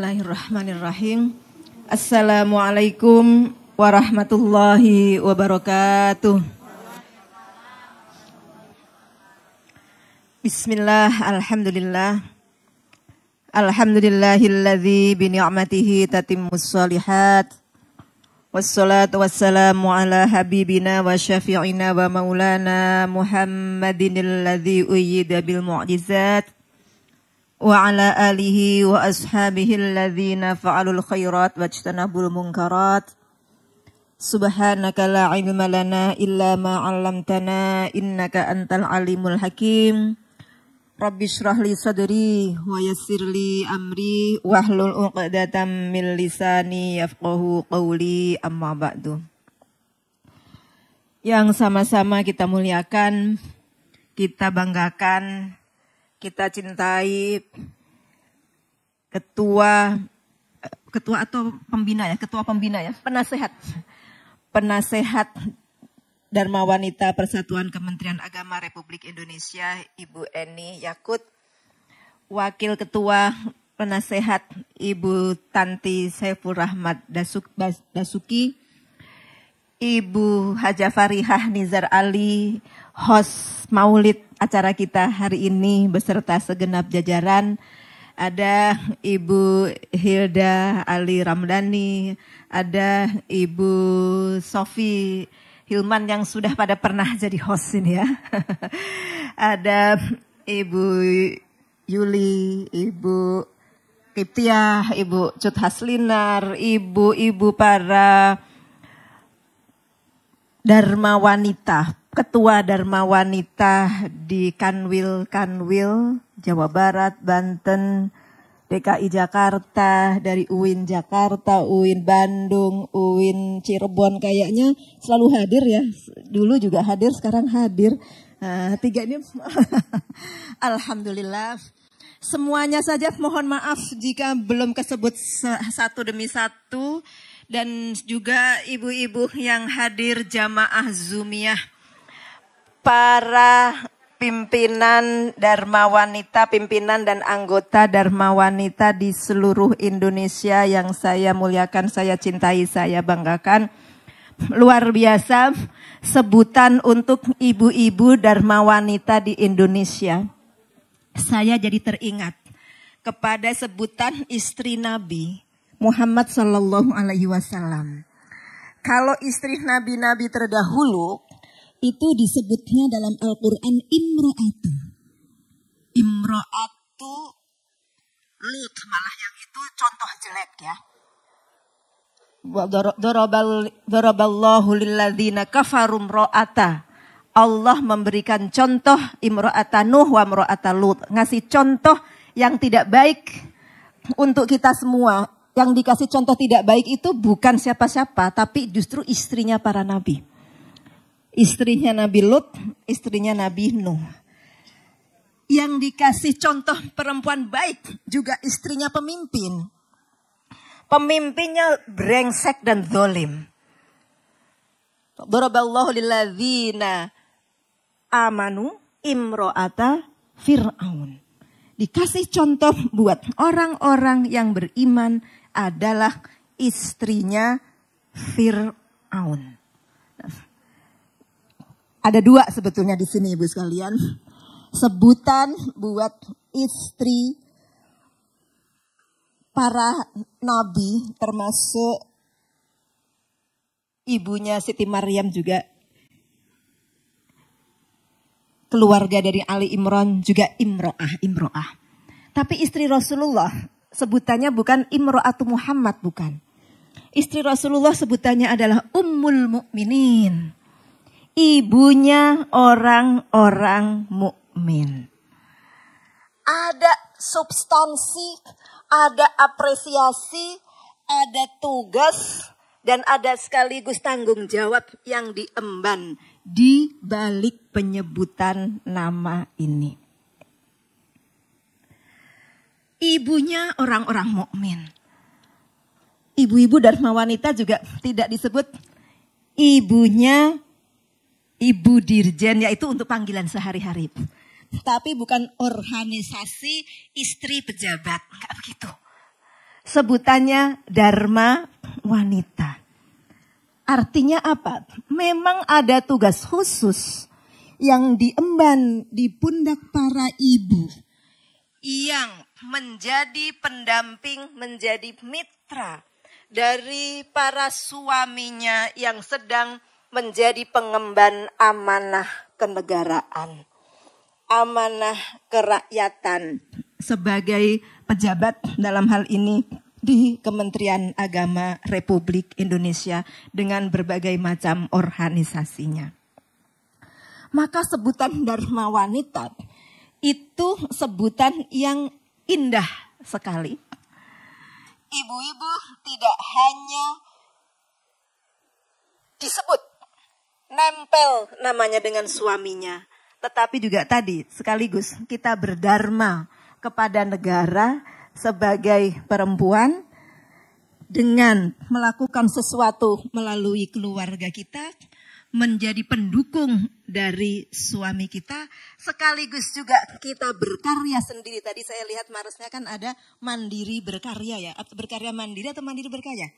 Bismillahirrahmanirrahim. Assalamualaikum warahmatullahi wabarakatuh. Bismillah, alhamdulillah. Alhamdulillahilladzi bi ni'matihi tatimmus shalihat. Wassalatu wassalamu ala habibina wa syafi'ina wa maulana Muhammadinilladzi uyyida bil mu'jizat وعلى آله وأصحابه الذين فعلوا الخيرات واجتنبوا المنكرات سبحانك لا علم لنا إلا ما علمتنا إنك أنت العليم الحكيم رب اشرح لي صدري ويسر لي أمري واحلل عقدة من لساني يفقه قولي أما بعد yang sama-sama kita muliakan, kita banggakan, kita cintai ketua ketua atau pembina ya, ketua pembina ya, penasehat. Penasehat Dharma Wanita Persatuan Kementerian Agama Republik Indonesia, Ibu Eni Yakut. Wakil Ketua Penasehat Ibu Tanti Saiful Rahmat Dasuk, Dasuki, Ibu Haja Farihah Nizar Ali, host maulid acara kita hari ini beserta segenap jajaran. Ada Ibu Hilda Ali Ramdhani, ada Ibu Sofi Hilman yang sudah pada pernah jadi host ini ya. ada Ibu Yuli, Ibu Kiptiah, Ibu Cut Haslinar, Ibu-ibu para Dharma wanita, Ketua Dharma Wanita di Kanwil Kanwil Jawa Barat, Banten, DKI Jakarta, dari UIN Jakarta, UIN Bandung, UIN Cirebon kayaknya selalu hadir ya. Dulu juga hadir, sekarang hadir. Uh, tiga ini alhamdulillah semuanya saja mohon maaf jika belum kesebut satu demi satu dan juga ibu-ibu yang hadir jamaah Zumiyah para pimpinan Dharma Wanita, pimpinan dan anggota Dharma Wanita di seluruh Indonesia yang saya muliakan, saya cintai, saya banggakan. Luar biasa sebutan untuk ibu-ibu Dharma Wanita di Indonesia. Saya jadi teringat kepada sebutan istri Nabi Muhammad Sallallahu Alaihi Wasallam. Kalau istri nabi-nabi terdahulu itu disebutnya dalam Al-Quran Imro'atu. Imro'atu Lut, malah yang itu contoh jelek ya. Doroballahu lilladzina kafarum ro'ata. Allah memberikan contoh imro'ata Nuh wa imro'ata Lut. Ngasih contoh yang tidak baik untuk kita semua. Yang dikasih contoh tidak baik itu bukan siapa-siapa, tapi justru istrinya para nabi istrinya Nabi Lut, istrinya Nabi Nuh. Yang dikasih contoh perempuan baik juga istrinya pemimpin. Pemimpinnya brengsek dan zolim. Daraballahu lilladzina amanu imro'ata fir'aun. Dikasih contoh buat orang-orang yang beriman adalah istrinya Fir'aun. Ada dua sebetulnya di sini Ibu sekalian. Sebutan buat istri para nabi termasuk ibunya Siti Maryam juga keluarga dari Ali Imron juga Imro'ah, Imro'ah. Tapi istri Rasulullah sebutannya bukan Imro'atu Muhammad, bukan. Istri Rasulullah sebutannya adalah Ummul Mukminin ibunya orang-orang mukmin. Ada substansi, ada apresiasi, ada tugas, dan ada sekaligus tanggung jawab yang diemban di balik penyebutan nama ini. Ibunya orang-orang mukmin. Ibu-ibu Dharma wanita juga tidak disebut ibunya Ibu Dirjen, yaitu untuk panggilan sehari-hari. Tapi bukan organisasi istri pejabat, enggak begitu. Sebutannya Dharma Wanita. Artinya apa? Memang ada tugas khusus yang diemban di pundak para ibu. Yang menjadi pendamping, menjadi mitra dari para suaminya yang sedang menjadi pengemban amanah kenegaraan, amanah kerakyatan sebagai pejabat dalam hal ini di Kementerian Agama Republik Indonesia dengan berbagai macam organisasinya. Maka sebutan Dharma Wanita itu sebutan yang indah sekali. Ibu-ibu tidak hanya disebut nempel namanya dengan suaminya. Tetapi juga tadi sekaligus kita berdharma kepada negara sebagai perempuan dengan melakukan sesuatu melalui keluarga kita menjadi pendukung dari suami kita sekaligus juga kita berkarya sendiri tadi saya lihat Marsnya kan ada mandiri berkarya ya berkarya mandiri atau mandiri berkarya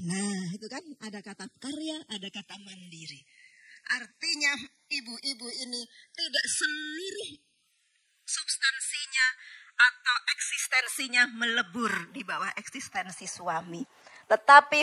Nah, itu kan ada kata karya, ada kata mandiri. Artinya ibu-ibu ini tidak sendiri. Substansinya atau eksistensinya melebur di bawah eksistensi suami. Tetapi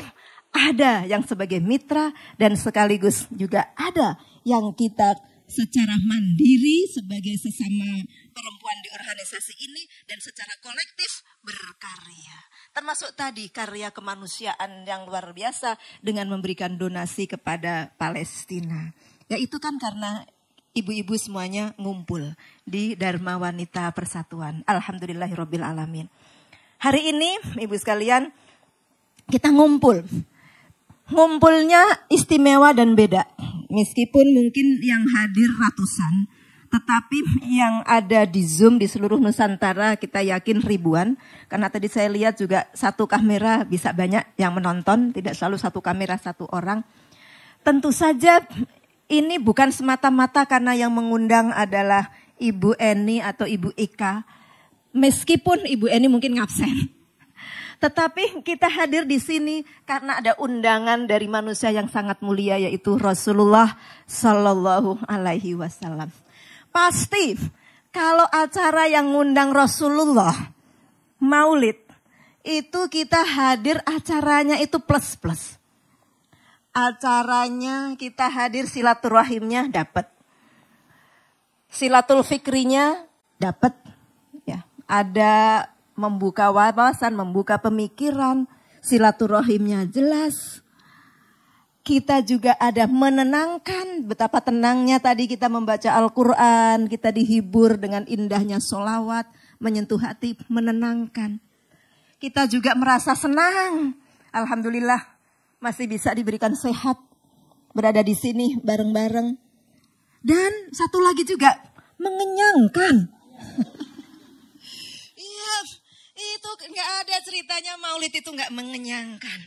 ada yang sebagai mitra dan sekaligus juga ada yang kita secara mandiri sebagai sesama perempuan di organisasi ini dan secara kolektif berkarya. Termasuk tadi karya kemanusiaan yang luar biasa dengan memberikan donasi kepada Palestina. Ya itu kan karena ibu-ibu semuanya ngumpul di Dharma Wanita Persatuan. Alhamdulillahirobbil alamin. Hari ini ibu sekalian kita ngumpul. Ngumpulnya istimewa dan beda. Meskipun mungkin yang hadir ratusan, tetapi yang ada di Zoom di seluruh Nusantara kita yakin ribuan. Karena tadi saya lihat juga satu kamera bisa banyak yang menonton, tidak selalu satu kamera satu orang. Tentu saja ini bukan semata-mata karena yang mengundang adalah Ibu Eni atau Ibu Ika. Meskipun Ibu Eni mungkin ngabsen. Tetapi kita hadir di sini karena ada undangan dari manusia yang sangat mulia yaitu Rasulullah Shallallahu Alaihi Wasallam. Pasti kalau acara yang ngundang Rasulullah, maulid, itu kita hadir acaranya itu plus-plus. Acaranya kita hadir silaturahimnya dapat. Silatul fikrinya dapat. Ya, ada membuka wawasan, membuka pemikiran, silaturahimnya jelas kita juga ada menenangkan. Betapa tenangnya tadi kita membaca Al-Quran, kita dihibur dengan indahnya solawat, menyentuh hati, menenangkan. Kita juga merasa senang. Alhamdulillah masih bisa diberikan sehat. Berada di sini bareng-bareng. Dan satu lagi juga, mengenyangkan. Iya, itu nggak ada ceritanya maulid itu nggak mengenyangkan.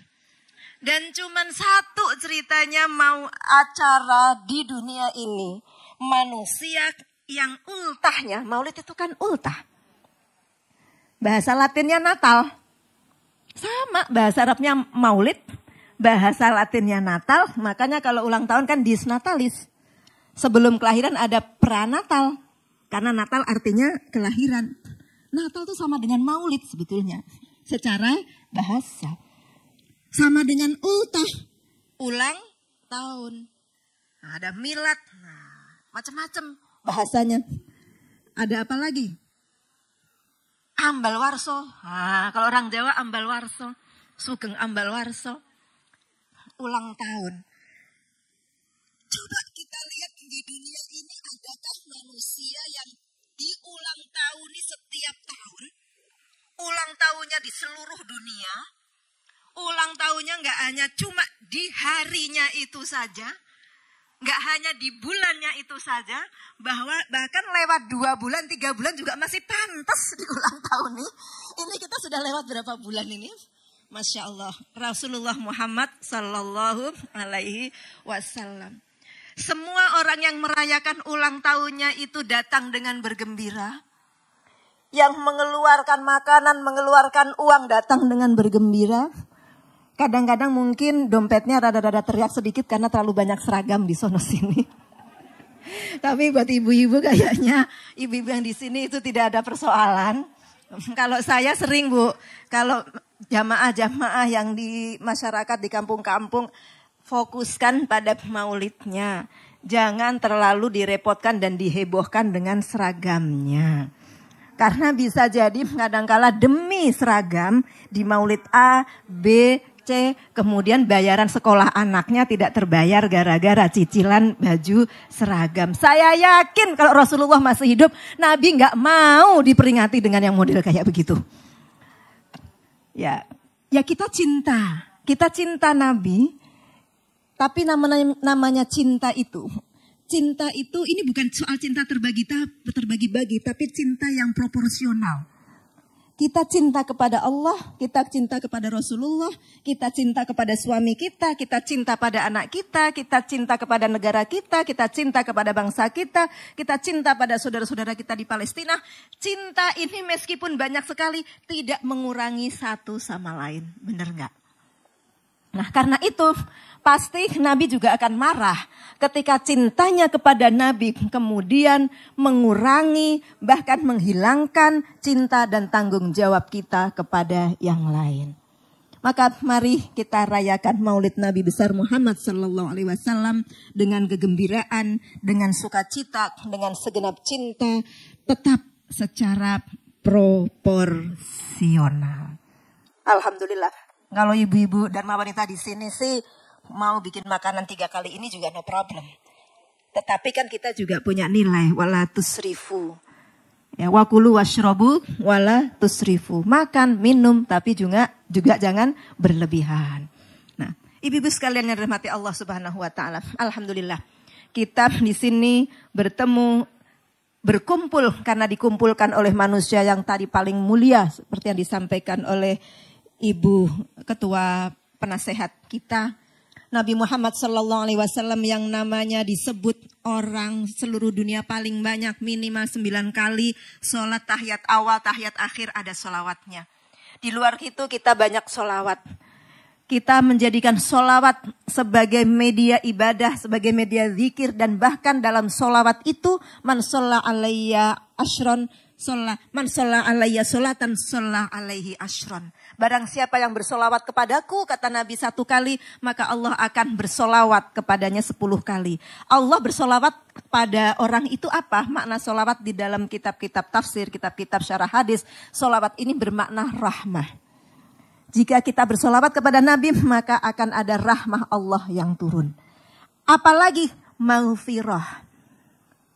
Dan cuman satu ceritanya mau acara di dunia ini. Manusia yang ultahnya, maulid itu kan ultah. Bahasa latinnya Natal. Sama, bahasa Arabnya maulid, bahasa latinnya Natal. Makanya kalau ulang tahun kan disnatalis. Sebelum kelahiran ada pranatal. Karena Natal artinya kelahiran. Natal itu sama dengan maulid sebetulnya. Secara bahasa sama dengan ultah ulang tahun. Nah, ada milat nah, macam-macam bahasanya. Ada apa lagi? Ambal warso. Nah, kalau orang Jawa ambal warso, sugeng ambal warso, ulang tahun. Coba kita lihat di dunia ini adakah manusia yang diulang tahun setiap tahun? Ulang tahunnya di seluruh dunia, ulang tahunnya nggak hanya cuma di harinya itu saja, nggak hanya di bulannya itu saja, bahwa bahkan lewat dua bulan, tiga bulan juga masih pantas di ulang tahun ini. Ini kita sudah lewat berapa bulan ini? Masya Allah, Rasulullah Muhammad Sallallahu Alaihi Wasallam. Semua orang yang merayakan ulang tahunnya itu datang dengan bergembira. Yang mengeluarkan makanan, mengeluarkan uang datang dengan bergembira kadang-kadang mungkin dompetnya rada-rada teriak sedikit karena terlalu banyak seragam di sono sini. Tapi buat ibu-ibu kayaknya ibu-ibu yang di sini itu tidak ada persoalan. Kalau saya sering bu, kalau jamaah-jamaah yang di masyarakat di kampung-kampung fokuskan pada maulidnya. Jangan terlalu direpotkan dan dihebohkan dengan seragamnya. Karena bisa jadi kadangkala demi seragam di maulid A, B, kemudian bayaran sekolah anaknya tidak terbayar gara-gara cicilan baju seragam. Saya yakin kalau Rasulullah masih hidup, Nabi nggak mau diperingati dengan yang model kayak begitu. Ya, ya kita cinta, kita cinta Nabi, tapi namanya, namanya cinta itu cinta itu ini bukan soal cinta terbagi terbagi-bagi, tapi cinta yang proporsional. Kita cinta kepada Allah, kita cinta kepada Rasulullah, kita cinta kepada suami kita, kita cinta pada anak kita, kita cinta kepada negara kita, kita cinta kepada bangsa kita, kita cinta pada saudara-saudara kita di Palestina. Cinta ini meskipun banyak sekali tidak mengurangi satu sama lain. Benar nggak? Nah karena itu pasti Nabi juga akan marah ketika cintanya kepada Nabi kemudian mengurangi bahkan menghilangkan cinta dan tanggung jawab kita kepada yang lain. Maka mari kita rayakan Maulid Nabi besar Muhammad Sallallahu Alaihi Wasallam dengan kegembiraan, dengan sukacita, dengan segenap cinta, tetap secara proporsional. Alhamdulillah. Kalau ibu-ibu dan wanita di sini sih mau bikin makanan tiga kali ini juga no problem. Tetapi kan kita juga punya nilai wala tusrifu. Ya wakulu washrobu wala tusrifu. Makan, minum tapi juga juga jangan berlebihan. Nah, ibu-ibu sekalian yang dirahmati Allah Subhanahu wa taala. Alhamdulillah. Kita di sini bertemu berkumpul karena dikumpulkan oleh manusia yang tadi paling mulia seperti yang disampaikan oleh Ibu Ketua Penasehat kita Nabi Muhammad Sallallahu Alaihi Wasallam yang namanya disebut orang seluruh dunia paling banyak minimal sembilan kali sholat tahiyat awal, tahiyat akhir ada sholawatnya Di luar itu kita banyak sholawat Kita menjadikan sholawat sebagai media ibadah, sebagai media zikir dan bahkan dalam sholawat itu man alaiya ashron sholat man sholat alaiya sholatan sholat alaihi ashron. Barang siapa yang bersolawat kepadaku, kata Nabi satu kali, maka Allah akan bersolawat kepadanya sepuluh kali. Allah bersolawat pada orang itu apa? Makna solawat di dalam kitab-kitab tafsir, kitab-kitab syarah hadis. Solawat ini bermakna rahmah. Jika kita bersolawat kepada Nabi, maka akan ada rahmah Allah yang turun. Apalagi maufirah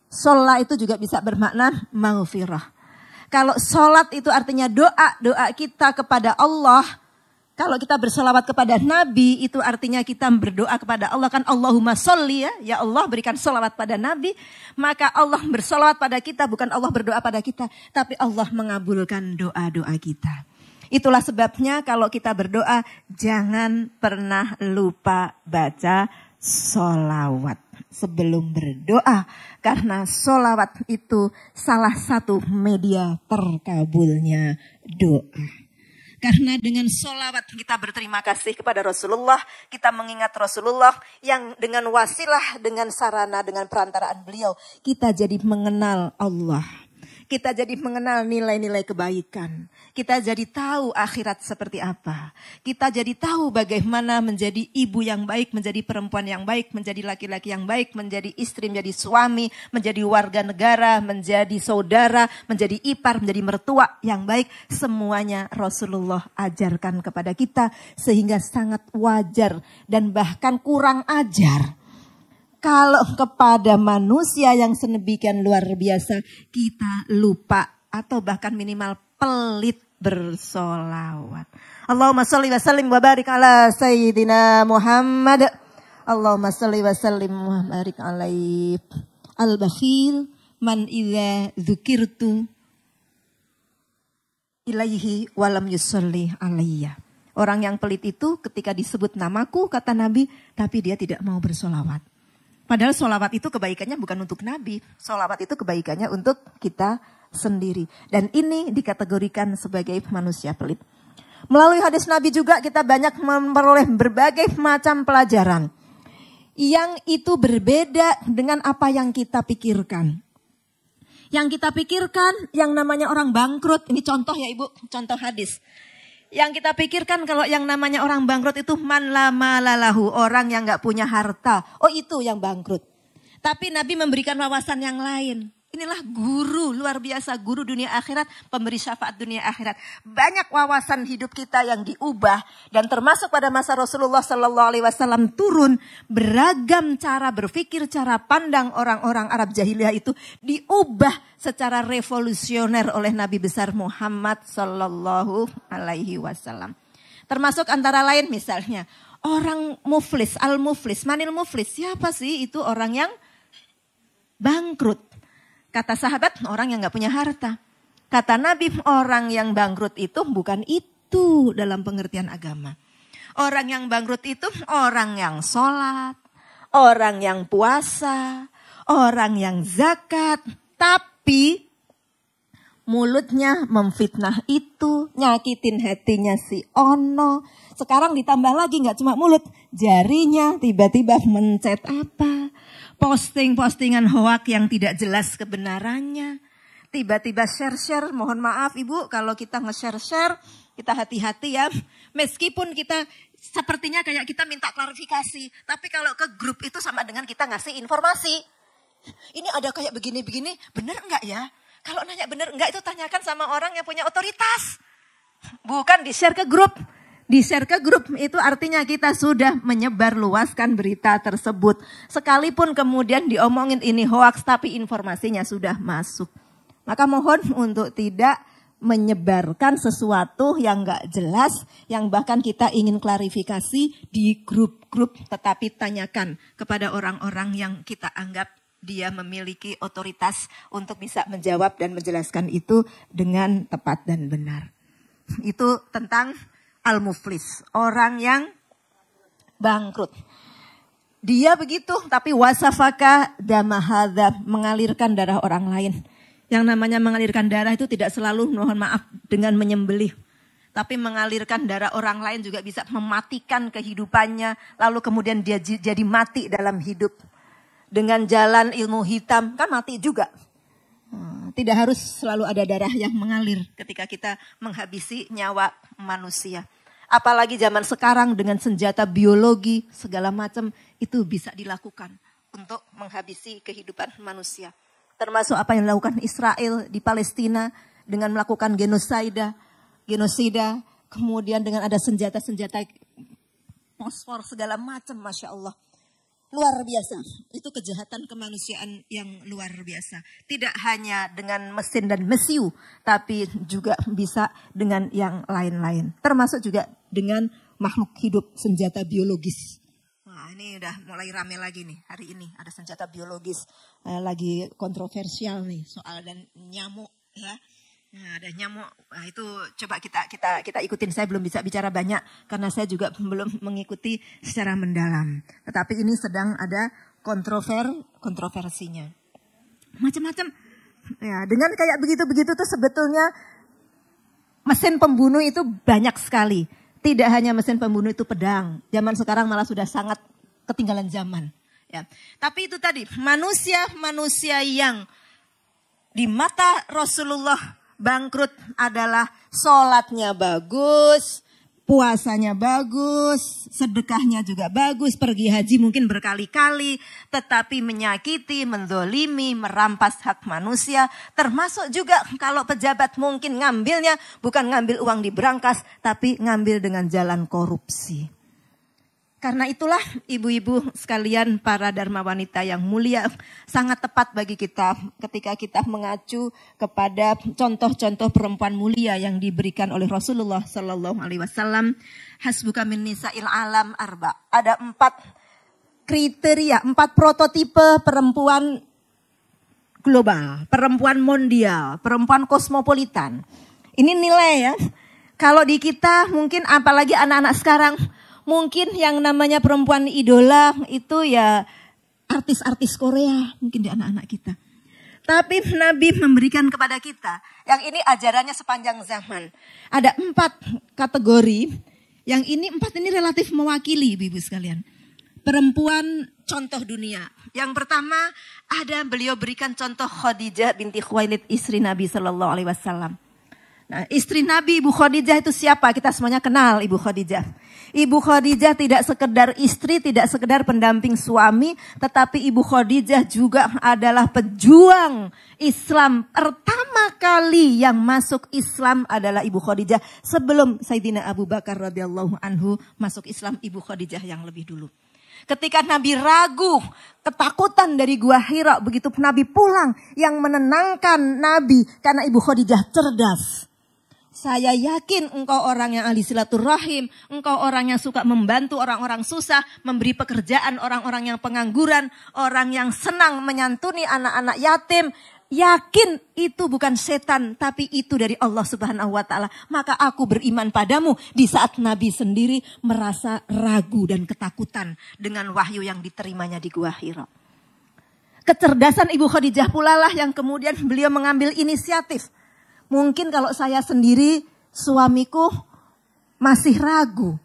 solah itu juga bisa bermakna maufirah kalau sholat itu artinya doa, doa kita kepada Allah. Kalau kita bersolawat kepada Nabi, itu artinya kita berdoa kepada Allah. Kan Allahumma sholli ya, ya Allah berikan solawat pada Nabi. Maka Allah bersolawat pada kita, bukan Allah berdoa pada kita. Tapi Allah mengabulkan doa-doa kita. Itulah sebabnya kalau kita berdoa, jangan pernah lupa baca solawat sebelum berdoa. Karena solawat itu salah satu media terkabulnya doa. Karena dengan solawat kita berterima kasih kepada Rasulullah, kita mengingat Rasulullah yang dengan wasilah, dengan sarana, dengan perantaraan beliau, kita jadi mengenal Allah. Kita jadi mengenal nilai-nilai kebaikan. Kita jadi tahu akhirat seperti apa. Kita jadi tahu bagaimana menjadi ibu yang baik, menjadi perempuan yang baik, menjadi laki-laki yang baik, menjadi istri, menjadi suami, menjadi warga negara, menjadi saudara, menjadi ipar, menjadi mertua yang baik. Semuanya Rasulullah ajarkan kepada kita sehingga sangat wajar dan bahkan kurang ajar kalau kepada manusia yang senebikan luar biasa kita lupa atau bahkan minimal pelit bersolawat. Allahumma sholli wa sallim wa barik ala sayyidina Muhammad. Allahumma sholli wa sallim wa barik alaih. Al-bakhil man idza zukirtu ilaihi walam yusalli alaiya. Orang yang pelit itu ketika disebut namaku kata Nabi tapi dia tidak mau bersolawat. Padahal solawat itu kebaikannya bukan untuk Nabi. Solawat itu kebaikannya untuk kita sendiri. Dan ini dikategorikan sebagai manusia pelit. Melalui hadis Nabi juga kita banyak memperoleh berbagai macam pelajaran. Yang itu berbeda dengan apa yang kita pikirkan. Yang kita pikirkan yang namanya orang bangkrut. Ini contoh ya Ibu, contoh hadis. Yang kita pikirkan kalau yang namanya orang bangkrut itu man lama lalahu, orang yang nggak punya harta. Oh itu yang bangkrut. Tapi Nabi memberikan wawasan yang lain. Inilah guru, luar biasa guru dunia akhirat, pemberi syafaat dunia akhirat. Banyak wawasan hidup kita yang diubah dan termasuk pada masa Rasulullah Sallallahu alaihi wasallam turun beragam cara berpikir, cara pandang orang-orang Arab jahiliyah itu diubah secara revolusioner oleh Nabi besar Muhammad Sallallahu alaihi wasallam. Termasuk antara lain misalnya orang muflis, al muflis, manil muflis. Siapa sih itu orang yang bangkrut? Kata sahabat, orang yang nggak punya harta. Kata Nabi, orang yang bangkrut itu bukan itu dalam pengertian agama. Orang yang bangkrut itu orang yang sholat, orang yang puasa, orang yang zakat. Tapi mulutnya memfitnah itu, nyakitin hatinya si Ono. Sekarang ditambah lagi nggak cuma mulut, jarinya tiba-tiba mencet apa posting-postingan hoak yang tidak jelas kebenarannya. Tiba-tiba share-share, mohon maaf Ibu kalau kita nge-share-share, kita hati-hati ya. Meskipun kita sepertinya kayak kita minta klarifikasi, tapi kalau ke grup itu sama dengan kita ngasih informasi. Ini ada kayak begini-begini, benar enggak ya? Kalau nanya benar enggak itu tanyakan sama orang yang punya otoritas. Bukan di-share ke grup. Di-share ke grup itu artinya kita sudah menyebar luaskan berita tersebut. Sekalipun kemudian diomongin ini hoax tapi informasinya sudah masuk. Maka mohon untuk tidak menyebarkan sesuatu yang nggak jelas, yang bahkan kita ingin klarifikasi di grup-grup, tetapi tanyakan kepada orang-orang yang kita anggap dia memiliki otoritas untuk bisa menjawab dan menjelaskan itu dengan tepat dan benar. Itu tentang al-muflis, orang yang bangkrut. Dia begitu, tapi wasafaka damahada, mengalirkan darah orang lain. Yang namanya mengalirkan darah itu tidak selalu mohon maaf dengan menyembelih. Tapi mengalirkan darah orang lain juga bisa mematikan kehidupannya. Lalu kemudian dia jadi mati dalam hidup. Dengan jalan ilmu hitam, kan mati juga tidak harus selalu ada darah yang mengalir ketika kita menghabisi nyawa manusia. Apalagi zaman sekarang dengan senjata biologi segala macam itu bisa dilakukan untuk menghabisi kehidupan manusia. Termasuk apa yang dilakukan Israel di Palestina dengan melakukan genosida, genosida, kemudian dengan ada senjata-senjata fosfor segala macam, masya Allah luar biasa. Itu kejahatan kemanusiaan yang luar biasa. Tidak hanya dengan mesin dan mesiu, tapi juga bisa dengan yang lain-lain. Termasuk juga dengan makhluk hidup senjata biologis. Nah, ini udah mulai rame lagi nih hari ini. Ada senjata biologis eh, lagi kontroversial nih soal dan nyamuk ya Ya, ada nyamuk. Nah, itu coba kita kita kita ikutin. Saya belum bisa bicara banyak karena saya juga belum mengikuti secara mendalam. Tetapi ini sedang ada kontrover kontroversinya. Macam-macam. Ya, dengan kayak begitu-begitu tuh sebetulnya mesin pembunuh itu banyak sekali. Tidak hanya mesin pembunuh itu pedang. Zaman sekarang malah sudah sangat ketinggalan zaman. Ya. Tapi itu tadi, manusia-manusia yang di mata Rasulullah bangkrut adalah sholatnya bagus, puasanya bagus, sedekahnya juga bagus, pergi haji mungkin berkali-kali, tetapi menyakiti, mendolimi, merampas hak manusia, termasuk juga kalau pejabat mungkin ngambilnya bukan ngambil uang di berangkas, tapi ngambil dengan jalan korupsi. Karena itulah ibu-ibu sekalian para dharma wanita yang mulia sangat tepat bagi kita ketika kita mengacu kepada contoh-contoh perempuan mulia yang diberikan oleh Rasulullah Sallallahu Alaihi Wasallam. Hasbuka min nisa'il alam arba. Ada empat kriteria, empat prototipe perempuan global, perempuan mondial, perempuan kosmopolitan. Ini nilai ya. Kalau di kita mungkin apalagi anak-anak sekarang mungkin yang namanya perempuan idola itu ya artis-artis Korea mungkin di anak-anak kita. Tapi Nabi memberikan kepada kita yang ini ajarannya sepanjang zaman. Ada empat kategori. Yang ini empat ini relatif mewakili ibu-ibu sekalian. Perempuan contoh dunia. Yang pertama ada beliau berikan contoh Khadijah binti Khuwailid istri Nabi Shallallahu Alaihi Wasallam. Nah, istri Nabi Ibu Khadijah itu siapa? Kita semuanya kenal Ibu Khadijah. Ibu Khadijah tidak sekedar istri, tidak sekedar pendamping suami, tetapi Ibu Khadijah juga adalah pejuang Islam. Pertama kali yang masuk Islam adalah Ibu Khadijah sebelum Saidina Abu Bakar radhiyallahu anhu masuk Islam Ibu Khadijah yang lebih dulu. Ketika Nabi ragu, ketakutan dari gua Hira begitu Nabi pulang yang menenangkan Nabi karena Ibu Khadijah cerdas saya yakin engkau orang yang ahli silaturahim, engkau orang yang suka membantu orang-orang susah, memberi pekerjaan orang-orang yang pengangguran, orang yang senang menyantuni anak-anak yatim. Yakin itu bukan setan, tapi itu dari Allah Subhanahu wa Ta'ala. Maka aku beriman padamu di saat Nabi sendiri merasa ragu dan ketakutan dengan wahyu yang diterimanya di Gua Hira. Kecerdasan Ibu Khadijah pula lah yang kemudian beliau mengambil inisiatif Mungkin kalau saya sendiri suamiku masih ragu.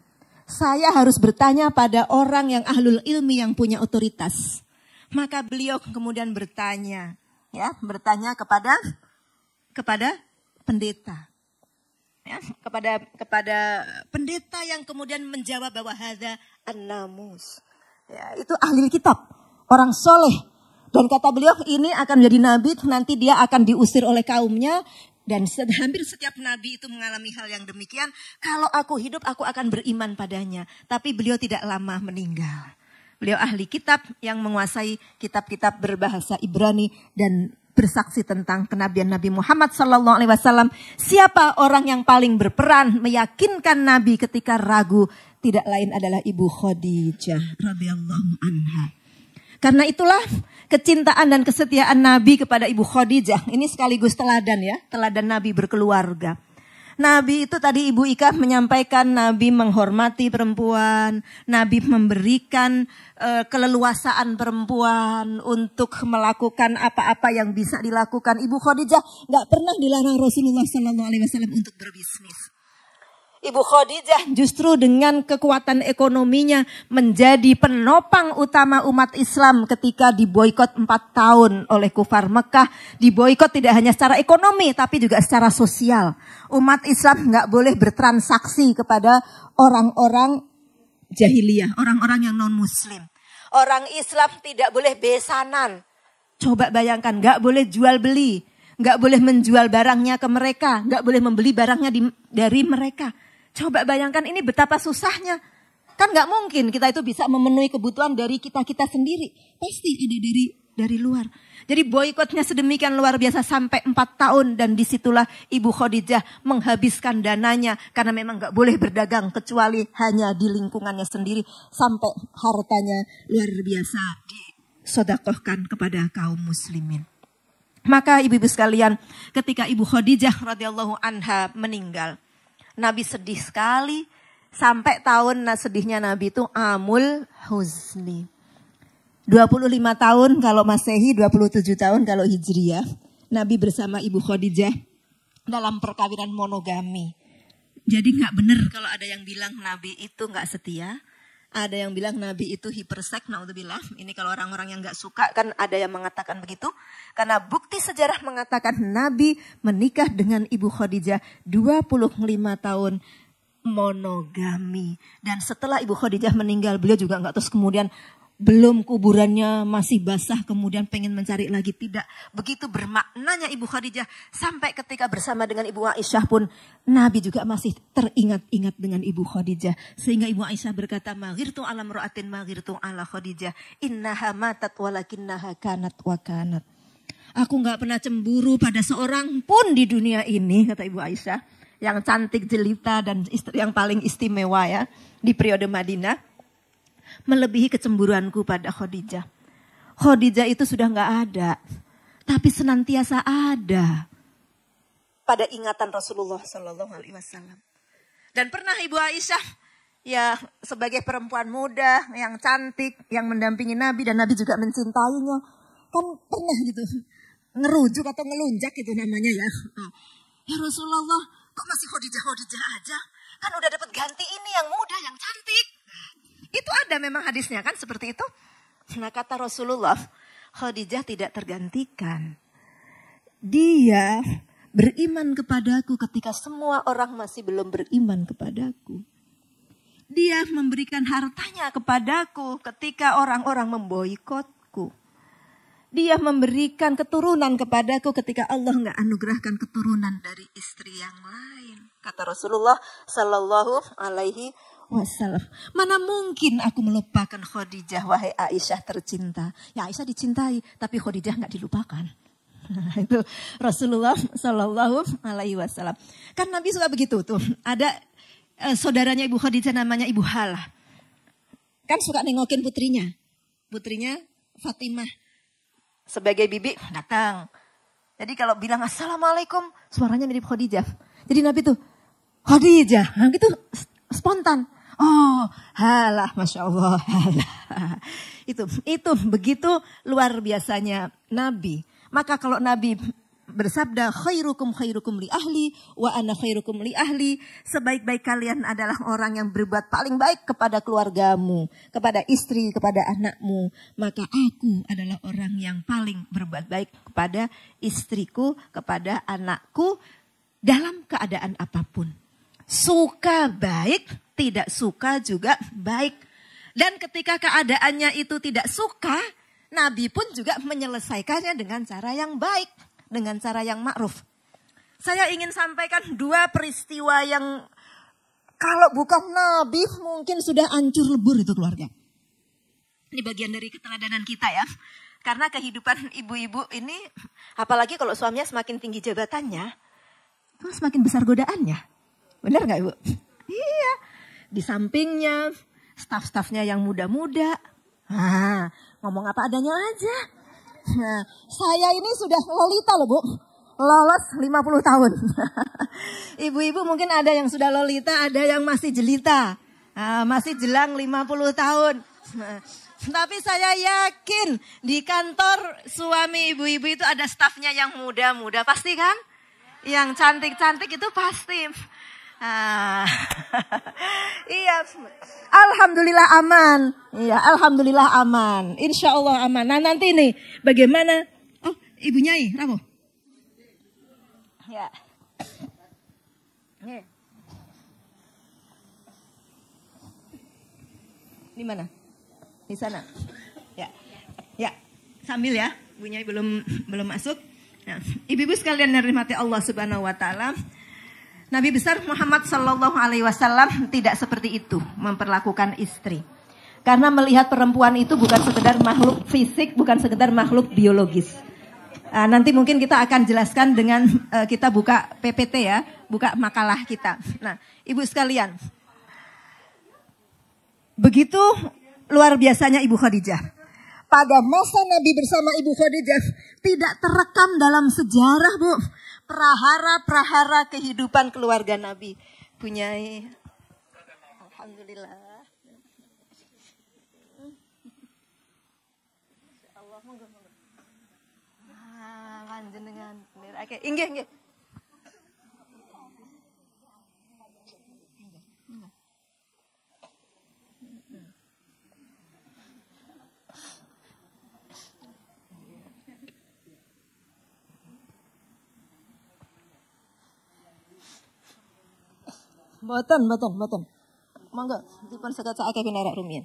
Saya harus bertanya pada orang yang ahlul ilmi yang punya otoritas. Maka beliau kemudian bertanya, ya, bertanya kepada kepada pendeta. Ya, kepada kepada pendeta yang kemudian menjawab bahwa hadza an-namus. Ya, itu ahli kitab, orang soleh, dan kata beliau ini akan menjadi nabi, nanti dia akan diusir oleh kaumnya, dan hampir setiap nabi itu mengalami hal yang demikian. Kalau aku hidup, aku akan beriman padanya. Tapi beliau tidak lama meninggal. Beliau ahli kitab yang menguasai kitab-kitab berbahasa Ibrani dan bersaksi tentang kenabian Nabi Muhammad Sallallahu Alaihi Wasallam. Siapa orang yang paling berperan meyakinkan Nabi ketika ragu? Tidak lain adalah Ibu Khadijah radhiyallahu anha. Karena itulah kecintaan dan kesetiaan Nabi kepada Ibu Khadijah. Ini sekaligus teladan ya, teladan Nabi berkeluarga. Nabi itu tadi Ibu Ika menyampaikan Nabi menghormati perempuan, Nabi memberikan e, keleluasaan perempuan untuk melakukan apa-apa yang bisa dilakukan. Ibu Khadijah nggak pernah dilarang Rasulullah Shallallahu Alaihi Wasallam untuk berbisnis. Ibu Khadijah justru dengan kekuatan ekonominya menjadi penopang utama umat Islam ketika diboykot 4 tahun oleh kufar Mekah. Diboykot tidak hanya secara ekonomi tapi juga secara sosial. Umat Islam nggak boleh bertransaksi kepada orang-orang jahiliyah, orang-orang yang non-muslim. Orang Islam tidak boleh besanan. Coba bayangkan, nggak boleh jual beli nggak boleh menjual barangnya ke mereka, nggak boleh membeli barangnya di, dari mereka. Coba bayangkan ini betapa susahnya. Kan nggak mungkin kita itu bisa memenuhi kebutuhan dari kita-kita sendiri. Pasti ada dari dari luar. Jadi boykotnya sedemikian luar biasa sampai 4 tahun dan disitulah Ibu Khadijah menghabiskan dananya karena memang nggak boleh berdagang kecuali hanya di lingkungannya sendiri sampai hartanya luar biasa disodakohkan kepada kaum muslimin. Maka ibu-ibu sekalian ketika Ibu Khadijah radhiyallahu anha meninggal, Nabi sedih sekali. Sampai tahun sedihnya Nabi itu Amul Huzni. 25 tahun kalau Masehi, 27 tahun kalau Hijriah. Nabi bersama Ibu Khadijah dalam perkawinan monogami. Jadi nggak benar kalau ada yang bilang Nabi itu nggak setia. Ada yang bilang nabi itu hipersek, naudzubillah. Ini kalau orang-orang yang nggak suka kan ada yang mengatakan begitu. Karena bukti sejarah mengatakan nabi menikah dengan ibu Khadijah 25 tahun monogami. Dan setelah ibu Khadijah meninggal, beliau juga nggak terus kemudian belum kuburannya masih basah kemudian pengen mencari lagi tidak begitu bermaknanya Ibu Khadijah sampai ketika bersama dengan Ibu Aisyah pun Nabi juga masih teringat-ingat dengan Ibu Khadijah sehingga Ibu Aisyah berkata maghirtu roatin maghir maghirtu ala Khadijah innaha matat naha kanat wa kanat aku nggak pernah cemburu pada seorang pun di dunia ini kata Ibu Aisyah yang cantik jelita dan istri yang paling istimewa ya di periode Madinah melebihi kecemburuanku pada Khadijah. Khadijah itu sudah nggak ada, tapi senantiasa ada pada ingatan Rasulullah Shallallahu Alaihi Wasallam. Dan pernah Ibu Aisyah ya sebagai perempuan muda yang cantik yang mendampingi Nabi dan Nabi juga mencintainya kan pernah gitu ngerujuk atau ngelunjak itu namanya ya. Ah. Ya Rasulullah, kok masih Khadijah Khadijah aja? Kan udah dapat ganti ini yang muda, yang cantik. Itu ada memang hadisnya kan seperti itu. Nah kata Rasulullah, Khadijah tidak tergantikan. Dia beriman kepadaku ketika semua orang masih belum beriman kepadaku. Dia memberikan hartanya kepadaku ketika orang-orang memboikotku. Dia memberikan keturunan kepadaku ketika Allah nggak anugerahkan keturunan dari istri yang lain. Kata Rasulullah Sallallahu Alaihi wasallam. Mana mungkin aku melupakan Khadijah wahai Aisyah tercinta. Ya Aisyah dicintai tapi Khadijah nggak dilupakan. itu Rasulullah Shallallahu Alaihi Wasallam. Kan Nabi suka begitu tuh. Ada eh, saudaranya Ibu Khadijah namanya Ibu Hala. Kan suka nengokin putrinya. Putrinya Fatimah sebagai bibi datang. Jadi kalau bilang assalamualaikum suaranya mirip Khadijah. Jadi Nabi tuh Khadijah, nah, gitu spontan. Oh, halah, masya Allah, halah. Itu, itu begitu luar biasanya Nabi. Maka kalau Nabi bersabda khairukum khairukum li ahli wa ana khairukum li ahli sebaik-baik kalian adalah orang yang berbuat paling baik kepada keluargamu kepada istri kepada anakmu maka aku adalah orang yang paling berbuat baik kepada istriku kepada anakku dalam keadaan apapun suka baik tidak suka juga baik. Dan ketika keadaannya itu tidak suka, Nabi pun juga menyelesaikannya dengan cara yang baik, dengan cara yang ma'ruf. Saya ingin sampaikan dua peristiwa yang kalau bukan Nabi mungkin sudah hancur lebur itu keluarga. Ini bagian dari keteladanan kita ya. Karena kehidupan ibu-ibu ini, apalagi kalau suaminya semakin tinggi jabatannya, itu semakin besar godaannya. Benar nggak ibu? Iya. Di sampingnya, staff-staffnya yang muda-muda. Ah, ngomong apa adanya aja. Nah, saya ini sudah lolita loh bu. Lolos 50 tahun. Ibu-ibu mungkin ada yang sudah lolita, ada yang masih jelita. Ah, masih jelang 50 tahun. tapi saya yakin di kantor suami ibu-ibu itu ada staffnya yang muda-muda pasti kan? Yang cantik-cantik itu pasti. Ah. iya. Alhamdulillah aman. Iya, alhamdulillah aman. Insya Allah aman. Nah nanti nih bagaimana? Oh, Ibu Nyai, Ramo. Ya. Di mana? Di sana. Ya. Ya. Sambil ya, Bu Nyai belum belum masuk. Nah, ibu-ibu sekalian yang dirahmati Allah Subhanahu wa taala, Nabi besar Muhammad Sallallahu Alaihi Wasallam tidak seperti itu memperlakukan istri. Karena melihat perempuan itu bukan sekedar makhluk fisik, bukan sekedar makhluk biologis. Nah, nanti mungkin kita akan jelaskan dengan uh, kita buka PPT ya, buka makalah kita. Nah, ibu sekalian, begitu luar biasanya ibu Khadijah. Pada masa Nabi bersama ibu Khadijah tidak terekam dalam sejarah bu prahara-prahara kehidupan keluarga Nabi. Punyai. Alhamdulillah. Allah monggo Ah, panjenengan. Oke, inggih nggih. Mboten, mboten, mboten. Monggo dipun sekecake pinerek rumiyin.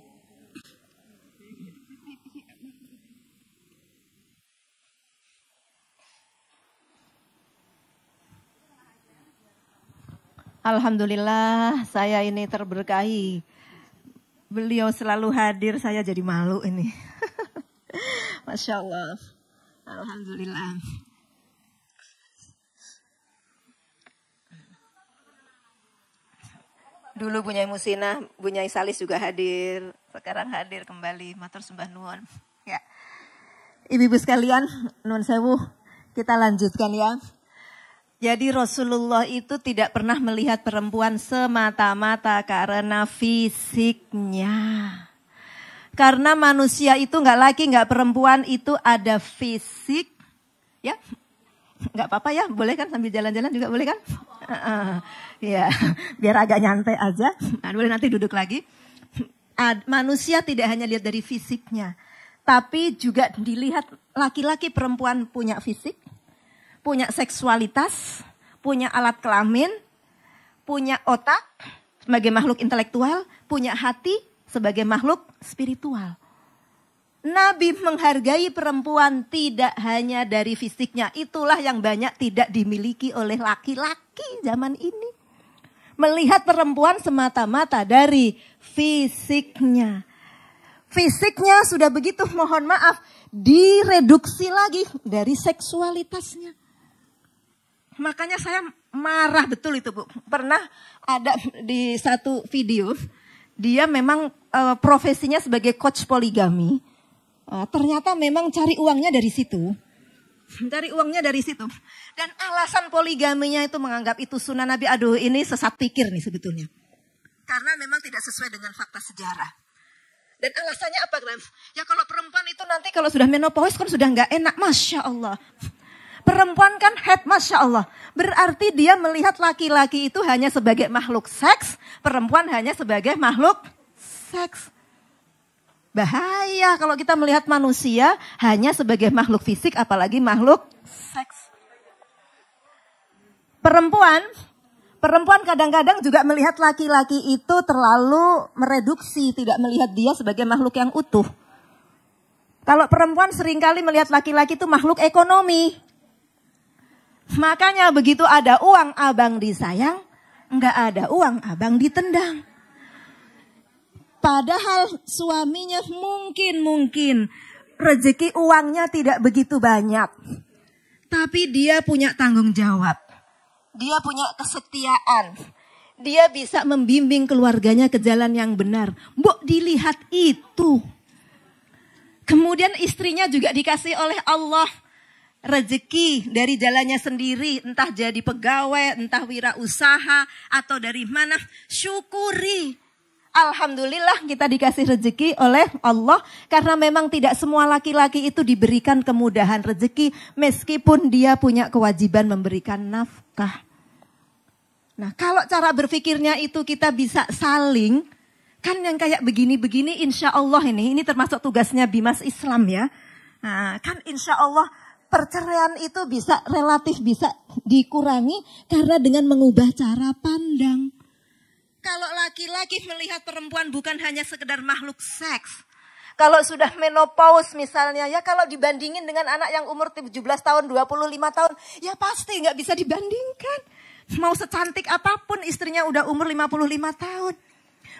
Alhamdulillah saya ini terberkahi. Beliau selalu hadir, saya jadi malu ini. Masya Allah. Alhamdulillah. Dulu punya Musina, punya Salis juga hadir. Sekarang hadir kembali, matur sembah Nuon. Ya. Ibu-ibu sekalian, Nuon sewu, kita lanjutkan ya. Jadi Rasulullah itu tidak pernah melihat perempuan semata-mata karena fisiknya. Karena manusia itu nggak laki nggak perempuan itu ada fisik, ya nggak apa-apa ya, boleh kan sambil jalan-jalan juga boleh kan? Iya, uh, ya, biar agak nyantai aja. Nah, boleh nanti duduk lagi. Uh, manusia tidak hanya lihat dari fisiknya, tapi juga dilihat laki-laki perempuan punya fisik, punya seksualitas, punya alat kelamin, punya otak sebagai makhluk intelektual, punya hati sebagai makhluk spiritual. Nabi menghargai perempuan tidak hanya dari fisiknya. Itulah yang banyak tidak dimiliki oleh laki-laki zaman ini. Melihat perempuan semata-mata dari fisiknya. Fisiknya sudah begitu, mohon maaf, direduksi lagi dari seksualitasnya. Makanya saya marah betul itu, Bu. Pernah ada di satu video, dia memang eh, profesinya sebagai coach poligami Eh, ternyata memang cari uangnya dari situ. dari uangnya dari situ. Dan alasan poligaminya itu menganggap itu sunnah Nabi. Aduh ini sesat pikir nih sebetulnya. Karena memang tidak sesuai dengan fakta sejarah. Dan alasannya apa Glenn? Ya kalau perempuan itu nanti kalau sudah menopause kan sudah nggak enak. Masya Allah. Perempuan kan head Masya Allah. Berarti dia melihat laki-laki itu hanya sebagai makhluk seks. Perempuan hanya sebagai makhluk seks. Bahaya kalau kita melihat manusia hanya sebagai makhluk fisik apalagi makhluk seks. Perempuan, perempuan kadang-kadang juga melihat laki-laki itu terlalu mereduksi, tidak melihat dia sebagai makhluk yang utuh. Kalau perempuan seringkali melihat laki-laki itu makhluk ekonomi. Makanya begitu ada uang abang disayang, enggak ada uang abang ditendang. Padahal suaminya mungkin-mungkin rezeki uangnya tidak begitu banyak. Tapi dia punya tanggung jawab. Dia punya kesetiaan. Dia bisa membimbing keluarganya ke jalan yang benar. Mbok dilihat itu. Kemudian istrinya juga dikasih oleh Allah rezeki dari jalannya sendiri, entah jadi pegawai, entah wirausaha, atau dari mana, syukuri. Alhamdulillah kita dikasih rezeki oleh Allah karena memang tidak semua laki-laki itu diberikan kemudahan rezeki meskipun dia punya kewajiban memberikan nafkah. Nah, kalau cara berpikirnya itu kita bisa saling kan yang kayak begini-begini insya Allah ini ini termasuk tugasnya Bimas Islam ya. Nah, kan insya Allah perceraian itu bisa relatif bisa dikurangi karena dengan mengubah cara pandang kalau laki-laki melihat perempuan bukan hanya sekedar makhluk seks. Kalau sudah menopause misalnya, ya kalau dibandingin dengan anak yang umur 17 tahun, 25 tahun, ya pasti nggak bisa dibandingkan. Mau secantik apapun istrinya udah umur 55 tahun.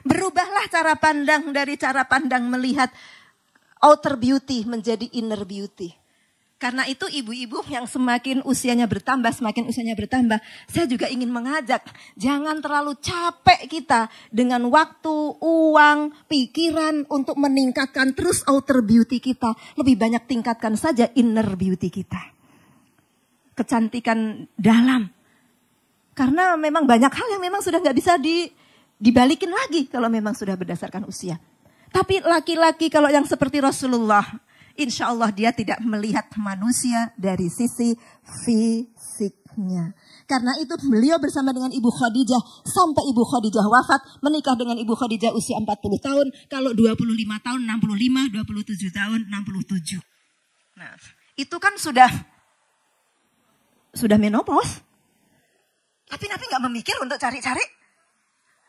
Berubahlah cara pandang dari cara pandang melihat outer beauty menjadi inner beauty. Karena itu ibu-ibu yang semakin usianya bertambah, semakin usianya bertambah, saya juga ingin mengajak, jangan terlalu capek kita dengan waktu, uang, pikiran untuk meningkatkan terus outer beauty kita. Lebih banyak tingkatkan saja inner beauty kita. Kecantikan dalam. Karena memang banyak hal yang memang sudah nggak bisa di, dibalikin lagi kalau memang sudah berdasarkan usia. Tapi laki-laki kalau yang seperti Rasulullah Insya Allah dia tidak melihat manusia dari sisi fisiknya. Karena itu beliau bersama dengan Ibu Khadijah sampai Ibu Khadijah wafat, menikah dengan Ibu Khadijah usia 40 tahun, kalau 25 tahun 65, 27 tahun 67. Nah, itu kan sudah sudah menopause. Tapi Nabi nggak memikir untuk cari-cari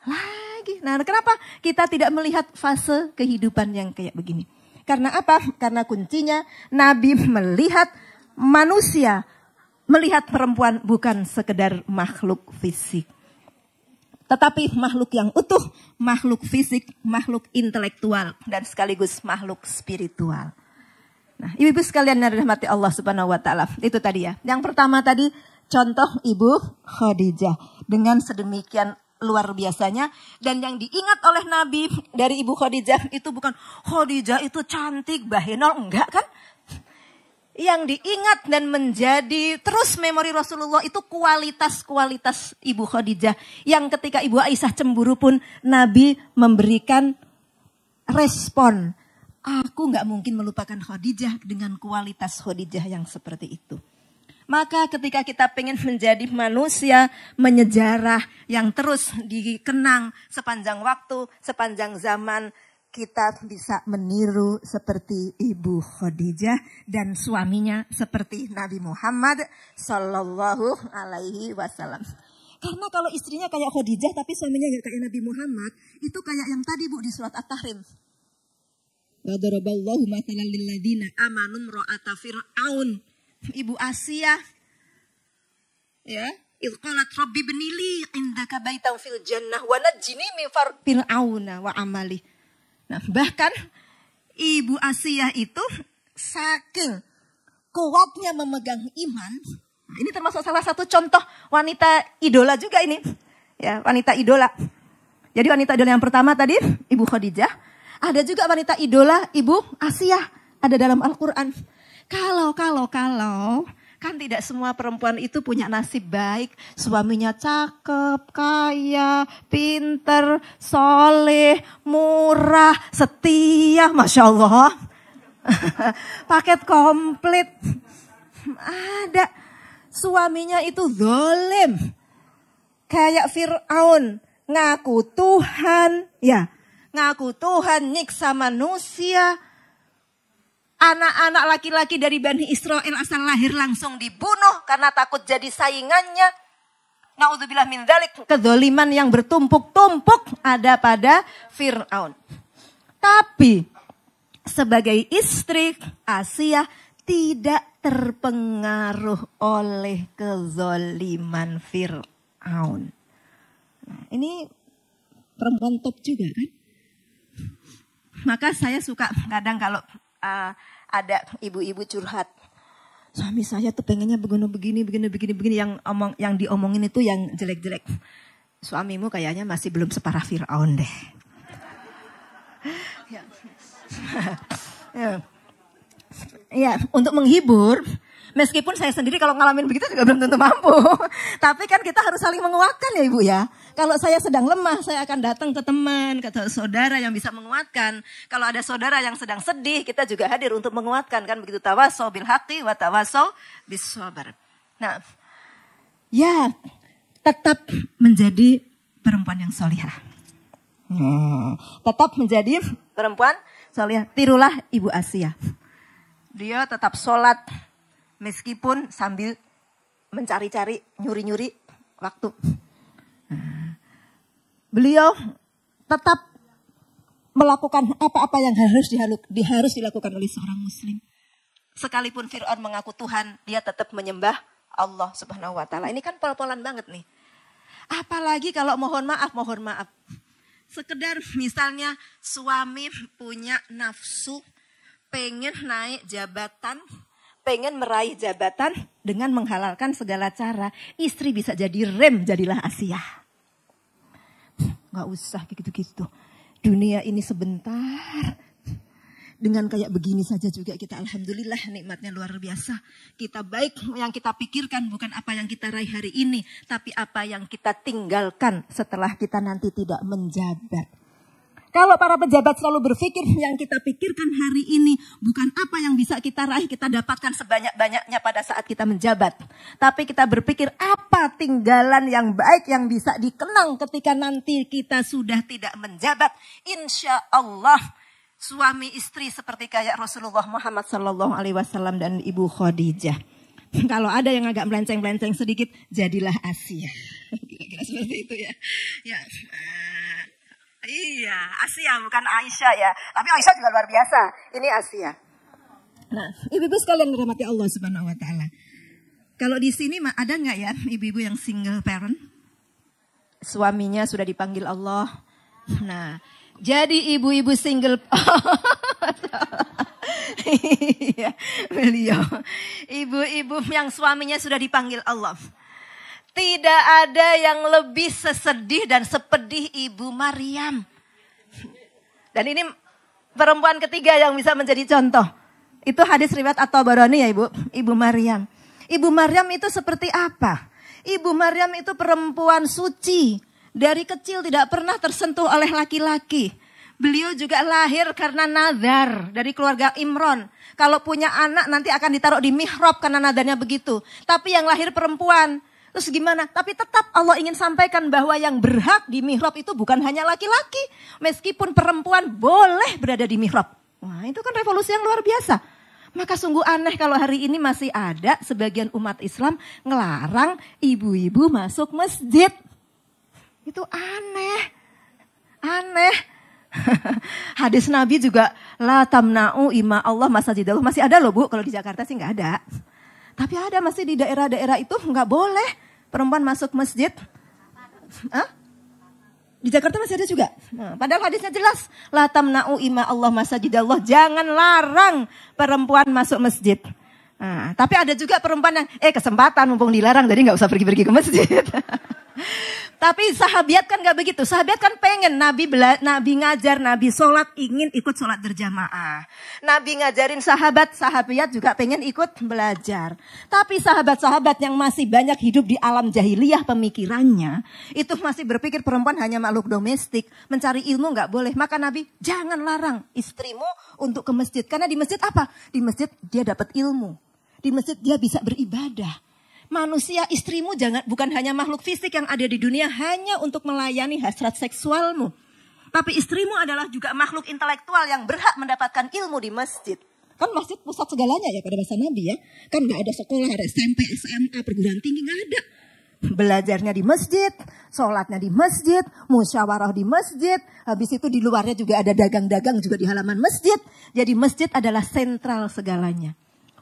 lagi. Nah, kenapa kita tidak melihat fase kehidupan yang kayak begini? Karena apa? Karena kuncinya Nabi melihat manusia, melihat perempuan bukan sekedar makhluk fisik. Tetapi makhluk yang utuh, makhluk fisik, makhluk intelektual, dan sekaligus makhluk spiritual. Nah, ibu-ibu sekalian yang dirahmati Allah Subhanahu wa taala. Itu tadi ya. Yang pertama tadi contoh ibu Khadijah dengan sedemikian luar biasanya dan yang diingat oleh Nabi dari Ibu Khadijah itu bukan Khadijah itu cantik bahenol enggak kan? Yang diingat dan menjadi terus memori Rasulullah itu kualitas-kualitas Ibu Khadijah yang ketika Ibu Aisyah cemburu pun Nabi memberikan respon. Aku nggak mungkin melupakan Khadijah dengan kualitas Khadijah yang seperti itu. Maka ketika kita ingin menjadi manusia menyejarah yang terus dikenang sepanjang waktu, sepanjang zaman, kita bisa meniru seperti Ibu Khadijah dan suaminya seperti Nabi Muhammad Shallallahu Alaihi Wasallam. Karena kalau istrinya kayak Khadijah tapi suaminya nggak kayak Nabi Muhammad, itu kayak yang tadi Bu di surat At-Tahrim. Wa daraballahu mathalan lilladina amanum ro'ata fir'aun Ibu Asia. Ya, Ilqalat Rabbi benili indaka baitan fil jannah wa najini min auna wa amali. Nah, bahkan Ibu Asia itu saking kuatnya memegang iman, ini termasuk salah satu contoh wanita idola juga ini. Ya, wanita idola. Jadi wanita idola yang pertama tadi Ibu Khadijah, ada juga wanita idola Ibu Asia ada dalam Al-Qur'an. Kalau, kalau, kalau, kan tidak semua perempuan itu punya nasib baik. Suaminya cakep, kaya, pinter, soleh, murah, setia, Masya Allah. Paket komplit. Ada. Suaminya itu zolim. Kayak Fir'aun. Ngaku Tuhan. Ya, ngaku Tuhan nyiksa manusia anak-anak laki-laki dari Bani Israel asal lahir langsung dibunuh karena takut jadi saingannya. Naudzubillah min dzalik. Kedoliman yang bertumpuk-tumpuk ada pada Fir'aun. Tapi sebagai istri Asia tidak terpengaruh oleh kezoliman Fir'aun. Nah, ini perempuan top juga kan? Maka saya suka kadang kalau uh, ada ibu-ibu curhat suami saya tuh pengennya begini begini begini begini begini yang omong yang diomongin itu yang jelek-jelek suamimu kayaknya masih belum separah Fir'aun deh ya. Ya. ya untuk menghibur Meskipun saya sendiri kalau ngalamin begitu juga belum tentu mampu. Tapi kan kita harus saling menguatkan ya Ibu ya. Kalau saya sedang lemah, saya akan datang ke teman, ke saudara yang bisa menguatkan. Kalau ada saudara yang sedang sedih, kita juga hadir untuk menguatkan kan begitu tawaso bil haqi wa tawaso bis Nah, ya tetap menjadi perempuan yang solihah. Hmm, tetap menjadi perempuan solihah. Tirulah Ibu Asia. Dia tetap sholat, meskipun sambil mencari-cari, nyuri-nyuri waktu. Beliau tetap melakukan apa-apa yang harus harus dilakukan oleh seorang muslim. Sekalipun Fir'aun mengaku Tuhan, dia tetap menyembah Allah subhanahu wa ta'ala. Ini kan pol-polan banget nih. Apalagi kalau mohon maaf, mohon maaf. Sekedar misalnya suami punya nafsu pengen naik jabatan pengen meraih jabatan dengan menghalalkan segala cara. Istri bisa jadi rem, jadilah Asia. Gak usah gitu-gitu. Dunia ini sebentar. Dengan kayak begini saja juga kita alhamdulillah nikmatnya luar biasa. Kita baik yang kita pikirkan bukan apa yang kita raih hari ini. Tapi apa yang kita tinggalkan setelah kita nanti tidak menjabat. Kalau para pejabat selalu berpikir yang kita pikirkan hari ini bukan apa yang bisa kita raih, kita dapatkan sebanyak-banyaknya pada saat kita menjabat. Tapi kita berpikir apa tinggalan yang baik yang bisa dikenang ketika nanti kita sudah tidak menjabat. Insya Allah suami istri seperti kayak Rasulullah Muhammad Sallallahu Alaihi Wasallam dan Ibu Khadijah. Kalau ada yang agak melenceng-melenceng sedikit, jadilah Asia. Kira-kira seperti itu ya. Ya, Iya, Asia bukan Aisyah ya. Tapi Aisyah juga luar biasa. Ini Asia. Nah, ibu-ibu sekalian dirahmati Allah Subhanahu wa taala. Kalau di sini ada nggak ya ibu-ibu yang single parent? Suaminya sudah dipanggil Allah. Nah, jadi ibu-ibu single Iya, beliau. Ibu-ibu yang suaminya sudah dipanggil Allah. Tidak ada yang lebih sesedih dan sepedih Ibu Maryam. Dan ini perempuan ketiga yang bisa menjadi contoh. Itu hadis riwayat atau baroni ya Ibu, Ibu Maryam. Ibu Maryam itu seperti apa? Ibu Maryam itu perempuan suci. Dari kecil tidak pernah tersentuh oleh laki-laki. Beliau juga lahir karena nazar dari keluarga Imron. Kalau punya anak nanti akan ditaruh di mihrab karena nadarnya begitu. Tapi yang lahir perempuan. Terus gimana? Tapi tetap Allah ingin sampaikan bahwa yang berhak di mihrab itu bukan hanya laki-laki. Meskipun perempuan boleh berada di mihrab. Wah itu kan revolusi yang luar biasa. Maka sungguh aneh kalau hari ini masih ada sebagian umat Islam ngelarang ibu-ibu masuk masjid. Itu aneh. Aneh. Hadis Nabi juga la tamna'u ima Allah masajidallah. Masih ada loh Bu, kalau di Jakarta sih nggak ada. Tapi ada masih di daerah-daerah itu nggak boleh perempuan masuk masjid? Hah? Di Jakarta masih ada juga. Nah, padahal hadisnya jelas. Latam Nau ima Allah masajidallah. Jangan larang perempuan masuk masjid. Nah, tapi ada juga perempuan yang, eh kesempatan mumpung dilarang, jadi nggak usah pergi-pergi ke masjid. Tapi sahabat kan gak begitu. Sahabat kan pengen Nabi bela, Nabi ngajar, Nabi sholat ingin ikut sholat berjamaah. Nabi ngajarin sahabat, sahabat juga pengen ikut belajar. Tapi sahabat-sahabat yang masih banyak hidup di alam jahiliyah pemikirannya, itu masih berpikir perempuan hanya makhluk domestik, mencari ilmu gak boleh. Maka Nabi jangan larang istrimu untuk ke masjid. Karena di masjid apa? Di masjid dia dapat ilmu. Di masjid dia bisa beribadah manusia istrimu jangan bukan hanya makhluk fisik yang ada di dunia hanya untuk melayani hasrat seksualmu. Tapi istrimu adalah juga makhluk intelektual yang berhak mendapatkan ilmu di masjid. Kan masjid pusat segalanya ya pada masa Nabi ya. Kan gak ada sekolah, ada SMP, SMA, perguruan tinggi gak ada. Belajarnya di masjid, sholatnya di masjid, musyawarah di masjid. Habis itu di luarnya juga ada dagang-dagang juga di halaman masjid. Jadi masjid adalah sentral segalanya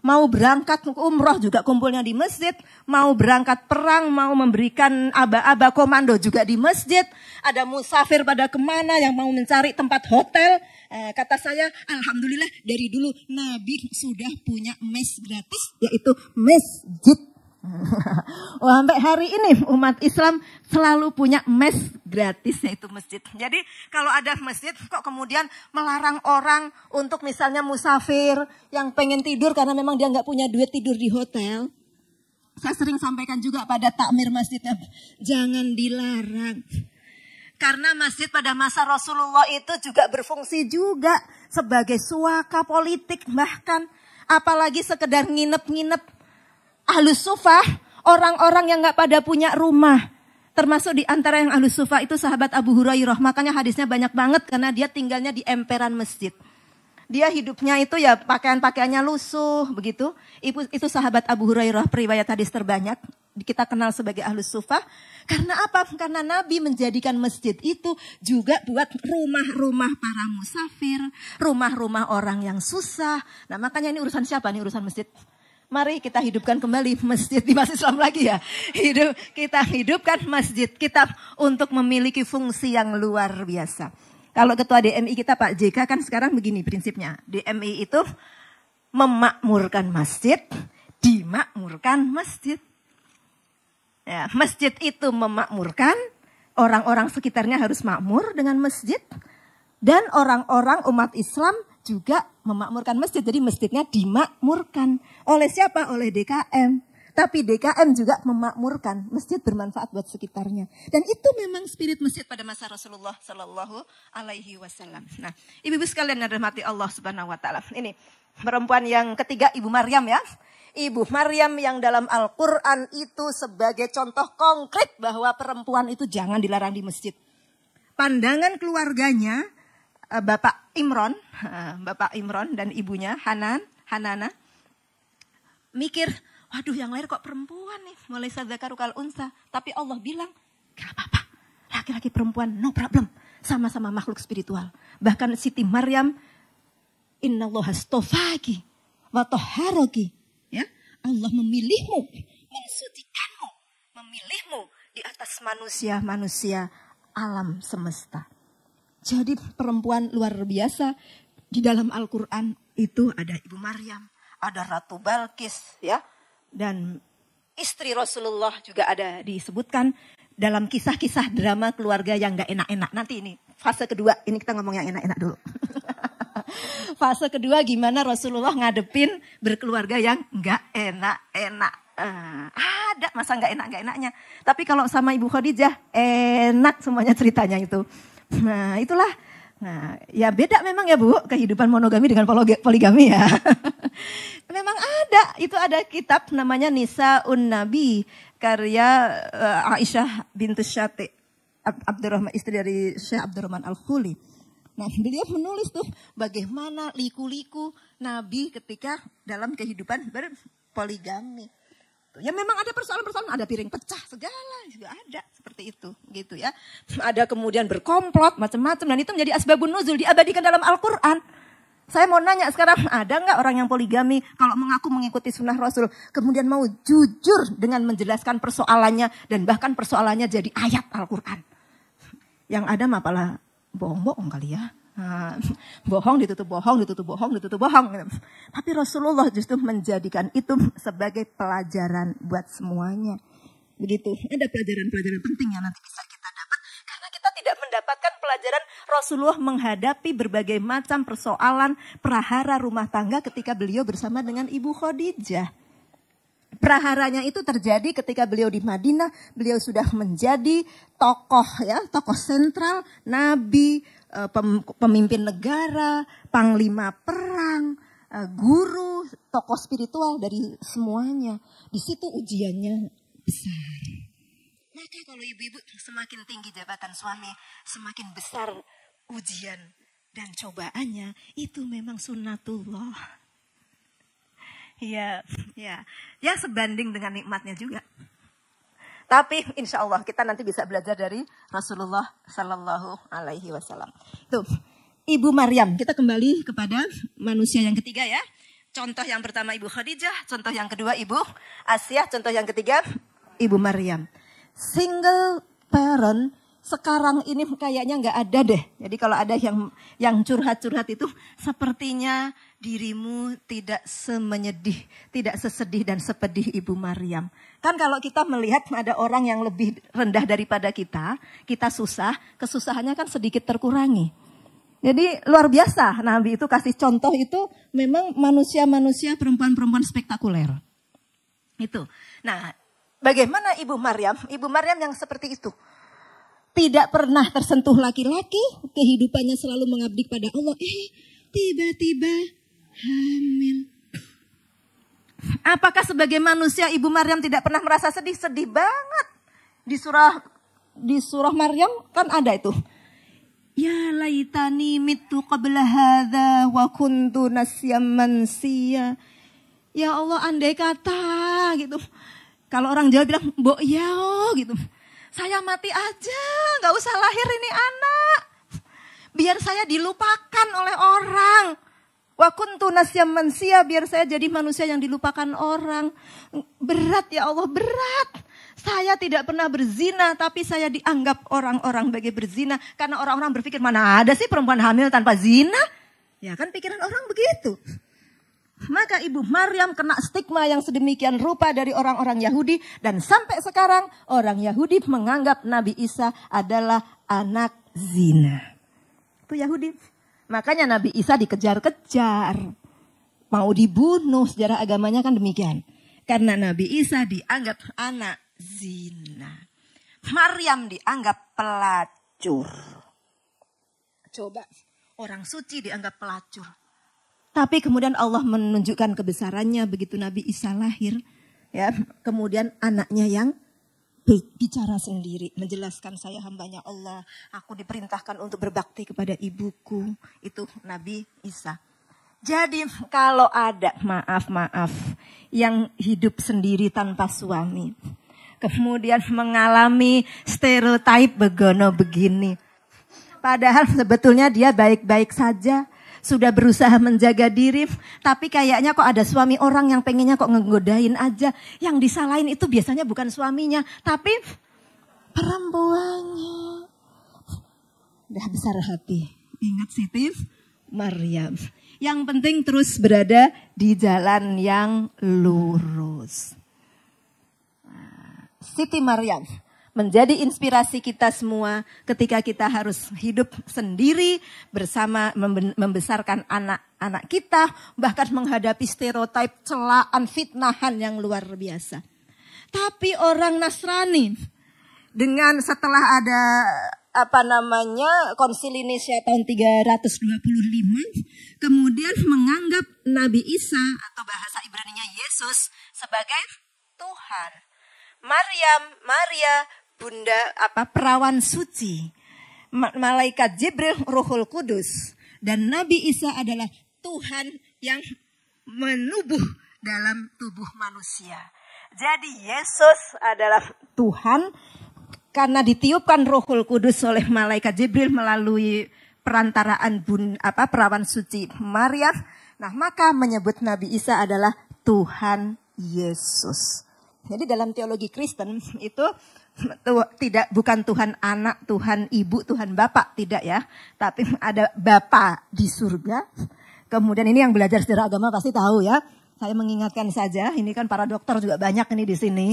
mau berangkat umroh juga kumpulnya di masjid, mau berangkat perang, mau memberikan aba-aba komando juga di masjid, ada musafir pada kemana yang mau mencari tempat hotel. Eh, kata saya, Alhamdulillah dari dulu Nabi sudah punya mes gratis, yaitu masjid Wah, sampai hari ini umat Islam selalu punya mes gratis yaitu masjid. Jadi kalau ada masjid kok kemudian melarang orang untuk misalnya musafir yang pengen tidur karena memang dia nggak punya duit tidur di hotel. Saya sering sampaikan juga pada takmir masjidnya, jangan dilarang. Karena masjid pada masa Rasulullah itu juga berfungsi juga sebagai suaka politik bahkan apalagi sekedar nginep-nginep ahlus sufah, orang-orang yang nggak pada punya rumah. Termasuk di antara yang ahlus sufah itu sahabat Abu Hurairah. Makanya hadisnya banyak banget karena dia tinggalnya di emperan masjid. Dia hidupnya itu ya pakaian-pakaiannya lusuh begitu. Itu, itu sahabat Abu Hurairah periwayat hadis terbanyak. Kita kenal sebagai ahlus sufah. Karena apa? Karena Nabi menjadikan masjid itu juga buat rumah-rumah para musafir. Rumah-rumah orang yang susah. Nah makanya ini urusan siapa nih urusan masjid? Mari kita hidupkan kembali masjid di masa Islam lagi ya. Hidup kita hidupkan masjid kita untuk memiliki fungsi yang luar biasa. Kalau ketua DMI kita Pak JK kan sekarang begini prinsipnya. DMI itu memakmurkan masjid, dimakmurkan masjid. Ya, masjid itu memakmurkan, orang-orang sekitarnya harus makmur dengan masjid. Dan orang-orang umat Islam juga memakmurkan masjid. Jadi masjidnya dimakmurkan. Oleh siapa? Oleh DKM. Tapi DKM juga memakmurkan masjid bermanfaat buat sekitarnya. Dan itu memang spirit masjid pada masa Rasulullah Shallallahu Alaihi Wasallam. Nah, ibu-ibu sekalian yang dirahmati Allah Subhanahu Wa Taala. Ini perempuan yang ketiga, Ibu Maryam ya. Ibu Maryam yang dalam Al-Quran itu sebagai contoh konkret bahwa perempuan itu jangan dilarang di masjid. Pandangan keluarganya Eh, Bapak Imron, Bapak Imron dan ibunya Hanan, Hanana mikir, waduh yang lahir kok perempuan nih, mulai sadzakaru kal unsa, tapi Allah bilang, gak apa-apa, laki-laki perempuan no problem, sama-sama makhluk spiritual. Bahkan Siti Maryam, innalillah stofagi watoharogi, ya, Allah memilihmu, mensucikanmu, memilihmu di atas manusia-manusia alam semesta. Jadi perempuan luar biasa. Di dalam Al-Quran itu ada Ibu Maryam, ada Ratu Balkis, ya. Dan istri Rasulullah juga ada disebutkan dalam kisah-kisah drama keluarga yang nggak enak-enak. Nanti ini fase kedua, ini kita ngomong yang enak-enak dulu. fase kedua gimana Rasulullah ngadepin berkeluarga yang nggak enak-enak. Uh, ada masa nggak enak nggak enaknya. Tapi kalau sama Ibu Khadijah enak semuanya ceritanya itu. Nah, itulah. Nah, ya beda memang ya Bu, kehidupan monogami dengan poligami ya. memang ada, itu ada kitab namanya Nisa Un Nabi karya uh, Aisyah bintu Syati Abdurrahman istri dari Syekh Abdurrahman Al-Khuli. Nah, beliau menulis tuh bagaimana liku-liku Nabi ketika dalam kehidupan berpoligami gitu. Ya memang ada persoalan-persoalan, ada piring pecah segala juga ada seperti itu gitu ya. Ada kemudian berkomplot macam-macam dan itu menjadi asbabun nuzul diabadikan dalam Al-Qur'an. Saya mau nanya sekarang ada nggak orang yang poligami kalau mengaku mengikuti sunnah Rasul kemudian mau jujur dengan menjelaskan persoalannya dan bahkan persoalannya jadi ayat Al-Quran. Yang ada apalah bohong-bohong kali ya. Ah, bohong ditutup bohong, ditutup bohong, ditutup bohong. Gitu. Tapi Rasulullah justru menjadikan itu sebagai pelajaran buat semuanya. Begitu. Ada pelajaran-pelajaran penting yang nanti bisa kita dapat karena kita tidak mendapatkan pelajaran Rasulullah menghadapi berbagai macam persoalan prahara rumah tangga ketika beliau bersama dengan Ibu Khadijah praharanya itu terjadi ketika beliau di Madinah, beliau sudah menjadi tokoh ya, tokoh sentral nabi Eh, pemimpin negara, panglima perang, eh, guru, tokoh spiritual dari semuanya. Di situ ujiannya besar. Maka kalau ibu-ibu semakin tinggi jabatan suami, semakin besar ujian dan cobaannya, itu memang sunnatullah. Ya, ya. Ya sebanding dengan nikmatnya juga. Tapi insya Allah kita nanti bisa belajar dari Rasulullah Sallallahu Alaihi Wasallam. Tuh, Ibu Maryam. Kita kembali kepada manusia yang ketiga ya. Contoh yang pertama Ibu Khadijah, contoh yang kedua Ibu Asia, contoh yang ketiga Ibu Maryam. Single parent sekarang ini kayaknya nggak ada deh. Jadi kalau ada yang yang curhat-curhat itu sepertinya dirimu tidak semenyedih, tidak sesedih dan sepedih Ibu Maryam. Kan kalau kita melihat ada orang yang lebih rendah daripada kita, kita susah, kesusahannya kan sedikit terkurangi. Jadi luar biasa Nabi itu kasih contoh itu memang manusia-manusia perempuan-perempuan spektakuler. Itu. Nah, bagaimana Ibu Maryam? Ibu Maryam yang seperti itu tidak pernah tersentuh laki-laki, kehidupannya selalu mengabdi pada Allah. Eh, tiba-tiba hamil. Apakah sebagai manusia Ibu Maryam tidak pernah merasa sedih? Sedih banget. Di surah di surah Maryam kan ada itu. Ya laitani mitu qabla hadza wa kuntu nasyam mansia. Ya Allah andai kata gitu. Kalau orang Jawa bilang mbok ya gitu saya mati aja, nggak usah lahir ini anak. Biar saya dilupakan oleh orang. Wa kuntu yang biar saya jadi manusia yang dilupakan orang. Berat ya Allah, berat. Saya tidak pernah berzina, tapi saya dianggap orang-orang bagi berzina. Karena orang-orang berpikir, mana ada sih perempuan hamil tanpa zina? Ya kan pikiran orang begitu. Maka ibu Maryam kena stigma yang sedemikian rupa dari orang-orang Yahudi dan sampai sekarang orang Yahudi menganggap Nabi Isa adalah anak zina. Itu Yahudi. Makanya Nabi Isa dikejar-kejar. Mau dibunuh sejarah agamanya kan demikian. Karena Nabi Isa dianggap anak zina. Maryam dianggap pelacur. Coba orang suci dianggap pelacur tapi kemudian Allah menunjukkan kebesarannya begitu Nabi Isa lahir. Ya, kemudian anaknya yang bicara sendiri, menjelaskan saya hambanya Allah, aku diperintahkan untuk berbakti kepada ibuku. Itu Nabi Isa. Jadi kalau ada maaf maaf yang hidup sendiri tanpa suami, kemudian mengalami stereotip begono begini. Padahal sebetulnya dia baik-baik saja, sudah berusaha menjaga diri, tapi kayaknya kok ada suami orang yang pengennya kok ngegodain aja. Yang disalahin itu biasanya bukan suaminya, tapi perempuannya. Udah besar hati. Ingat Siti Maryam. Yang penting terus berada di jalan yang lurus. Nah, Siti Maryam menjadi inspirasi kita semua ketika kita harus hidup sendiri bersama membesarkan anak-anak kita, bahkan menghadapi stereotip celaan fitnahan yang luar biasa. Tapi orang Nasrani dengan setelah ada apa namanya konsili Indonesia tahun 325 kemudian menganggap Nabi Isa atau bahasa Ibrani nya Yesus sebagai Tuhan. Maryam, Maria bunda apa perawan suci. Malaikat Jibril Ruhul Kudus dan Nabi Isa adalah Tuhan yang menubuh dalam tubuh manusia. Jadi Yesus adalah Tuhan karena ditiupkan Rohul Kudus oleh malaikat Jibril melalui perantaraan bun, apa perawan suci Maria. Nah, maka menyebut Nabi Isa adalah Tuhan Yesus. Jadi dalam teologi Kristen itu tidak bukan Tuhan anak, Tuhan ibu, Tuhan bapak, tidak ya. Tapi ada bapa di surga. Kemudian ini yang belajar secara agama pasti tahu ya. Saya mengingatkan saja, ini kan para dokter juga banyak ini di sini.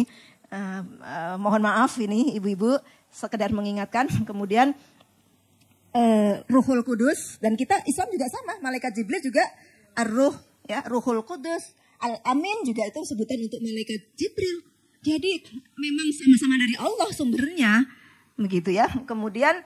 Uh, uh, mohon maaf ini ibu-ibu, sekedar mengingatkan. Kemudian uh, Ruhul Kudus dan kita Islam juga sama, malaikat Jibril juga arruh ya, Ruhul Kudus, Al-Amin juga itu sebutan untuk malaikat Jibril. Jadi memang sama-sama dari Allah sumbernya, begitu ya. Kemudian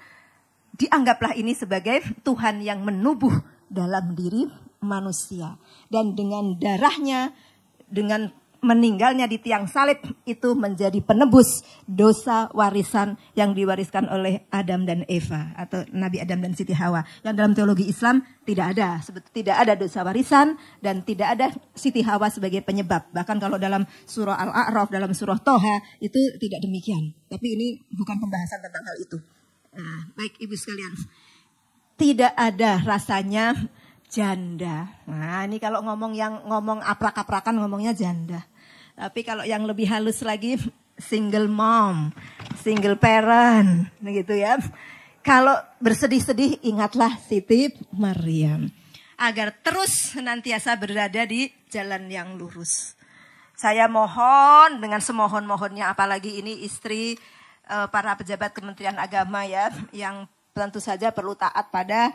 dianggaplah ini sebagai Tuhan yang menubuh dalam diri manusia dan dengan darahnya dengan meninggalnya di tiang salib itu menjadi penebus dosa warisan yang diwariskan oleh Adam dan Eva atau Nabi Adam dan Siti Hawa. Yang dalam teologi Islam tidak ada, tidak ada dosa warisan dan tidak ada Siti Hawa sebagai penyebab. Bahkan kalau dalam surah Al-A'raf, dalam surah Toha itu tidak demikian. Tapi ini bukan pembahasan tentang hal itu. Nah, baik ibu sekalian, tidak ada rasanya janda. Nah, ini kalau ngomong yang ngomong aprak-aprakan ngomongnya janda. Tapi kalau yang lebih halus lagi single mom, single parent, begitu nah ya. Kalau bersedih-sedih ingatlah Siti Maryam agar terus senantiasa berada di jalan yang lurus. Saya mohon dengan semohon-mohonnya apalagi ini istri eh, para pejabat Kementerian Agama ya yang tentu saja perlu taat pada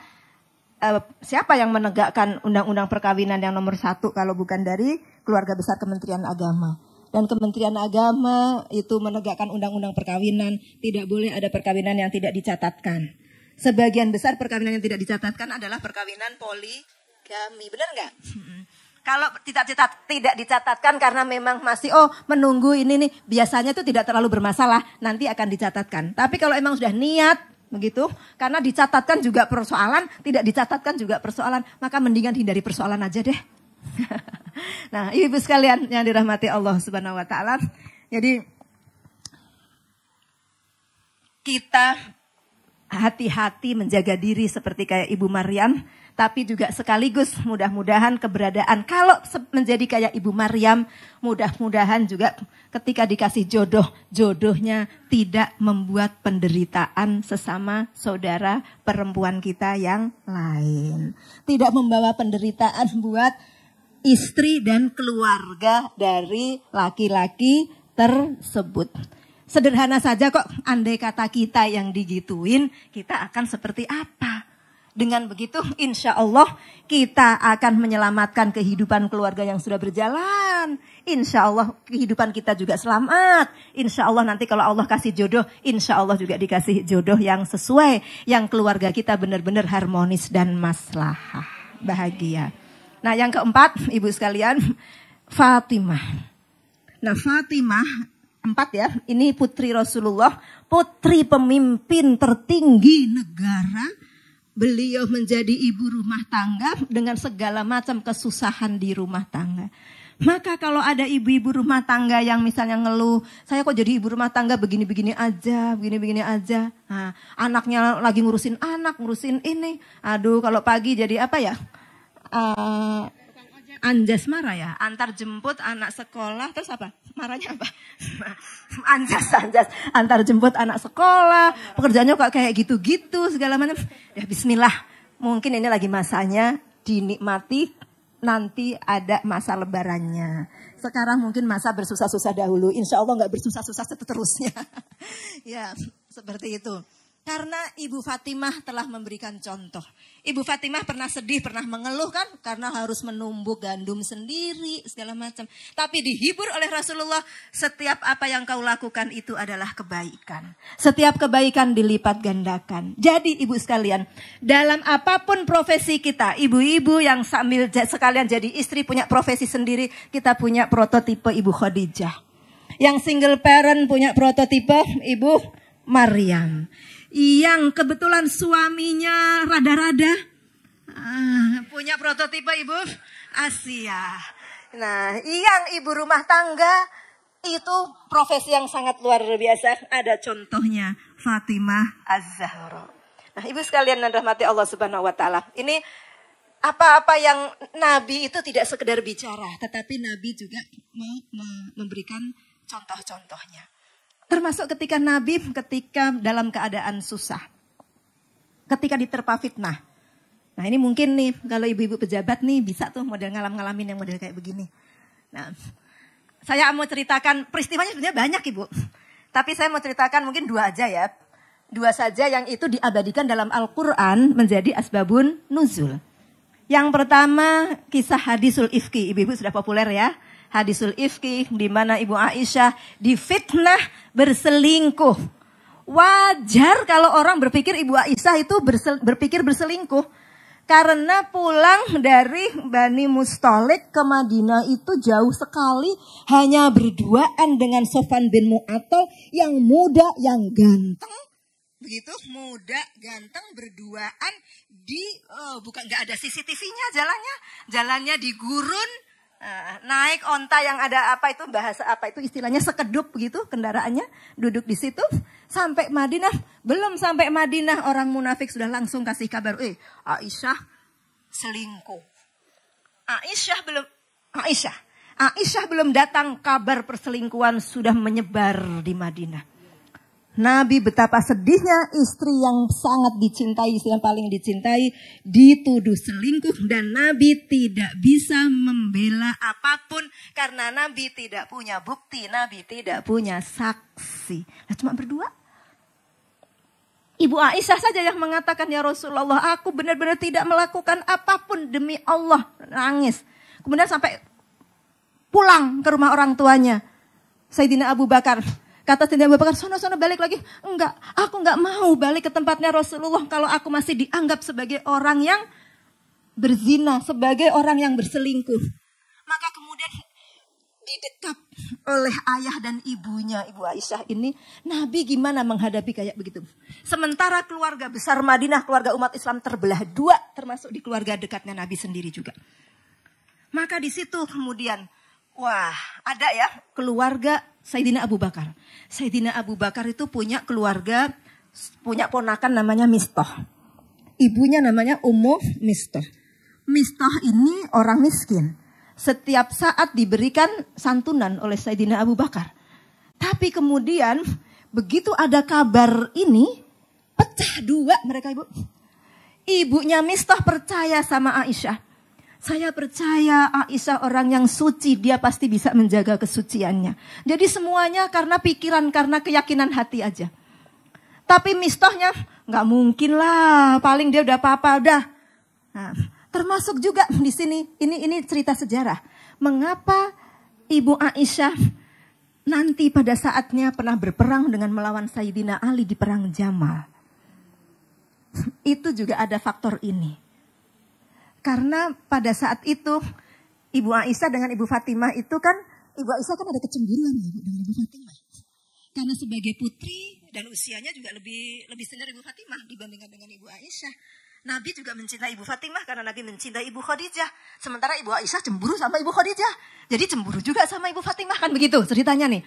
eh, siapa yang menegakkan undang-undang perkawinan yang nomor satu kalau bukan dari keluarga besar Kementerian Agama. Dan Kementerian Agama itu menegakkan undang-undang perkawinan, tidak boleh ada perkawinan yang tidak dicatatkan. Sebagian besar perkawinan yang tidak dicatatkan adalah perkawinan poligami, benar nggak? Kalau tidak dicatat, tidak dicatatkan karena memang masih oh menunggu ini nih biasanya itu tidak terlalu bermasalah nanti akan dicatatkan. Tapi kalau emang sudah niat begitu karena dicatatkan juga persoalan tidak dicatatkan juga persoalan maka mendingan hindari persoalan aja deh nah, ibu sekalian yang dirahmati Allah Subhanahu wa taala. Jadi kita hati-hati menjaga diri seperti kayak Ibu Maryam, tapi juga sekaligus mudah-mudahan keberadaan kalau menjadi kayak Ibu Maryam, mudah-mudahan juga ketika dikasih jodoh, jodohnya tidak membuat penderitaan sesama saudara perempuan kita yang lain. Tidak membawa penderitaan buat istri dan keluarga dari laki-laki tersebut. Sederhana saja kok, andai kata kita yang digituin, kita akan seperti apa? Dengan begitu, insya Allah kita akan menyelamatkan kehidupan keluarga yang sudah berjalan. Insya Allah kehidupan kita juga selamat. Insya Allah nanti kalau Allah kasih jodoh, insya Allah juga dikasih jodoh yang sesuai. Yang keluarga kita benar-benar harmonis dan maslahah. Bahagia. Nah yang keempat, ibu sekalian, Fatimah. Nah Fatimah empat ya, ini putri Rasulullah, putri pemimpin tertinggi negara. Beliau menjadi ibu rumah tangga dengan segala macam kesusahan di rumah tangga. Maka kalau ada ibu-ibu rumah tangga yang misalnya ngeluh, saya kok jadi ibu rumah tangga begini-begini aja, begini-begini aja. Nah, anaknya lagi ngurusin anak, ngurusin ini. Aduh, kalau pagi jadi apa ya? uh, anjas marah ya, antar jemput anak sekolah, terus apa? Marahnya apa? anjas, anjas, antar jemput anak sekolah, pekerjaannya kok kayak gitu-gitu segala macam. Ya bismillah, mungkin ini lagi masanya dinikmati, nanti ada masa lebarannya. Sekarang mungkin masa bersusah-susah dahulu, insya Allah nggak bersusah-susah seterusnya. ya, seperti itu. Karena Ibu Fatimah telah memberikan contoh. Ibu Fatimah pernah sedih, pernah mengeluh kan karena harus menumbuk gandum sendiri segala macam. Tapi dihibur oleh Rasulullah, setiap apa yang kau lakukan itu adalah kebaikan. Setiap kebaikan dilipat gandakan. Jadi Ibu sekalian, dalam apapun profesi kita, ibu-ibu yang sambil sekalian jadi istri punya profesi sendiri, kita punya prototipe Ibu Khadijah. Yang single parent punya prototipe Ibu Maryam yang kebetulan suaminya rada-rada ah, punya prototipe Ibu Asia. Nah, yang ibu rumah tangga itu profesi yang sangat luar biasa. Ada contohnya Fatimah Az-Zahra. Nah, Ibu sekalian dan rahmati Allah Subhanahu wa taala. Ini apa-apa yang nabi itu tidak sekedar bicara, tetapi nabi juga memberikan contoh-contohnya. Termasuk ketika Nabi ketika dalam keadaan susah. Ketika diterpa fitnah. Nah ini mungkin nih kalau ibu-ibu pejabat nih bisa tuh model ngalam-ngalamin yang model kayak begini. Nah saya mau ceritakan peristiwanya sebenarnya banyak ibu. Tapi saya mau ceritakan mungkin dua aja ya. Dua saja yang itu diabadikan dalam Al-Quran menjadi asbabun nuzul. Yang pertama kisah hadisul ifki. Ibu-ibu sudah populer ya hadisul ifki di mana Ibu Aisyah difitnah berselingkuh. Wajar kalau orang berpikir Ibu Aisyah itu bersel, berpikir berselingkuh. Karena pulang dari Bani Mustalik ke Madinah itu jauh sekali hanya berduaan dengan Sofan bin Mu'attal yang muda, yang ganteng. Begitu, muda, ganteng, berduaan di, oh, bukan nggak ada CCTV-nya jalannya. Jalannya di gurun, Ah, naik onta yang ada apa itu bahasa apa itu istilahnya sekedup begitu kendaraannya duduk di situ sampai Madinah belum sampai Madinah orang munafik sudah langsung kasih kabar eh Aisyah selingkuh Aisyah belum Aisyah Aisyah belum datang kabar perselingkuhan sudah menyebar di Madinah Nabi betapa sedihnya istri yang sangat dicintai, istri yang paling dicintai dituduh selingkuh dan Nabi tidak bisa membela apapun karena Nabi tidak punya bukti, Nabi tidak punya saksi. Nah, cuma berdua. Ibu Aisyah saja yang mengatakan ya Rasulullah aku benar-benar tidak melakukan apapun demi Allah nangis. Kemudian sampai pulang ke rumah orang tuanya. Sayyidina Abu Bakar Kata Siti Abu Bakar, sono-sono balik lagi. Enggak, aku enggak mau balik ke tempatnya Rasulullah kalau aku masih dianggap sebagai orang yang berzina, sebagai orang yang berselingkuh. Maka kemudian didekap oleh ayah dan ibunya, Ibu Aisyah ini. Nabi gimana menghadapi kayak begitu? Sementara keluarga besar Madinah, keluarga umat Islam terbelah dua, termasuk di keluarga dekatnya Nabi sendiri juga. Maka di situ kemudian, wah ada ya keluarga Sayyidina Abu Bakar. Sayyidina Abu Bakar itu punya keluarga, punya ponakan namanya Mistoh. Ibunya namanya Ummu Mistoh. Mistoh ini orang miskin. Setiap saat diberikan santunan oleh Sayyidina Abu Bakar. Tapi kemudian begitu ada kabar ini, pecah dua mereka ibu. Ibunya Mistoh percaya sama Aisyah saya percaya Aisyah orang yang suci, dia pasti bisa menjaga kesuciannya. Jadi semuanya karena pikiran, karena keyakinan hati aja. Tapi mistohnya, nggak mungkin lah, paling dia udah apa-apa, udah. Nah, termasuk juga di sini, ini ini cerita sejarah. Mengapa Ibu Aisyah nanti pada saatnya pernah berperang dengan melawan Sayyidina Ali di Perang Jamal. Itu juga ada faktor ini. Karena pada saat itu Ibu Aisyah dengan Ibu Fatimah itu kan Ibu Aisyah kan ada kecemburuan ya dengan Ibu Fatimah. Karena sebagai putri dan usianya juga lebih lebih senior Ibu Fatimah dibandingkan dengan Ibu Aisyah. Nabi juga mencintai Ibu Fatimah karena Nabi mencintai Ibu Khadijah. Sementara Ibu Aisyah cemburu sama Ibu Khadijah. Jadi cemburu juga sama Ibu Fatimah kan begitu ceritanya nih.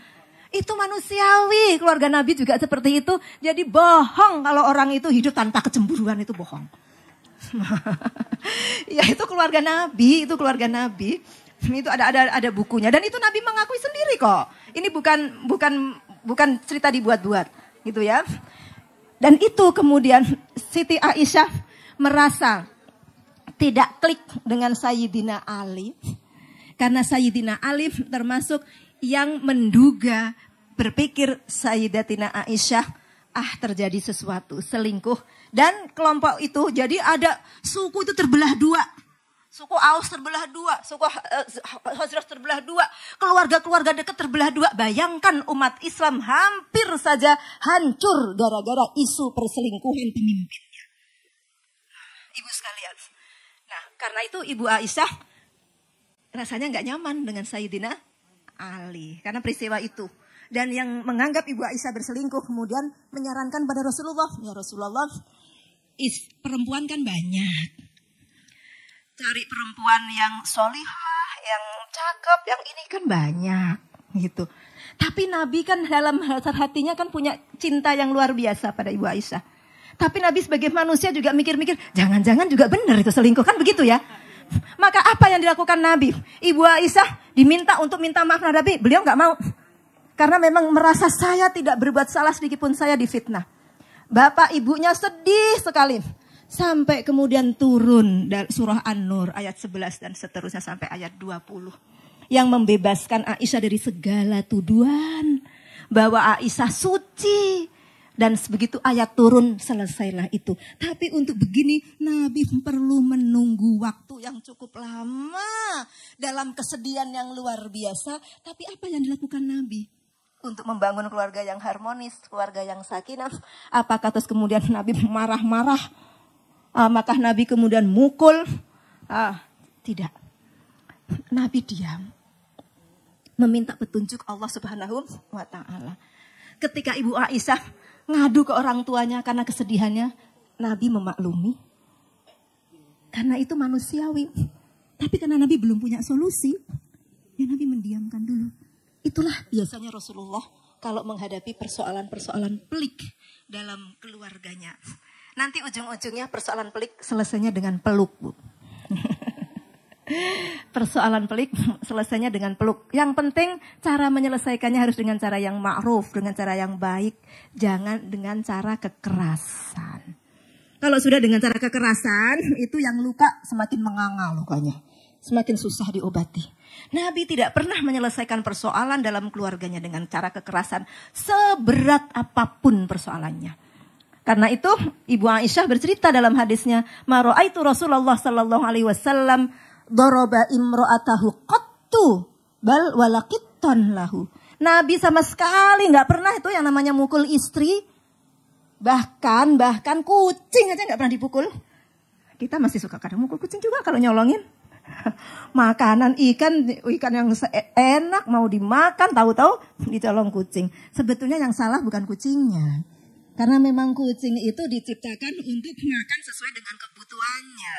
Itu manusiawi, keluarga Nabi juga seperti itu. Jadi bohong kalau orang itu hidup tanpa kecemburuan itu bohong. ya itu keluarga Nabi, itu keluarga Nabi. Itu ada ada ada bukunya dan itu Nabi mengakui sendiri kok. Ini bukan bukan bukan cerita dibuat-buat gitu ya. Dan itu kemudian Siti Aisyah merasa tidak klik dengan Sayyidina Ali. Karena Sayyidina Ali termasuk yang menduga berpikir Sayyidatina Aisyah ah terjadi sesuatu selingkuh dan kelompok itu, jadi ada suku itu terbelah dua. Suku Aus terbelah dua, suku eh, Hazrat terbelah dua, keluarga-keluarga dekat terbelah dua. Bayangkan umat Islam hampir saja hancur gara-gara isu perselingkuhan pemimpinnya. Ibu sekalian, nah karena itu Ibu Aisyah rasanya nggak nyaman dengan Sayyidina Ali karena peristiwa itu dan yang menganggap Ibu Aisyah berselingkuh kemudian menyarankan pada Rasulullah, ya Rasulullah, is, perempuan kan banyak. Cari perempuan yang solihah, yang cakep, yang ini kan banyak gitu. Tapi Nabi kan dalam hatinya kan punya cinta yang luar biasa pada Ibu Aisyah. Tapi Nabi sebagai manusia juga mikir-mikir, jangan-jangan juga benar itu selingkuh kan begitu ya. Maka apa yang dilakukan Nabi? Ibu Aisyah diminta untuk minta maaf Nabi, beliau nggak mau. Karena memang merasa saya tidak berbuat salah sedikit pun saya difitnah. Bapak ibunya sedih sekali. Sampai kemudian turun surah An-Nur ayat 11 dan seterusnya sampai ayat 20. Yang membebaskan Aisyah dari segala tuduhan. Bahwa Aisyah suci. Dan sebegitu ayat turun selesailah itu. Tapi untuk begini Nabi perlu menunggu waktu yang cukup lama. Dalam kesedihan yang luar biasa. Tapi apa yang dilakukan Nabi? untuk membangun keluarga yang harmonis, keluarga yang sakinah. Apakah terus kemudian Nabi marah-marah? Uh, maka Nabi kemudian mukul? Uh, tidak. Nabi diam. Meminta petunjuk Allah Subhanahu wa taala. Ketika Ibu Aisyah ngadu ke orang tuanya karena kesedihannya, Nabi memaklumi. Karena itu manusiawi. Tapi karena Nabi belum punya solusi, ya Nabi mendiamkan dulu Itulah biasanya Rasulullah kalau menghadapi persoalan-persoalan pelik dalam keluarganya. Nanti ujung-ujungnya persoalan pelik selesainya dengan peluk, Bu. persoalan pelik selesainya dengan peluk. Yang penting cara menyelesaikannya harus dengan cara yang ma'ruf, dengan cara yang baik, jangan dengan cara kekerasan. Kalau sudah dengan cara kekerasan, itu yang luka semakin menganga lukanya. Semakin susah diobati. Nabi tidak pernah menyelesaikan persoalan dalam keluarganya dengan cara kekerasan seberat apapun persoalannya. Karena itu Ibu Aisyah bercerita dalam hadisnya, "Mara'aitu Rasulullah sallallahu alaihi wasallam daraba imra'atahu kotu bal walakiton lahu." Nabi sama sekali nggak pernah itu yang namanya mukul istri. Bahkan bahkan kucing aja nggak pernah dipukul. Kita masih suka kadang mukul kucing juga kalau nyolongin. Makanan ikan, ikan yang enak mau dimakan, tahu-tahu ditolong kucing. Sebetulnya yang salah bukan kucingnya. Karena memang kucing itu diciptakan untuk makan sesuai dengan kebutuhannya.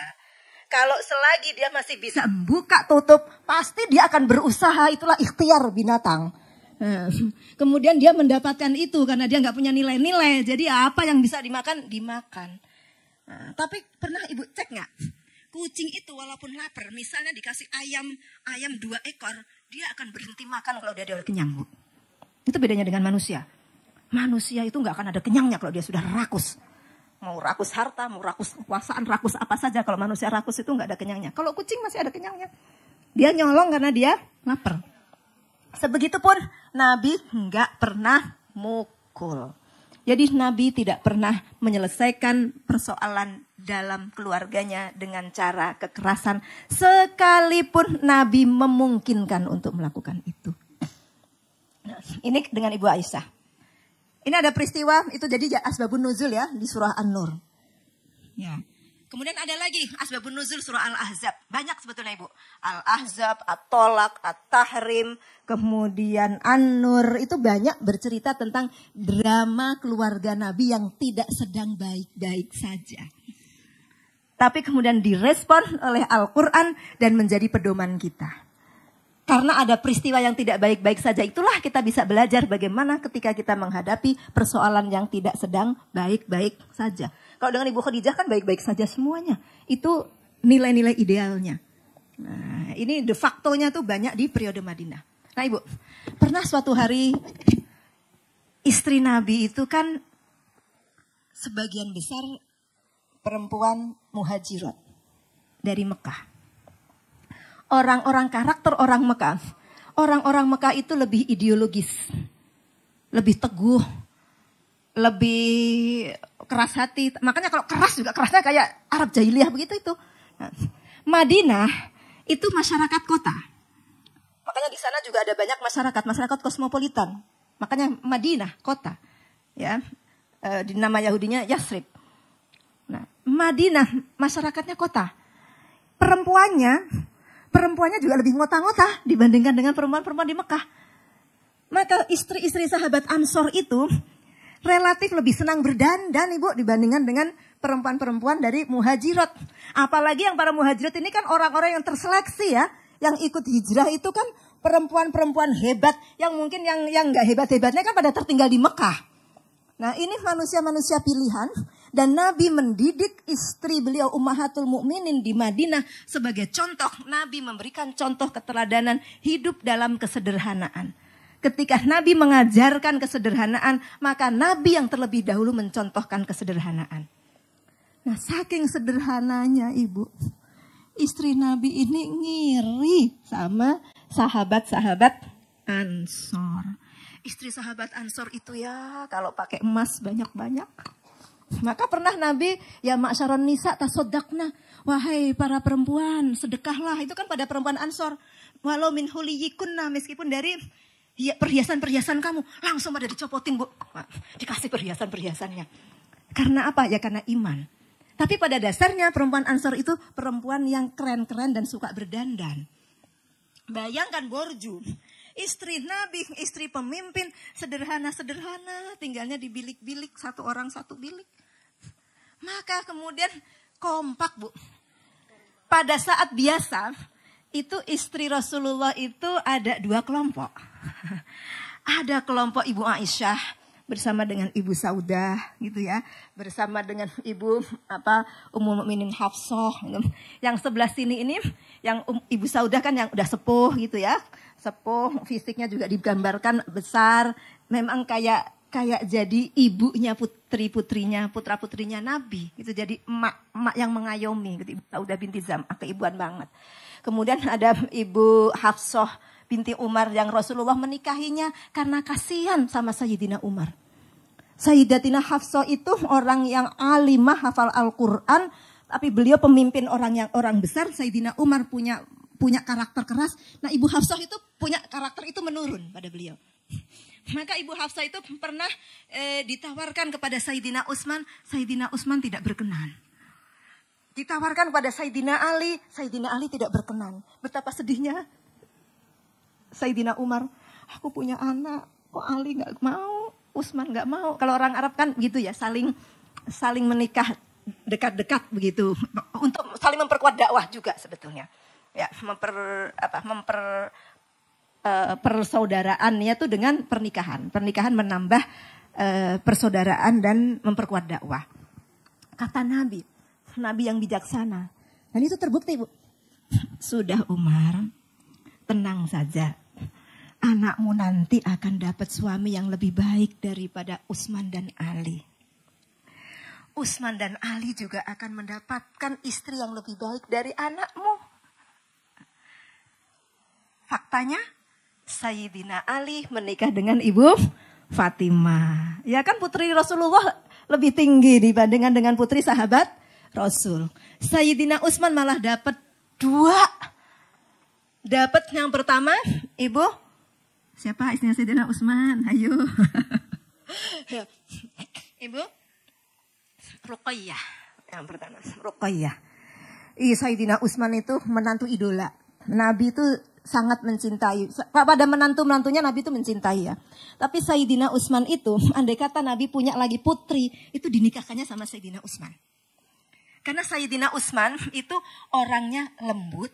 Kalau selagi dia masih bisa buka tutup, pasti dia akan berusaha. Itulah ikhtiar binatang. Eh, kemudian dia mendapatkan itu karena dia nggak punya nilai-nilai. Jadi apa yang bisa dimakan dimakan. Nah, tapi pernah ibu cek nggak? kucing itu walaupun lapar, misalnya dikasih ayam ayam dua ekor, dia akan berhenti makan kalau dia ada kenyang. Itu bedanya dengan manusia. Manusia itu nggak akan ada kenyangnya kalau dia sudah rakus. Mau rakus harta, mau rakus kekuasaan, rakus apa saja. Kalau manusia rakus itu nggak ada kenyangnya. Kalau kucing masih ada kenyangnya. Dia nyolong karena dia lapar. Sebegitupun Nabi nggak pernah mukul. Jadi Nabi tidak pernah menyelesaikan persoalan dalam keluarganya dengan cara kekerasan sekalipun Nabi memungkinkan untuk melakukan itu. ini dengan Ibu Aisyah. Ini ada peristiwa itu jadi asbabun nuzul ya di surah An-Nur. Ya. Kemudian ada lagi asbabun nuzul surah Al-Ahzab. Banyak sebetulnya Ibu. Al-Ahzab, At-Tolak, At-Tahrim, kemudian An-Nur. Itu banyak bercerita tentang drama keluarga Nabi yang tidak sedang baik-baik saja tapi kemudian direspon oleh Al-Quran dan menjadi pedoman kita. Karena ada peristiwa yang tidak baik-baik saja, itulah kita bisa belajar bagaimana ketika kita menghadapi persoalan yang tidak sedang baik-baik saja. Kalau dengan Ibu Khadijah kan baik-baik saja semuanya. Itu nilai-nilai idealnya. Nah, ini de facto-nya tuh banyak di periode Madinah. Nah, Ibu, pernah suatu hari istri Nabi itu kan sebagian besar perempuan muhajirat dari Mekah. Orang-orang karakter orang Mekah, orang-orang Mekah itu lebih ideologis, lebih teguh, lebih keras hati. Makanya kalau keras juga kerasnya kayak Arab jahiliyah begitu itu. Madinah itu masyarakat kota. Makanya di sana juga ada banyak masyarakat, masyarakat kosmopolitan. Makanya Madinah kota. Ya. Eh, di nama Yahudinya Yasrib. Nah, Madinah masyarakatnya kota. Perempuannya perempuannya juga lebih ngota-ngota dibandingkan dengan perempuan-perempuan di Mekah. Maka istri-istri sahabat Ansor itu relatif lebih senang berdandan ibu dibandingkan dengan perempuan-perempuan dari muhajirat. Apalagi yang para muhajirat ini kan orang-orang yang terseleksi ya, yang ikut hijrah itu kan perempuan-perempuan hebat yang mungkin yang yang nggak hebat-hebatnya kan pada tertinggal di Mekah. Nah ini manusia-manusia pilihan dan Nabi mendidik istri beliau Ummahatul Mukminin di Madinah sebagai contoh. Nabi memberikan contoh keteladanan hidup dalam kesederhanaan. Ketika Nabi mengajarkan kesederhanaan, maka Nabi yang terlebih dahulu mencontohkan kesederhanaan. Nah, saking sederhananya Ibu, istri Nabi ini ngiri sama sahabat-sahabat Ansor. Istri sahabat Ansor itu ya kalau pakai emas banyak-banyak maka pernah Nabi, ya maksyaron nisa tasodakna. Wahai para perempuan, sedekahlah. Itu kan pada perempuan ansor. Walau min huliyikunna, meskipun dari ya, perhiasan-perhiasan kamu. Langsung pada dicopotin, Bu. Dikasih perhiasan-perhiasannya. Karena apa? Ya karena iman. Tapi pada dasarnya perempuan ansor itu perempuan yang keren-keren dan suka berdandan. Bayangkan borju. Istri nabi, istri pemimpin, sederhana-sederhana, tinggalnya di bilik-bilik, satu orang satu bilik. Maka kemudian kompak bu. Pada saat biasa itu istri Rasulullah itu ada dua kelompok. ada kelompok Ibu Aisyah bersama dengan Ibu Saudah gitu ya, bersama dengan Ibu apa Ummul Mukminin Hafsah. Gitu. Yang sebelah sini ini yang um, Ibu Saudah kan yang udah sepuh gitu ya. Sepuh, fisiknya juga digambarkan besar, memang kayak kayak jadi ibunya putri-putrinya, putra-putrinya Nabi. Gitu. Jadi emak-emak yang mengayomi. Gitu. Ibu binti zam ah, keibuan banget. Kemudian ada Ibu Hafsah binti Umar yang Rasulullah menikahinya karena kasihan sama Sayyidina Umar. Sayyidatina Hafsah itu orang yang alimah hafal Al-Quran, tapi beliau pemimpin orang yang orang besar. Sayyidina Umar punya punya karakter keras. Nah, Ibu Hafsah itu punya karakter itu menurun pada beliau. Maka Ibu Hafsa itu pernah eh, ditawarkan kepada Saidina Usman, Saidina Usman tidak berkenan. Ditawarkan kepada Saidina Ali, Saidina Ali tidak berkenan. Betapa sedihnya Saidina Umar, aku punya anak, kok Ali nggak mau, Usman nggak mau. Kalau orang Arab kan gitu ya, saling saling menikah dekat-dekat begitu untuk saling memperkuat dakwah juga sebetulnya ya memper apa memper Eh, persaudaraannya tuh dengan pernikahan. Pernikahan menambah eh, persaudaraan dan memperkuat dakwah. Kata Nabi, Nabi yang bijaksana. Dan itu terbukti, Bu. Sudah Umar, tenang saja. Anakmu nanti akan dapat suami yang lebih baik daripada Usman dan Ali. Usman dan Ali juga akan mendapatkan istri yang lebih baik dari anakmu. Faktanya, Sayyidina Ali menikah dengan Ibu Fatimah. Ya kan putri Rasulullah lebih tinggi dibandingkan dengan putri sahabat Rasul. Sayyidina Utsman malah dapat dua. Dapat yang pertama, Ibu siapa istrinya Sayyidina Utsman? Ayo. Ibu Ruqayyah yang pertama, Ruqayyah. Ih, Sayyidina Utsman itu menantu idola. Nabi itu sangat mencintai. Pada menantu-menantunya Nabi itu mencintai ya. Tapi Sayyidina Utsman itu, andai kata Nabi punya lagi putri, itu dinikahkannya sama Sayyidina Utsman. Karena Sayyidina Utsman itu orangnya lembut,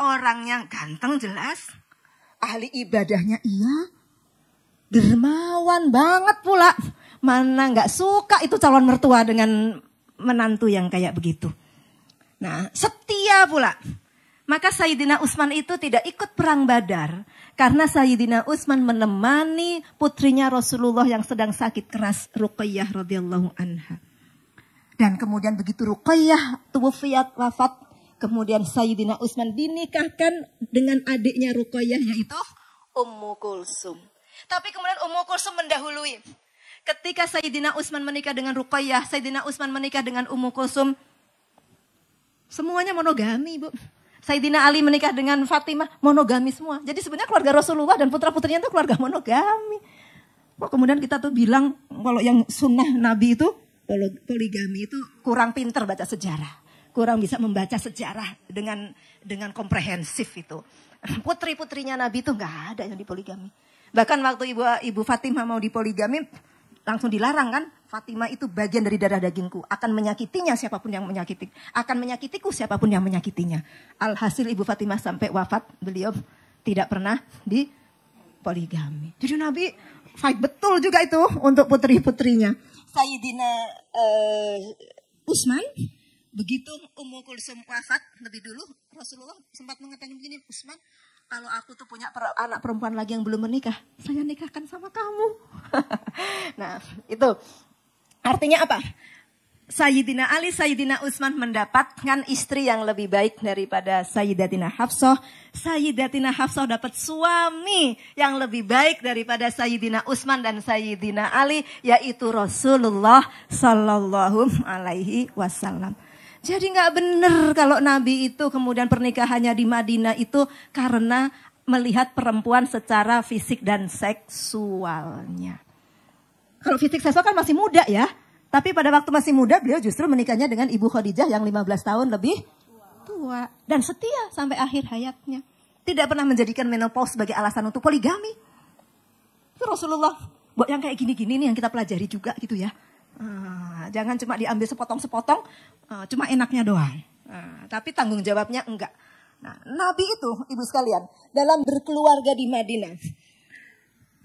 orangnya ganteng jelas, ahli ibadahnya iya, dermawan banget pula. Mana nggak suka itu calon mertua dengan menantu yang kayak begitu. Nah, setia pula. Maka Sayyidina Utsman itu tidak ikut perang Badar karena Sayyidina Utsman menemani putrinya Rasulullah yang sedang sakit keras Ruqayyah radhiyallahu anha. Dan kemudian begitu Ruqayyah fiat wafat, kemudian Sayyidina Utsman dinikahkan dengan adiknya Ruqayyah yaitu Ummu Kulsum. Tapi kemudian Ummu Kulsum mendahului. Ketika Sayyidina Utsman menikah dengan Ruqayyah, Sayyidina Utsman menikah dengan Ummu Kulsum, semuanya monogami, Bu. Saidina Ali menikah dengan Fatimah, monogami semua. Jadi sebenarnya keluarga Rasulullah dan putra-putrinya itu keluarga monogami. Kok kemudian kita tuh bilang kalau yang sunnah Nabi itu poligami itu kurang pinter baca sejarah. Kurang bisa membaca sejarah dengan dengan komprehensif itu. Putri-putrinya Nabi itu nggak ada yang dipoligami. Bahkan waktu ibu ibu Fatimah mau dipoligami, langsung dilarang kan? Fatimah itu bagian dari darah dagingku. Akan menyakitinya siapapun yang menyakiti. Akan menyakitiku siapapun yang menyakitinya. Alhasil Ibu Fatimah sampai wafat beliau tidak pernah di poligami. Jadi Nabi fight betul juga itu untuk putri-putrinya. Sayyidina uh, Usman begitu Ummu Kulsum wafat lebih dulu Rasulullah sempat mengatakan begini Usman kalau aku tuh punya per anak perempuan lagi yang belum menikah, saya nikahkan sama kamu. nah, itu artinya apa? Sayyidina Ali, Sayyidina Utsman mendapatkan istri yang lebih baik daripada Sayyidatina Hafsah. Sayyidatina Hafsah dapat suami yang lebih baik daripada Sayyidina Utsman dan Sayyidina Ali, yaitu Rasulullah Sallallahu Alaihi Wasallam. Jadi nggak benar kalau Nabi itu kemudian pernikahannya di Madinah itu karena melihat perempuan secara fisik dan seksualnya. Kalau fisik seksual kan masih muda ya. Tapi pada waktu masih muda beliau justru menikahnya dengan Ibu Khadijah yang 15 tahun lebih tua. Dan setia sampai akhir hayatnya. Tidak pernah menjadikan menopause sebagai alasan untuk poligami. Itu Rasulullah. Buat yang kayak gini-gini nih yang kita pelajari juga gitu ya. Ah, jangan cuma diambil sepotong-sepotong, ah, cuma enaknya doang. Ah, tapi tanggung jawabnya enggak. Nah, Nabi itu, ibu sekalian, dalam berkeluarga di Madinah.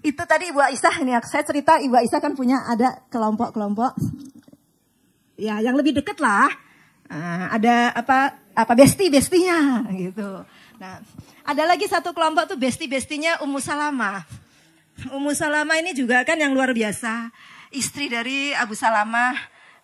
Itu tadi Ibu Aisyah, ini saya cerita Ibu Aisyah kan punya ada kelompok-kelompok. Ya, yang lebih deket lah. Uh, ada apa apa besti bestinya gitu. Nah, ada lagi satu kelompok tuh besti bestinya Ummu Salama. Ummu Salama ini juga kan yang luar biasa istri dari Abu Salamah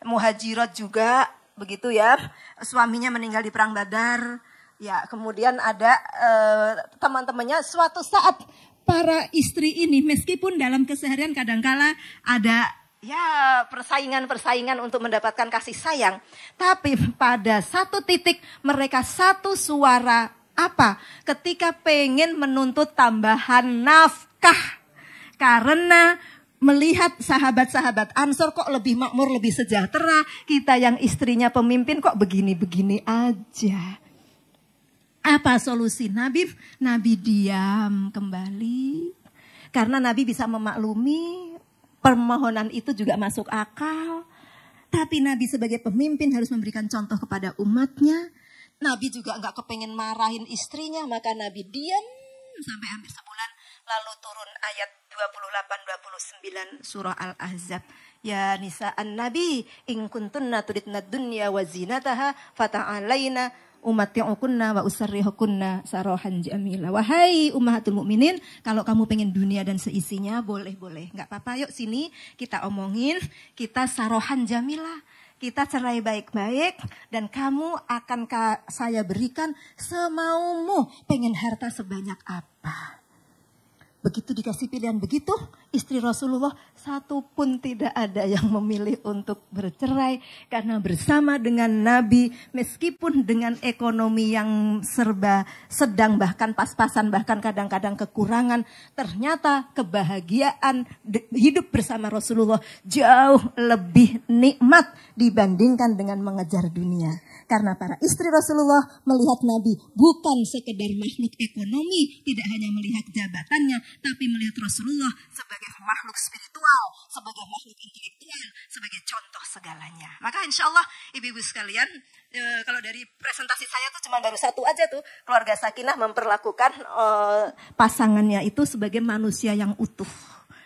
Muhajirat juga begitu ya. Suaminya meninggal di perang Badar. Ya, kemudian ada uh, teman-temannya suatu saat para istri ini meskipun dalam keseharian kadangkala ada ya persaingan-persaingan untuk mendapatkan kasih sayang, tapi pada satu titik mereka satu suara apa? Ketika pengen menuntut tambahan nafkah. Karena melihat sahabat-sahabat Ansor kok lebih makmur, lebih sejahtera. Kita yang istrinya pemimpin kok begini-begini aja. Apa solusi Nabi? Nabi diam kembali. Karena Nabi bisa memaklumi permohonan itu juga masuk akal. Tapi Nabi sebagai pemimpin harus memberikan contoh kepada umatnya. Nabi juga nggak kepengen marahin istrinya, maka Nabi diam sampai hampir sebulan. Lalu turun ayat 28-29 surah Al-Ahzab. Ya nisa'an nabi in kuntunna turidna dunya wa zinataha fata'alayna umati'ukunna wa usarrihukunna sarohan jamila. Wahai ummahatul mukminin, kalau kamu pengen dunia dan seisinya boleh-boleh. Enggak boleh. apa-apa, yuk sini kita omongin, kita sarohan jamila. Kita cerai baik-baik dan kamu akan saya berikan semaumu pengen harta sebanyak apa. Begitu dikasih pilihan begitu, istri Rasulullah satu pun tidak ada yang memilih untuk bercerai karena bersama dengan Nabi meskipun dengan ekonomi yang serba sedang bahkan pas-pasan bahkan kadang-kadang kekurangan ternyata kebahagiaan hidup bersama Rasulullah jauh lebih nikmat dibandingkan dengan mengejar dunia karena para istri Rasulullah melihat Nabi bukan sekedar makhluk ekonomi tidak hanya melihat jabatannya tapi melihat Rasulullah sebagai sebagai makhluk spiritual, sebagai makhluk intelektual, sebagai contoh segalanya. Maka insya Allah ibu-ibu sekalian, e, kalau dari presentasi saya tuh cuma baru satu aja tuh, keluarga Sakinah memperlakukan e, pasangannya itu sebagai manusia yang utuh.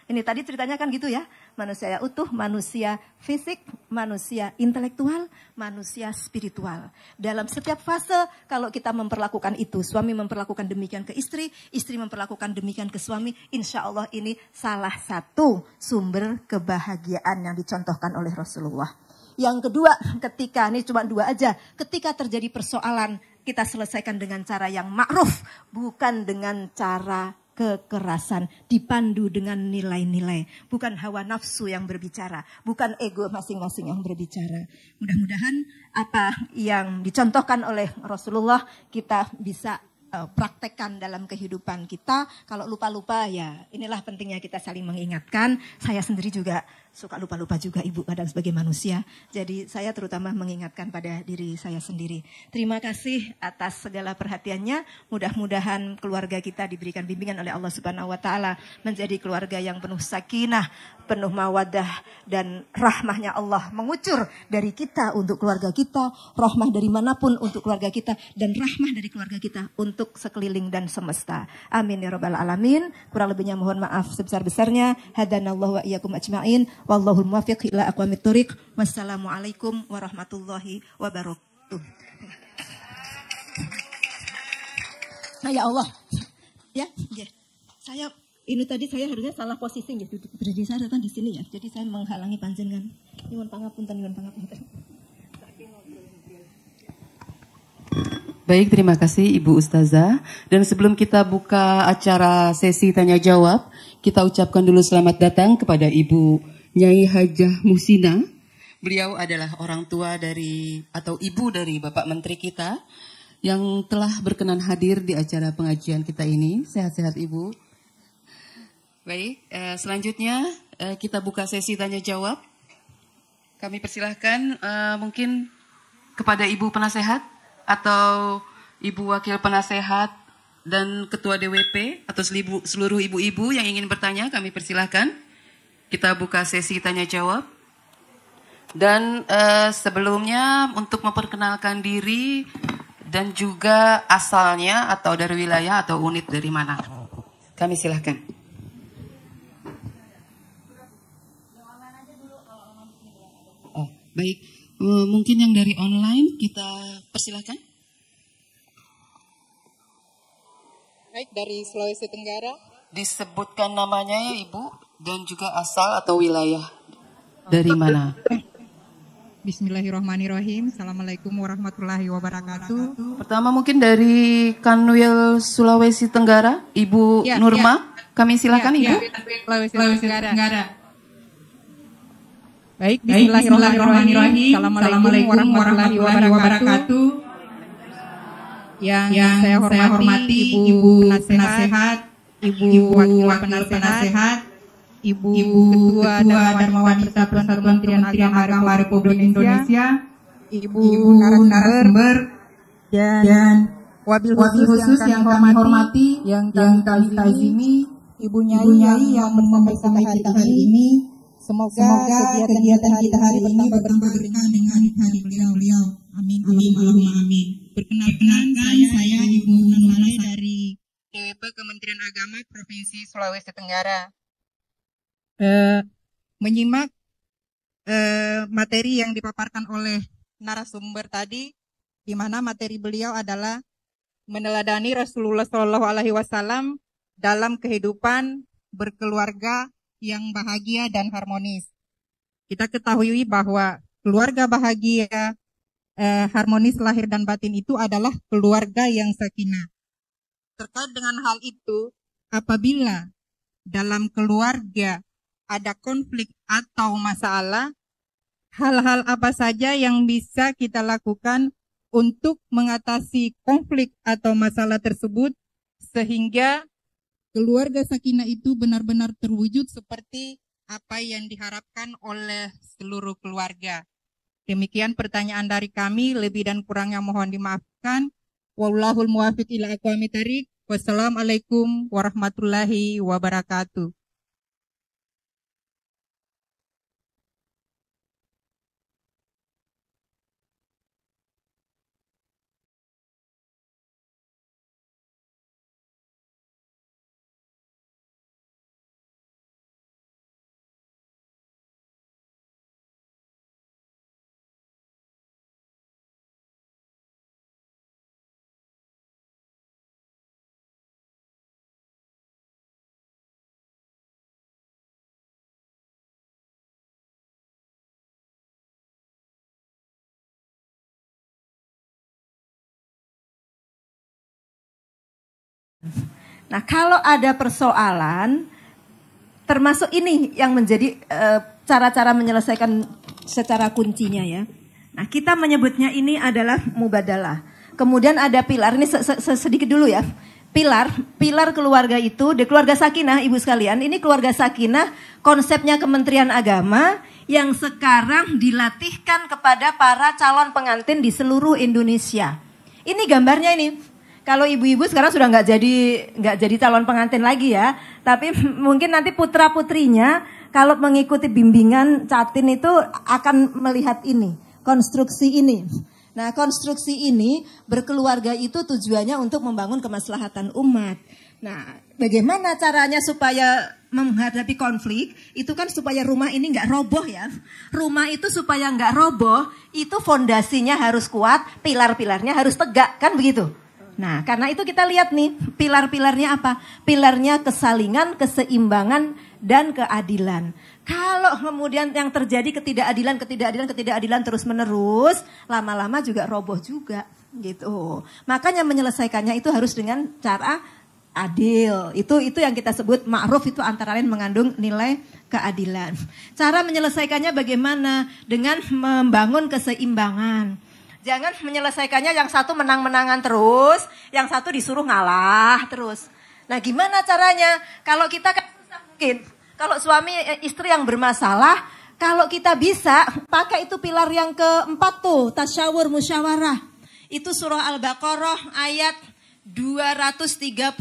Ini tadi ceritanya kan gitu ya, manusia utuh, manusia fisik, manusia intelektual, manusia spiritual. Dalam setiap fase kalau kita memperlakukan itu, suami memperlakukan demikian ke istri, istri memperlakukan demikian ke suami, insya Allah ini salah satu sumber kebahagiaan yang dicontohkan oleh Rasulullah. Yang kedua, ketika ini cuma dua aja, ketika terjadi persoalan kita selesaikan dengan cara yang ma'ruf, bukan dengan cara kekerasan dipandu dengan nilai-nilai, bukan hawa nafsu yang berbicara, bukan ego masing-masing yang berbicara. Mudah-mudahan apa yang dicontohkan oleh Rasulullah kita bisa eh, praktekkan dalam kehidupan kita. Kalau lupa-lupa ya inilah pentingnya kita saling mengingatkan. Saya sendiri juga suka lupa-lupa juga Ibu kadang sebagai manusia. Jadi saya terutama mengingatkan pada diri saya sendiri. Terima kasih atas segala perhatiannya. Mudah-mudahan keluarga kita diberikan bimbingan oleh Allah Subhanahu wa taala menjadi keluarga yang penuh sakinah, penuh mawadah dan rahmahnya Allah mengucur dari kita untuk keluarga kita, rahmah dari manapun untuk keluarga kita dan rahmah dari keluarga kita untuk sekeliling dan semesta. Amin ya rabbal alamin. Kurang lebihnya mohon maaf sebesar-besarnya. Hadanallahu wa iyyakum ajmain. Wallahu muwafiq ila aqwamit thoriq. Wassalamualaikum warahmatullahi wabarakatuh. Nah, ya Allah. Ya, ya. Saya ini tadi saya harusnya salah posisi ya duduk berdiri saya datang di sini ya. Jadi saya menghalangi panjenengan. Nyuwun pangapunten, nyuwun pangapunten. Baik, terima kasih Ibu Ustazah. Dan sebelum kita buka acara sesi tanya jawab, kita ucapkan dulu selamat datang kepada Ibu Nyai Hajah Musina. Beliau adalah orang tua dari atau ibu dari Bapak Menteri kita yang telah berkenan hadir di acara pengajian kita ini. Sehat-sehat Ibu. Baik, eh, selanjutnya eh, kita buka sesi tanya jawab. Kami persilahkan eh, mungkin kepada Ibu Penasehat atau Ibu Wakil Penasehat dan Ketua DWP atau seluruh ibu-ibu yang ingin bertanya kami persilahkan. Kita buka sesi tanya jawab. Dan uh, sebelumnya untuk memperkenalkan diri dan juga asalnya atau dari wilayah atau unit dari mana. Kami silahkan. Oh, baik. Eh, mungkin yang dari online kita persilahkan. Baik, dari Sulawesi Tenggara. Disebutkan namanya ya Ibu dan juga asal atau wilayah dari eh, mana? Eh, bismillahirrahmanirrahim. Assalamualaikum warahmatullahi wabarakatuh. Pertama mungkin dari Kanwil Sulawesi Tenggara, Ibu ya, ya. Nurma. Ya. Kami silakan ya, Ibu. Ya, Sulawesi, Tenggara. Baik, bismillahirrahmanirrahim. Assalamualaikum warahmatullahi wabarakatuh. Yang, yang saya hormati, saya hormati Ibu, Ibu penasehat, Ibu, Wakil Penasehat, Ibu, Ibu Ketua dan Wanita Persatuan Kementerian Agama Republik Indonesia, Ibu, Ibu narasumber dan, dan wabil khusus, khusus yang kami hormati yang kami tazimi, Ibu Nyai, yang, yang mempersamai kita hari ini. Semoga, Semoga kegiatan, kegiatan kita hari ini bertambah berkah dengan hari beliau-beliau. Amin. Amin. Amin. Amin. Perkenalkan, saya, saya Ibu Nurmala dari DWP Kementerian Agama Provinsi Sulawesi Tenggara eh, menyimak eh, materi yang dipaparkan oleh narasumber tadi, di mana materi beliau adalah meneladani Rasulullah Shallallahu Alaihi Wasallam dalam kehidupan berkeluarga yang bahagia dan harmonis. Kita ketahui bahwa keluarga bahagia, eh, harmonis lahir dan batin itu adalah keluarga yang sakinah. Terkait dengan hal itu, apabila dalam keluarga ada konflik atau masalah, hal-hal apa saja yang bisa kita lakukan untuk mengatasi konflik atau masalah tersebut sehingga keluarga Sakina itu benar-benar terwujud seperti apa yang diharapkan oleh seluruh keluarga. Demikian pertanyaan dari kami, lebih dan kurangnya mohon dimaafkan. Wallahul muwafiq ila aqwamit Wassalamualaikum warahmatullahi wabarakatuh. Nah, kalau ada persoalan termasuk ini yang menjadi eh, cara-cara e, menyelesaikan secara kuncinya ya. Nah, kita menyebutnya ini adalah mubadalah. Kemudian ada pilar ini se -se sedikit dulu ya. Pilar, pilar keluarga itu, di keluarga sakinah Ibu sekalian, ini keluarga sakinah konsepnya Kementerian Agama yang sekarang dilatihkan kepada para calon pengantin di seluruh Indonesia. Ini gambarnya ini, kalau ibu-ibu sekarang sudah nggak jadi nggak jadi calon pengantin lagi ya. Tapi mungkin nanti putra putrinya kalau mengikuti bimbingan catin itu akan melihat ini konstruksi ini. Nah konstruksi ini berkeluarga itu tujuannya untuk membangun kemaslahatan umat. Nah bagaimana caranya supaya menghadapi konflik itu kan supaya rumah ini nggak roboh ya. Rumah itu supaya nggak roboh itu fondasinya harus kuat, pilar-pilarnya harus tegak kan begitu. Nah, karena itu kita lihat nih pilar-pilarnya apa? Pilarnya kesalingan, keseimbangan, dan keadilan. Kalau kemudian yang terjadi ketidakadilan, ketidakadilan, ketidakadilan terus-menerus, lama-lama juga roboh juga gitu. Makanya menyelesaikannya itu harus dengan cara adil. Itu itu yang kita sebut ma'ruf itu antara lain mengandung nilai keadilan. Cara menyelesaikannya bagaimana? Dengan membangun keseimbangan. Jangan menyelesaikannya yang satu menang-menangan terus, yang satu disuruh ngalah terus. Nah gimana caranya? Kalau kita kan susah mungkin. Kalau suami e, istri yang bermasalah, kalau kita bisa pakai itu pilar yang keempat tuh, tasyawur musyawarah. Itu surah Al-Baqarah ayat 233.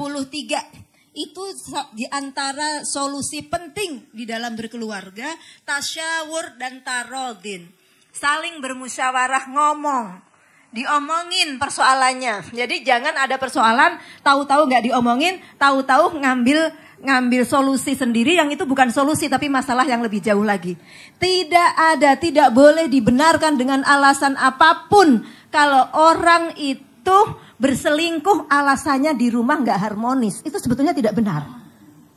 Itu diantara solusi penting di dalam berkeluarga, tasyawur dan tarodin saling bermusyawarah ngomong diomongin persoalannya. Jadi jangan ada persoalan tahu-tahu nggak diomongin, tahu-tahu ngambil ngambil solusi sendiri yang itu bukan solusi tapi masalah yang lebih jauh lagi. Tidak ada, tidak boleh dibenarkan dengan alasan apapun kalau orang itu berselingkuh alasannya di rumah nggak harmonis. Itu sebetulnya tidak benar.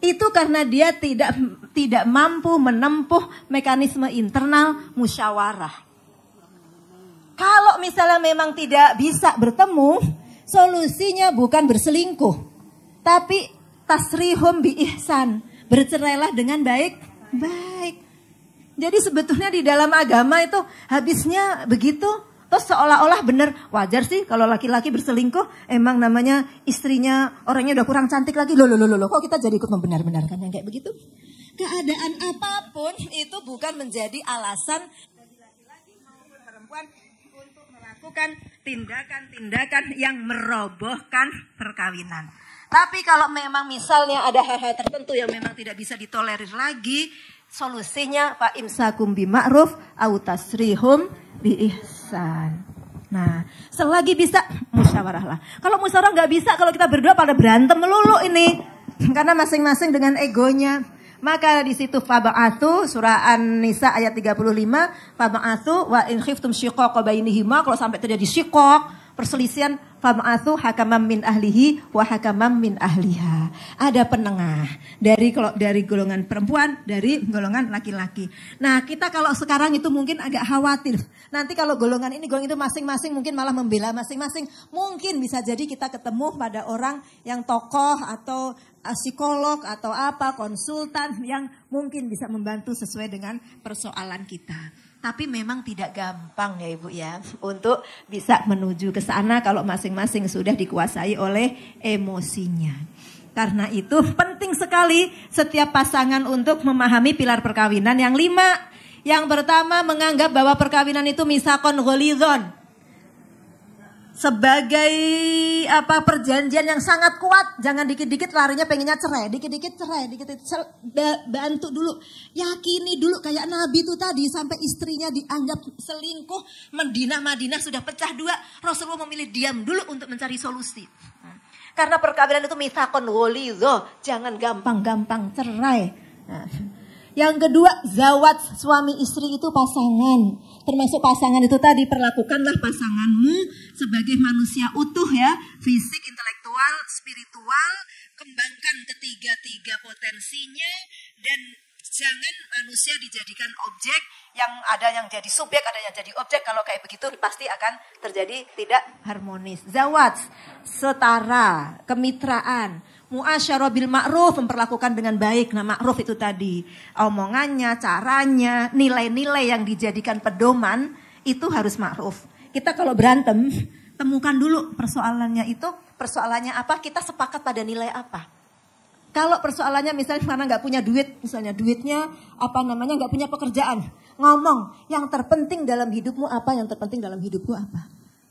Itu karena dia tidak tidak mampu menempuh mekanisme internal musyawarah kalau misalnya memang tidak bisa bertemu, solusinya bukan berselingkuh, tapi tasrihum bi ihsan, bercerailah dengan baik. Baik. Jadi sebetulnya di dalam agama itu habisnya begitu, Terus seolah-olah benar wajar sih kalau laki-laki berselingkuh emang namanya istrinya orangnya udah kurang cantik lagi loh loh loh loh kok kita jadi ikut membenar-benarkan yang kayak begitu keadaan apapun itu bukan menjadi alasan bagi laki-laki maupun perempuan melakukan tindakan-tindakan yang merobohkan perkawinan. Tapi kalau memang misalnya ada hal-hal tertentu yang memang tidak bisa ditolerir lagi, solusinya Pak Imsakum bima'ruf ma'ruf Autasrihum bi ihsan. Nah, selagi bisa musyawarahlah. Kalau musyawarah nggak bisa, kalau kita berdua pada berantem melulu ini, karena masing-masing dengan egonya. Maka di situ faba'athu surah An-Nisa ayat 35 faba'athu wa in khiftum syiqaqa bainihima kalau sampai terjadi syiqaq perselisihan faba'athu hakamam min ahlihi wa hakamam min ahliha. Ada penengah dari kalau dari golongan perempuan, dari golongan laki-laki. Nah, kita kalau sekarang itu mungkin agak khawatir. Nanti kalau golongan ini golongan itu masing-masing mungkin malah membela masing-masing. Mungkin bisa jadi kita ketemu pada orang yang tokoh atau Eh, psikolog atau apa konsultan yang mungkin bisa membantu sesuai dengan persoalan kita. Tapi memang tidak gampang ya Ibu ya untuk bisa menuju ke sana kalau masing-masing sudah dikuasai oleh emosinya. Karena itu penting sekali setiap pasangan untuk memahami pilar perkawinan yang lima. Yang pertama menganggap bahwa perkawinan itu misakon golidon sebagai apa perjanjian yang sangat kuat jangan dikit-dikit larinya pengennya cerai dikit-dikit cerai dikit-dikit cerai, bantu dulu yakini dulu kayak nabi itu tadi sampai istrinya dianggap selingkuh mendina Madinah sudah pecah dua Rasulullah memilih diam dulu untuk mencari solusi karena perkawinan itu mitakon wolizo jangan gampang-gampang cerai nah, yang kedua, zawat suami istri itu pasangan. Termasuk pasangan itu tadi, perlakukanlah pasanganmu sebagai manusia utuh ya. Fisik, intelektual, spiritual, kembangkan ketiga-tiga potensinya. Dan jangan manusia dijadikan objek yang ada yang jadi subjek, ada yang jadi objek. Kalau kayak begitu pasti akan terjadi tidak harmonis. Zawat, setara, kemitraan. Mu'asyarah bil ma'ruf, memperlakukan dengan baik. Nah ma'ruf itu tadi, omongannya, caranya, nilai-nilai yang dijadikan pedoman, itu harus ma'ruf. Kita kalau berantem, temukan dulu persoalannya itu, persoalannya apa, kita sepakat pada nilai apa. Kalau persoalannya misalnya karena nggak punya duit, misalnya duitnya apa namanya nggak punya pekerjaan, ngomong yang terpenting dalam hidupmu apa, yang terpenting dalam hidupku apa.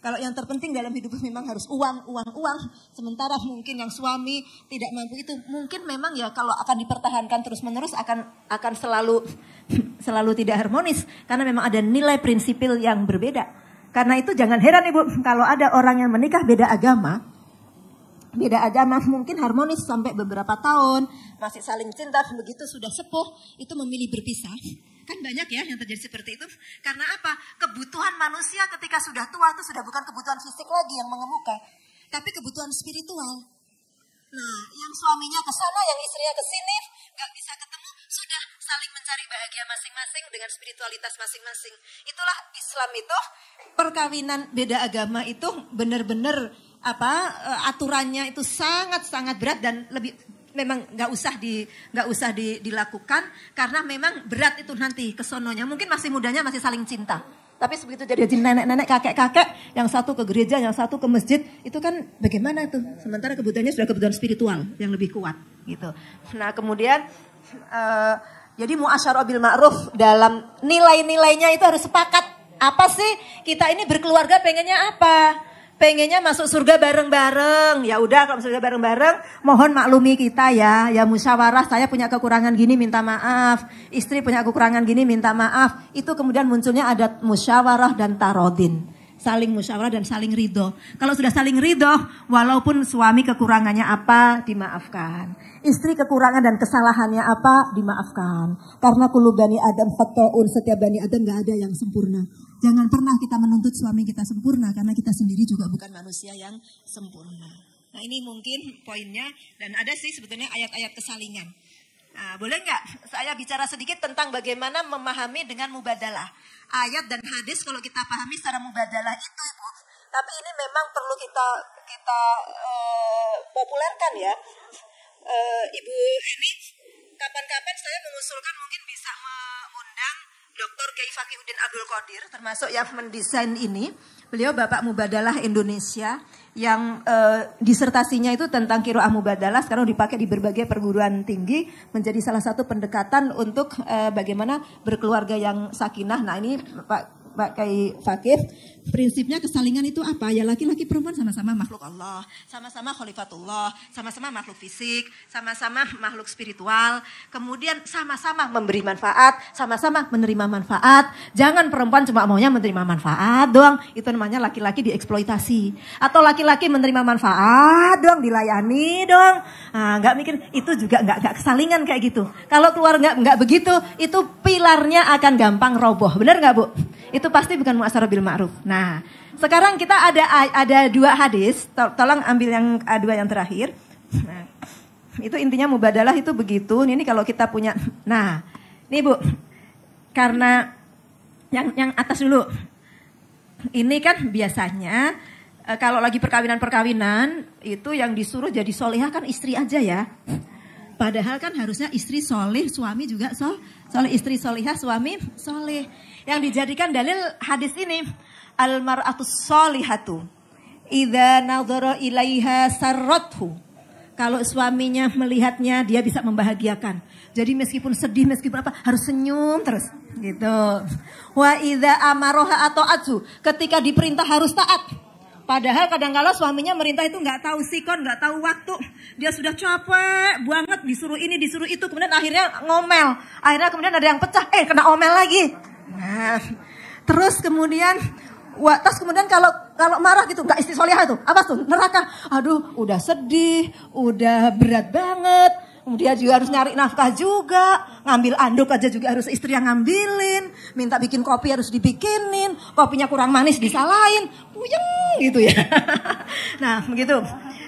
Kalau yang terpenting dalam hidup memang harus uang, uang, uang. Sementara mungkin yang suami tidak mampu itu mungkin memang ya kalau akan dipertahankan terus-menerus akan akan selalu selalu tidak harmonis karena memang ada nilai prinsipil yang berbeda. Karena itu jangan heran Ibu kalau ada orang yang menikah beda agama, beda agama mungkin harmonis sampai beberapa tahun masih saling cinta begitu sudah sepuh itu memilih berpisah Kan banyak ya yang terjadi seperti itu. Karena apa? Kebutuhan manusia ketika sudah tua itu sudah bukan kebutuhan fisik lagi yang mengemuka. Tapi kebutuhan spiritual. Nah, yang suaminya ke sana, yang istrinya ke sini, nggak bisa ketemu, sudah saling mencari bahagia masing-masing dengan spiritualitas masing-masing. Itulah Islam itu perkawinan beda agama itu benar-benar apa eh, aturannya itu sangat-sangat berat dan lebih memang nggak usah di nggak usah di, dilakukan karena memang berat itu nanti kesononya. Mungkin masih mudanya masih saling cinta. Tapi begitu jadi nenek-nenek, kakek-kakek, yang satu ke gereja, yang satu ke masjid, itu kan bagaimana tuh? Sementara kebutuhannya sudah kebutuhan spiritual yang lebih kuat gitu. Nah kemudian uh, jadi muasyarah bil ma'ruf dalam nilai-nilainya itu harus sepakat. Apa sih kita ini berkeluarga pengennya apa? pengennya masuk surga bareng-bareng. Ya udah kalau surga bareng-bareng, mohon maklumi kita ya. Ya musyawarah, saya punya kekurangan gini minta maaf. Istri punya kekurangan gini minta maaf. Itu kemudian munculnya ada musyawarah dan tarodin. Saling musyawarah dan saling ridho. Kalau sudah saling ridho, walaupun suami kekurangannya apa, dimaafkan. Istri kekurangan dan kesalahannya apa? Dimaafkan. Karena kulu Adam khotoun, setiap bani Adam gak ada yang sempurna. Jangan pernah kita menuntut suami kita sempurna karena kita sendiri juga bukan manusia yang sempurna. Nah ini mungkin poinnya dan ada sih sebetulnya ayat-ayat kesalingan. Nah, boleh nggak saya bicara sedikit tentang bagaimana memahami dengan mubadalah. Ayat dan hadis kalau kita pahami secara mubadalah itu Ibu. Tapi ini memang perlu kita kita uh, populerkan ya uh, Ibu Heni, kapan-kapan saya mengusulkan mungkin bisa mengundang Dr. Kiai Fakihuddin Abdul Qadir termasuk yang mendesain ini. Beliau Bapak Mubadalah Indonesia yang uh, disertasinya itu tentang kiroah mubadalah sekarang dipakai di berbagai perguruan tinggi menjadi salah satu pendekatan untuk uh, bagaimana berkeluarga yang sakinah. Nah ini Pak Pak Kiai Fakih prinsipnya kesalingan itu apa? Ya laki-laki perempuan sama-sama makhluk Allah, sama-sama khalifatullah, sama-sama makhluk fisik, sama-sama makhluk spiritual, kemudian sama-sama memberi manfaat, sama-sama menerima manfaat. Jangan perempuan cuma maunya menerima manfaat doang, itu namanya laki-laki dieksploitasi. Atau laki-laki menerima manfaat doang, dilayani doang. Nah, nggak mikir itu juga nggak nggak kesalingan kayak gitu. Kalau keluar nggak nggak begitu, itu pilarnya akan gampang roboh. Bener nggak bu? Itu pasti bukan bil ma'ruf. Nah, Nah, sekarang kita ada ada dua hadis. tolong ambil yang eh, dua yang terakhir. Nah, itu intinya mubadalah itu begitu. Ini kalau kita punya. Nah, ini bu, karena yang yang atas dulu. Ini kan biasanya eh, kalau lagi perkawinan-perkawinan itu yang disuruh jadi solihah kan istri aja ya. Padahal kan harusnya istri solih suami juga sol, soleh istri solihah suami solih Yang dijadikan dalil hadis ini Almaratus solihatu. ida nadhara ilaiha sarothu Kalau suaminya melihatnya dia bisa membahagiakan. Jadi meskipun sedih, meskipun apa harus senyum terus gitu. Wa ida amaroha atau atsu. Ketika diperintah harus taat. Padahal kadang-kala suaminya merintah itu nggak tahu sikon, nggak tahu waktu. Dia sudah capek banget disuruh ini, disuruh itu. Kemudian akhirnya ngomel. Akhirnya kemudian ada yang pecah, eh kena omel lagi. Nah, terus kemudian Wah, terus kemudian kalau kalau marah gitu nggak soliha itu apa tuh neraka aduh udah sedih udah berat banget kemudian juga harus nyari nafkah juga ngambil anduk aja juga harus istri yang ngambilin minta bikin kopi harus dibikinin kopinya kurang manis disalahin puyeng gitu ya nah begitu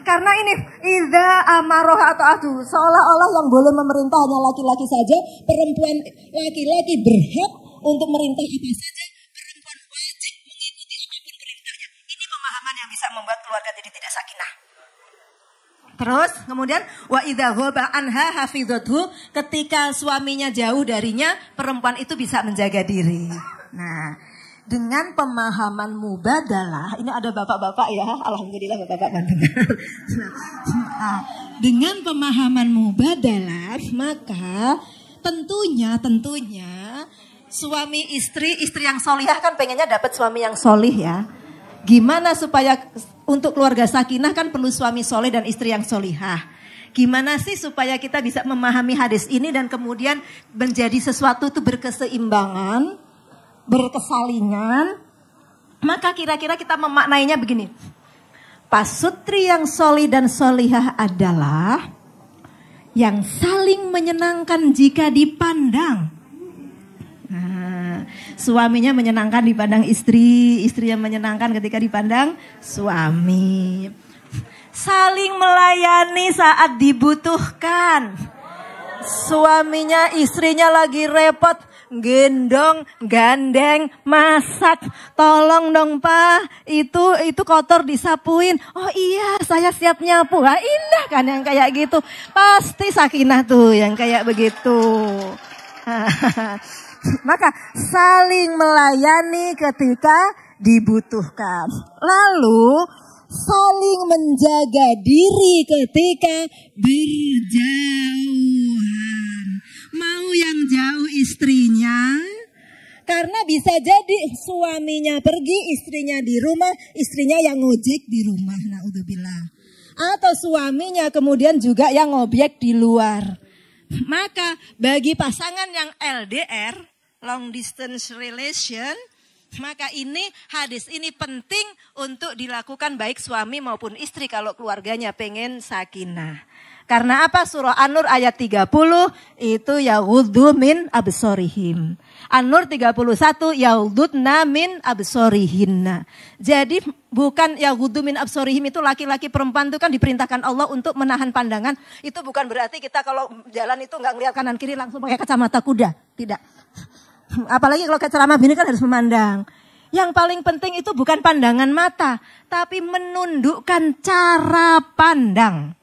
karena ini Iza amaroh atau adu seolah-olah yang boleh memerintah hanya laki-laki saja perempuan laki-laki berhak untuk merintah apa saja membuat keluarga jadi tidak sakinah. Terus kemudian wa idza anha hafizathu ketika suaminya jauh darinya perempuan itu bisa menjaga diri. Nah, dengan pemahaman mubadalah, ini ada bapak-bapak ya, alhamdulillah bapak-bapak mendengar. Nah, dengan pemahaman mubadalah, maka tentunya tentunya suami istri istri yang solihah kan pengennya dapat suami yang solih ya. Gimana supaya untuk keluarga sakinah kan perlu suami soleh dan istri yang solihah. Gimana sih supaya kita bisa memahami hadis ini dan kemudian menjadi sesuatu itu berkeseimbangan, berkesalingan. Maka kira-kira kita memaknainya begini. Pasutri yang soli dan solihah adalah yang saling menyenangkan jika dipandang suaminya menyenangkan dipandang istri, istri yang menyenangkan ketika dipandang suami. Saling melayani saat dibutuhkan. Suaminya istrinya lagi repot, gendong, gandeng, masak. Tolong dong Pak, itu itu kotor disapuin. Oh iya, saya siap nyapu. Ah indah kan yang kayak gitu. Pasti sakinah tuh yang kayak begitu. Maka saling melayani ketika dibutuhkan. Lalu saling menjaga diri ketika berjauhan. Mau yang jauh istrinya, karena bisa jadi suaminya pergi, istrinya di rumah, istrinya yang ngojek di rumah. Nah, udah bilang. Atau suaminya kemudian juga yang ngobjek di luar. Maka bagi pasangan yang LDR, long distance relation, maka ini hadis ini penting untuk dilakukan baik suami maupun istri kalau keluarganya pengen sakinah. Karena apa? Surah An-Nur ayat 30 itu wudhu min absorihim. An-Nur 31 na min absorihinna. Jadi bukan wudhu min absorihim itu laki-laki perempuan itu kan diperintahkan Allah untuk menahan pandangan. Itu bukan berarti kita kalau jalan itu nggak ngeliat kanan kiri langsung pakai kacamata kuda. Tidak. Apalagi kalau ceramah bini kan harus memandang. Yang paling penting itu bukan pandangan mata, tapi menundukkan cara pandang.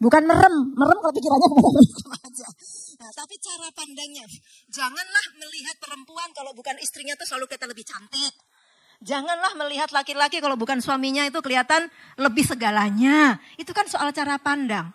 Bukan merem, merem kalau pikirannya aja. Nah, tapi cara pandangnya, janganlah melihat perempuan kalau bukan istrinya itu selalu kita lebih cantik. Janganlah melihat laki-laki kalau bukan suaminya itu kelihatan lebih segalanya. Itu kan soal cara pandang.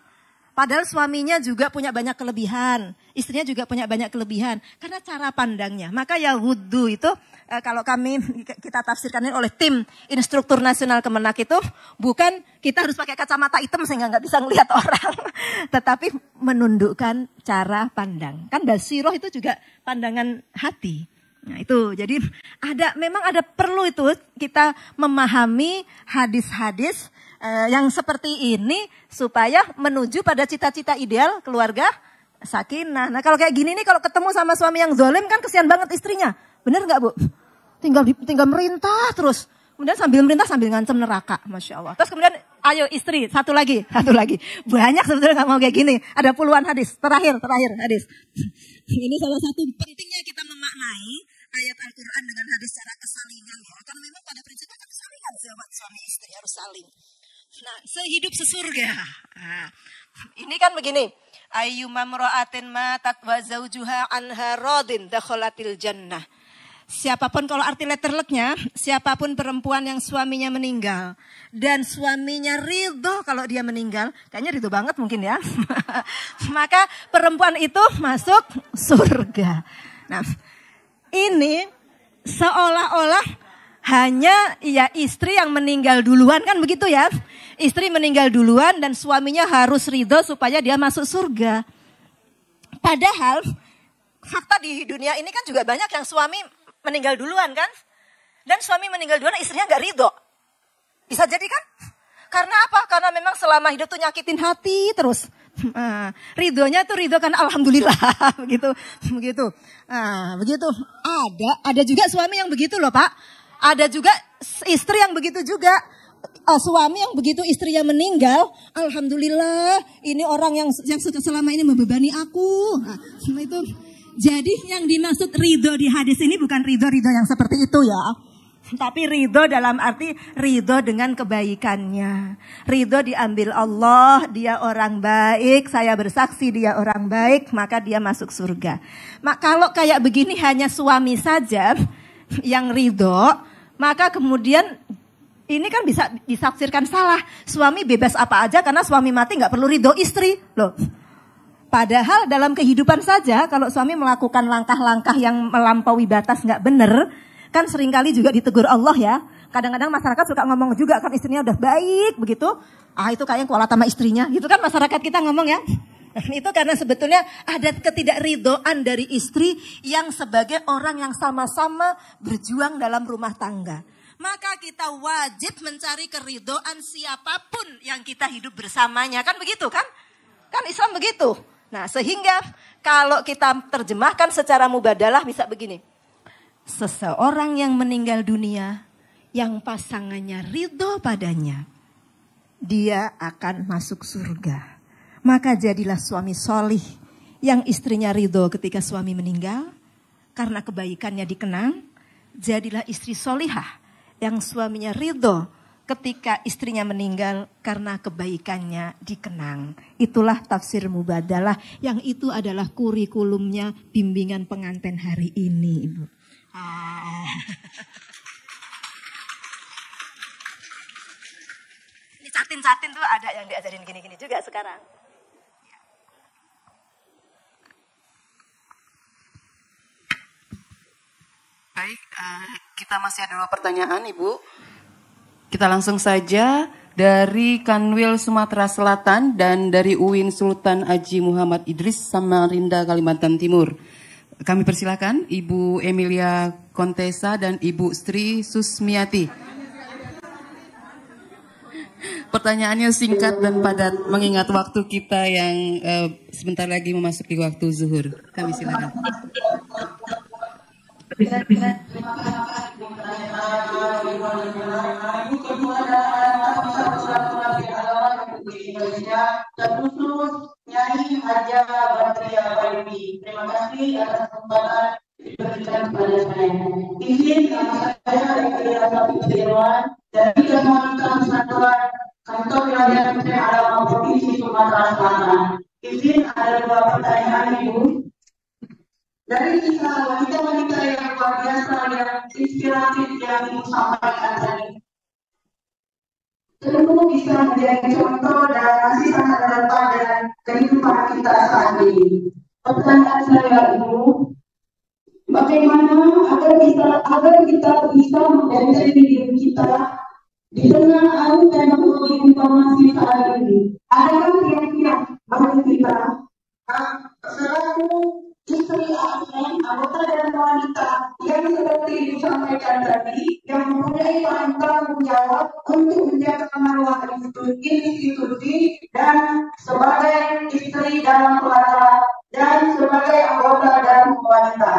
Padahal suaminya juga punya banyak kelebihan istrinya juga punya banyak kelebihan karena cara pandangnya. Maka ya wudhu itu e, kalau kami kita tafsirkan oleh tim instruktur nasional kemenak itu bukan kita harus pakai kacamata hitam sehingga nggak bisa ngelihat orang, tetapi menundukkan cara pandang. Kan basiroh itu juga pandangan hati. Nah, itu jadi ada memang ada perlu itu kita memahami hadis-hadis eh, yang seperti ini supaya menuju pada cita-cita ideal keluarga sakinah. Nah kalau kayak gini nih kalau ketemu sama suami yang zolim kan kesian banget istrinya. Bener nggak bu? Tinggal tinggal merintah terus. Kemudian sambil merintah sambil ngancem neraka, masya Allah. Terus kemudian ayo istri satu lagi, satu lagi. Banyak sebetulnya nggak mau kayak gini. Ada puluhan hadis. Terakhir, terakhir hadis. Ini salah satu pentingnya kita memaknai ayat Al-Quran dengan hadis secara kesalingan ya. Karena memang pada prinsipnya kan kesalingan suami istri harus saling. Nah, sehidup sesurga. Nah, ini kan begini ayyuma mra'atin matat wa zaujuha anha radin dakhalatil jannah. Siapapun kalau arti letter siapapun perempuan yang suaminya meninggal dan suaminya ridho kalau dia meninggal, kayaknya ridho banget mungkin ya. Maka perempuan itu masuk surga. Nah, ini seolah-olah hanya ya istri yang meninggal duluan kan begitu ya istri meninggal duluan dan suaminya harus ridho supaya dia masuk surga. Padahal fakta di dunia ini kan juga banyak yang suami meninggal duluan kan? Dan suami meninggal duluan istrinya gak ridho. Bisa jadi kan? Karena apa? Karena memang selama hidup tuh nyakitin hati terus. Nah, ridhonya tuh ridho kan alhamdulillah begitu begitu nah, begitu ada ada juga suami yang begitu loh pak ada juga istri yang begitu juga uh, suami yang begitu istrinya meninggal, alhamdulillah ini orang yang yang selama ini membebani aku. Nah, itu jadi yang dimaksud ridho di hadis ini bukan ridho-ridho yang seperti itu ya. Tapi ridho dalam arti ridho dengan kebaikannya. Ridho diambil Allah, dia orang baik, saya bersaksi dia orang baik, maka dia masuk surga. Mak kalau kayak begini hanya suami saja yang ridho, maka kemudian ini kan bisa disaksirkan salah. Suami bebas apa aja karena suami mati nggak perlu ridho istri. Loh, padahal dalam kehidupan saja kalau suami melakukan langkah-langkah yang melampaui batas nggak bener, kan seringkali juga ditegur Allah ya. Kadang-kadang masyarakat suka ngomong juga kan istrinya udah baik begitu. Ah itu kayak yang sama istrinya. Gitu kan masyarakat kita ngomong ya. Itu karena sebetulnya ada ketidakridoan dari istri yang sebagai orang yang sama-sama berjuang dalam rumah tangga maka kita wajib mencari keridoan siapapun yang kita hidup bersamanya. Kan begitu kan? Kan Islam begitu. Nah sehingga kalau kita terjemahkan secara mubadalah bisa begini. Seseorang yang meninggal dunia yang pasangannya ridho padanya. Dia akan masuk surga. Maka jadilah suami solih yang istrinya ridho ketika suami meninggal. Karena kebaikannya dikenang. Jadilah istri solihah yang suaminya ridho ketika istrinya meninggal karena kebaikannya dikenang. Itulah tafsir mubadalah yang itu adalah kurikulumnya bimbingan pengantin hari ini, Ibu. Ah. Ini catin-catin tuh ada yang diajarin gini-gini juga sekarang. Baik, uh, kita masih ada dua pertanyaan, Ibu. Kita langsung saja dari Kanwil Sumatera Selatan dan dari UIN Sultan Aji Muhammad Idris Samarinda Kalimantan Timur. Kami persilahkan Ibu Emilia Kontesa dan Ibu Sri Susmiati. Pertanyaannya singkat dan padat mengingat waktu kita yang uh, sebentar lagi memasuki waktu zuhur. Kami silakan terkhusus Terima kasih ada dua pertanyaan Ibu. Dari kisah wanita-wanita yang luar biasa, yang inspiratif, yang ibu sampaikan tadi. Tentu bisa menjadi contoh dan masih sangat relevan dengan kehidupan kita saat ini. Pertanyaan saya, Ibu, bagaimana agar kita agar kita bisa menjadi diri kita di tengah arus dan teknologi informasi saat ini. Adakah kira-kira bagi kita nah, Selaku istri Ahmed, anggota dan wanita yang seperti ibu sampaikan tadi, yang mempunyai tanggung jawab untuk menjaga marwah institusi dan sebagai istri dalam keluarga dan sebagai anggota dan wanita.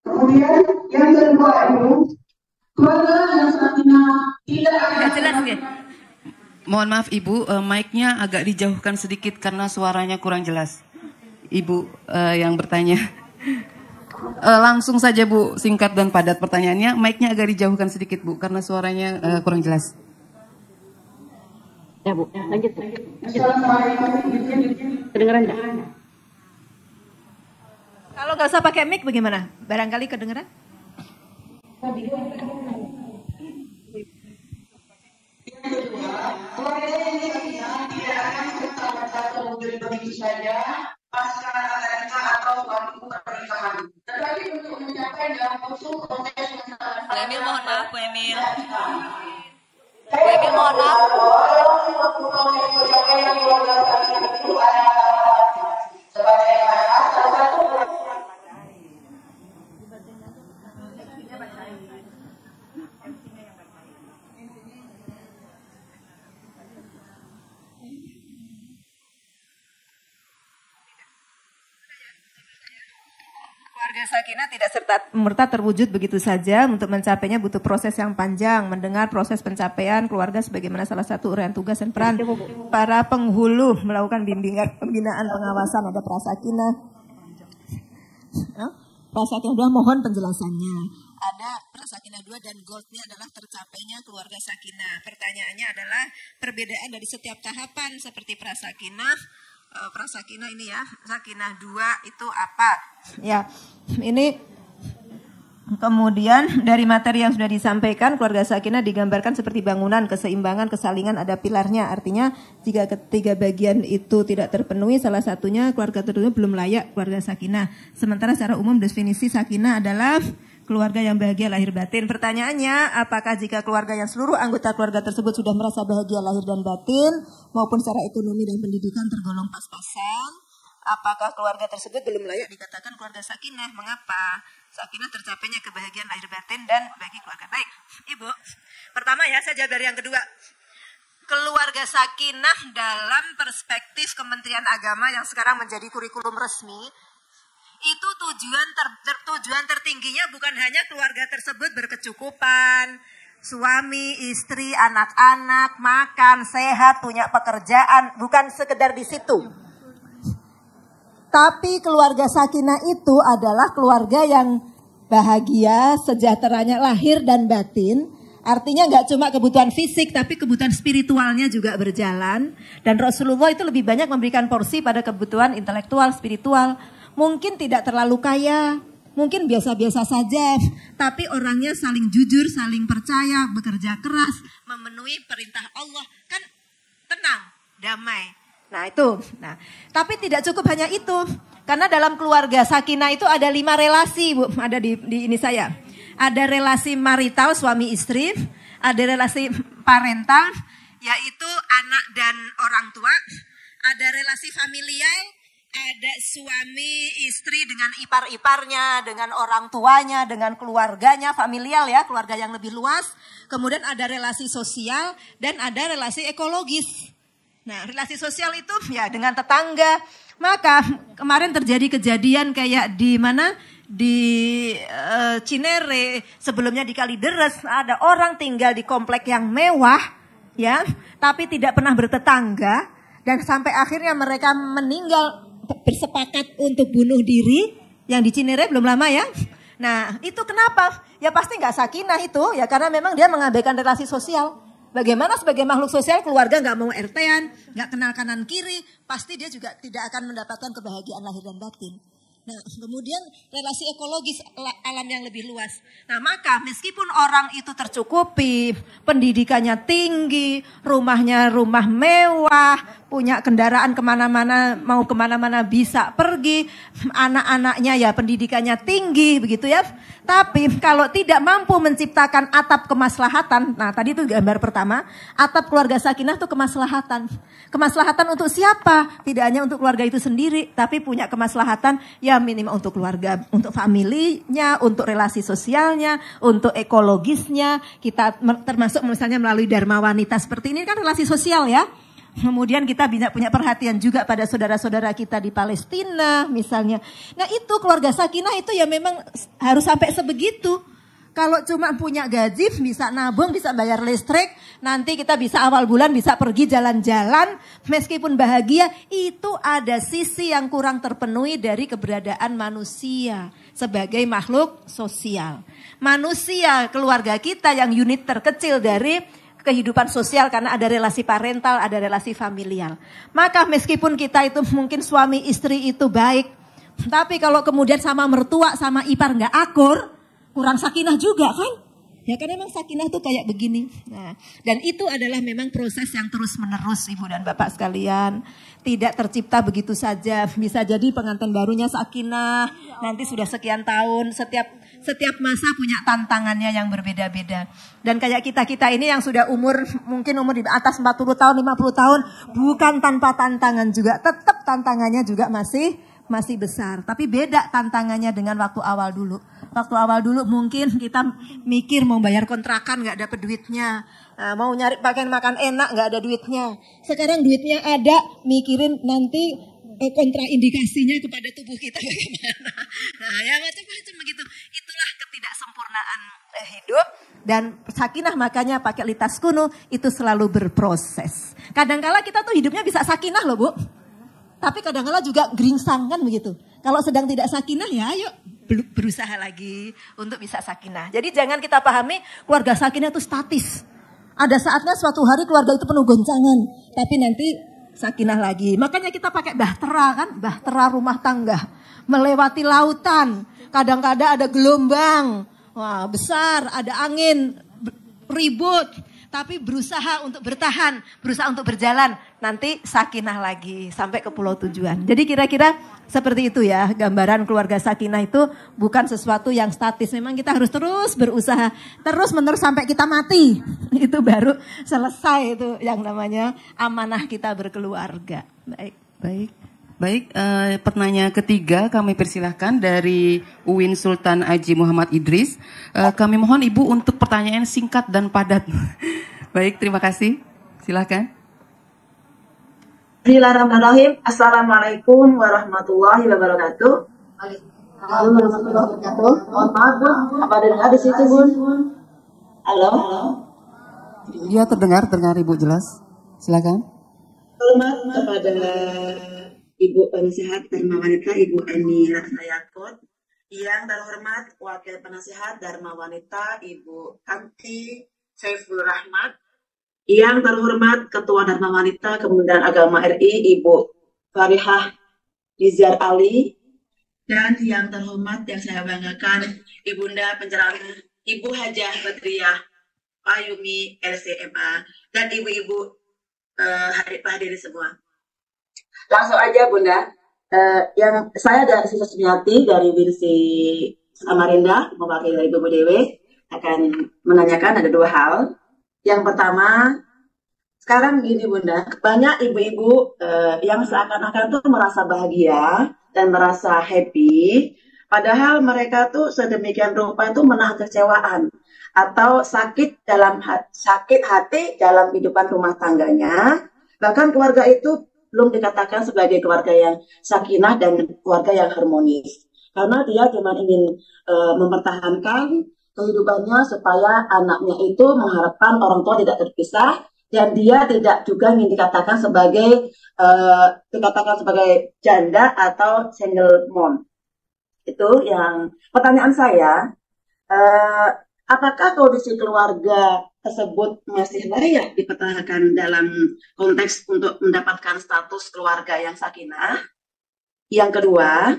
Kemudian yang kedua ibu, keluarga yang sakinah tidak akan jelas ya. Mohon maaf Ibu, uh, mic-nya agak dijauhkan sedikit karena suaranya kurang jelas. Ibu uh, yang bertanya. Uh, langsung saja Bu, singkat dan padat pertanyaannya. Mic-nya agak dijauhkan sedikit Bu, karena suaranya uh, kurang jelas. Ya Bu, lanjut. Kedengeran nggak? Kalau nggak usah pakai mic bagaimana? Barangkali kedengeran? Keluarga ini tidak akan satu begitu saja pasca nikah atau suatu pernikahan. Tetapi untuk mencapai dalam musuh proses Bu Emil mohon maaf Bu Emil. Bu Emil mohon maaf. Proses itu sakinah tidak serta merta terwujud begitu saja. Untuk mencapainya butuh proses yang panjang, mendengar proses pencapaian keluarga sebagaimana salah satu urian tugas dan peran para penghulu melakukan bimbingan pembinaan pengawasan ada prasakina. Prasakina dua mohon penjelasannya ada prasakina dua dan goldnya adalah tercapainya keluarga sakinah. Pertanyaannya adalah perbedaan dari setiap tahapan seperti prasakina. Eh, prasakina ini ya. Sakinah dua itu apa? Ya, ini Kemudian dari materi yang sudah disampaikan, keluarga sakinah digambarkan seperti bangunan, keseimbangan, kesalingan, ada pilarnya. Artinya jika ketiga bagian itu tidak terpenuhi, salah satunya keluarga tertentu belum layak keluarga sakinah. Sementara secara umum definisi sakinah adalah keluarga yang bahagia lahir batin. Pertanyaannya, apakah jika keluarga yang seluruh anggota keluarga tersebut sudah merasa bahagia lahir dan batin, maupun secara ekonomi dan pendidikan tergolong pas pasang apakah keluarga tersebut belum layak dikatakan keluarga sakinah? Mengapa? Sakinah tercapainya kebahagiaan lahir batin dan bagi keluarga. Baik, Ibu. Pertama ya, saya jawab yang kedua. Keluarga sakinah dalam perspektif Kementerian Agama yang sekarang menjadi kurikulum resmi itu tujuan ter, ter, tujuan tertingginya bukan hanya keluarga tersebut berkecukupan, suami, istri, anak-anak, makan, sehat, punya pekerjaan, bukan sekedar di situ. Tapi keluarga Sakinah itu adalah keluarga yang bahagia, sejahteranya lahir dan batin. Artinya nggak cuma kebutuhan fisik, tapi kebutuhan spiritualnya juga berjalan. Dan Rasulullah itu lebih banyak memberikan porsi pada kebutuhan intelektual, spiritual. Mungkin tidak terlalu kaya, mungkin biasa-biasa saja, tapi orangnya saling jujur, saling percaya, bekerja keras, memenuhi perintah Allah, kan tenang, damai. Nah itu, nah tapi tidak cukup hanya itu, karena dalam keluarga Sakina itu ada lima relasi, bu, ada di, di ini saya. Ada relasi marital suami istri, ada relasi parental, yaitu anak dan orang tua, ada relasi familial, ada suami istri dengan ipar-iparnya, dengan orang tuanya, dengan keluarganya, familial ya, keluarga yang lebih luas. Kemudian ada relasi sosial dan ada relasi ekologis. Nah, relasi sosial itu ya dengan tetangga. Maka kemarin terjadi kejadian kayak di mana? Di uh, Cinere, sebelumnya di Kalideres ada orang tinggal di komplek yang mewah ya, tapi tidak pernah bertetangga dan sampai akhirnya mereka meninggal bersepakat untuk bunuh diri yang di Cinere belum lama ya. Nah itu kenapa? Ya pasti nggak sakinah itu ya karena memang dia mengabaikan relasi sosial. Bagaimana sebagai makhluk sosial keluarga nggak mau RT-an, nggak kenal kanan kiri, pasti dia juga tidak akan mendapatkan kebahagiaan lahir dan batin. Nah, kemudian relasi ekologis alam yang lebih luas. Nah, maka meskipun orang itu tercukupi, pendidikannya tinggi, rumahnya rumah mewah, punya kendaraan kemana-mana, mau kemana-mana bisa pergi, anak-anaknya ya pendidikannya tinggi, begitu ya. Tapi kalau tidak mampu menciptakan atap kemaslahatan, nah tadi itu gambar pertama, atap keluarga sakinah itu kemaslahatan. Kemaslahatan untuk siapa? Tidak hanya untuk keluarga itu sendiri, tapi punya kemaslahatan ya minimal untuk keluarga, untuk familinya, untuk relasi sosialnya, untuk ekologisnya. Kita termasuk misalnya melalui dharma wanita seperti ini kan relasi sosial ya. Kemudian kita bisa punya perhatian juga pada saudara-saudara kita di Palestina misalnya. Nah itu keluarga Sakinah itu ya memang harus sampai sebegitu. Kalau cuma punya gaji, bisa nabung, bisa bayar listrik, nanti kita bisa awal bulan bisa pergi jalan-jalan, meskipun bahagia, itu ada sisi yang kurang terpenuhi dari keberadaan manusia sebagai makhluk sosial. Manusia, keluarga kita yang unit terkecil dari kehidupan sosial karena ada relasi parental, ada relasi familial. Maka meskipun kita itu mungkin suami istri itu baik, tapi kalau kemudian sama mertua sama ipar nggak akur, kurang sakinah juga kan? Ya kan memang sakinah tuh kayak begini. Nah, dan itu adalah memang proses yang terus menerus ibu dan bapak sekalian. Tidak tercipta begitu saja. Bisa jadi pengantin barunya sakinah. Nanti sudah sekian tahun. Setiap setiap masa punya tantangannya yang berbeda-beda. Dan kayak kita-kita ini yang sudah umur mungkin umur di atas 40 tahun, 50 tahun. Bukan tanpa tantangan juga. Tetap tantangannya juga masih masih besar. Tapi beda tantangannya dengan waktu awal dulu waktu awal dulu mungkin kita mikir mau bayar kontrakan nggak dapet duitnya. Nah, mau nyari pakaian makan enak nggak ada duitnya. Sekarang duitnya ada, mikirin nanti eh, kontraindikasinya kepada tubuh kita bagaimana. Nah, ya macam-macam begitu. Itulah ketidaksempurnaan eh, hidup dan sakinah makanya pakai litas kuno itu selalu berproses. Kadangkala kita tuh hidupnya bisa sakinah loh, Bu. Tapi kadangkala juga geringsangan begitu. Kalau sedang tidak sakinah ya ayo berusaha lagi untuk bisa sakinah. Jadi jangan kita pahami keluarga sakinah itu statis. Ada saatnya suatu hari keluarga itu penuh goncangan, tapi nanti sakinah lagi. Makanya kita pakai bahtera kan, bahtera rumah tangga. Melewati lautan, kadang-kadang ada gelombang, wah besar, ada angin, ribut, tapi berusaha untuk bertahan, berusaha untuk berjalan, nanti sakinah lagi sampai ke pulau tujuan. Jadi kira-kira seperti itu ya, gambaran keluarga sakinah itu bukan sesuatu yang statis. Memang kita harus terus berusaha, terus menerus sampai kita mati. Itu baru selesai itu yang namanya amanah kita berkeluarga. Baik, baik. Baik, eh, pertanyaan ketiga kami persilahkan dari Uwin Sultan Aji Muhammad Idris. Eh, kami mohon Ibu untuk pertanyaan singkat dan padat. Baik, terima kasih. Silahkan. Bismillahirrahmanirrahim. Assalamualaikum warahmatullahi wabarakatuh. Waalaikumsalam warahmatullahi wabarakatuh. Mohon maaf, Bun. Apa dengar di situ, Bun? Halo? Iya, terdengar. Terdengar, Ibu jelas. Silakan. Hormat kepada Ibu Penasehat Dharma Wanita, Ibu Eni Ratnayakot, yang terhormat Wakil Penasehat Dharma Wanita, Ibu Kanti Saiful Rahmat, yang terhormat Ketua Dharma Wanita Kementerian Agama RI, Ibu Farihah Nizar Ali, dan yang terhormat yang saya banggakan Ibunda Penceramah Ibu Hajah Petriah Payumi LCMA, dan ibu-ibu uh, eh, hadir, hadir semua. Langsung aja Bunda. Uh, yang saya dari Sisa Sumiati dari Winsi Samarinda mewakili dari Dewi akan menanyakan ada dua hal. Yang pertama, sekarang gini Bunda, banyak ibu-ibu uh, yang seakan-akan tuh merasa bahagia dan merasa happy, padahal mereka tuh sedemikian rupa itu menahan kecewaan atau sakit dalam hati, sakit hati dalam kehidupan rumah tangganya, bahkan keluarga itu belum dikatakan sebagai keluarga yang sakinah dan keluarga yang harmonis. Karena dia cuma ingin e, mempertahankan kehidupannya supaya anaknya itu mengharapkan orang tua tidak terpisah dan dia tidak juga ingin dikatakan sebagai e, dikatakan sebagai janda atau single mom. Itu yang pertanyaan saya, e, apakah kondisi keluarga tersebut masih layak dipertahankan dalam konteks untuk mendapatkan status keluarga yang sakinah. Yang kedua,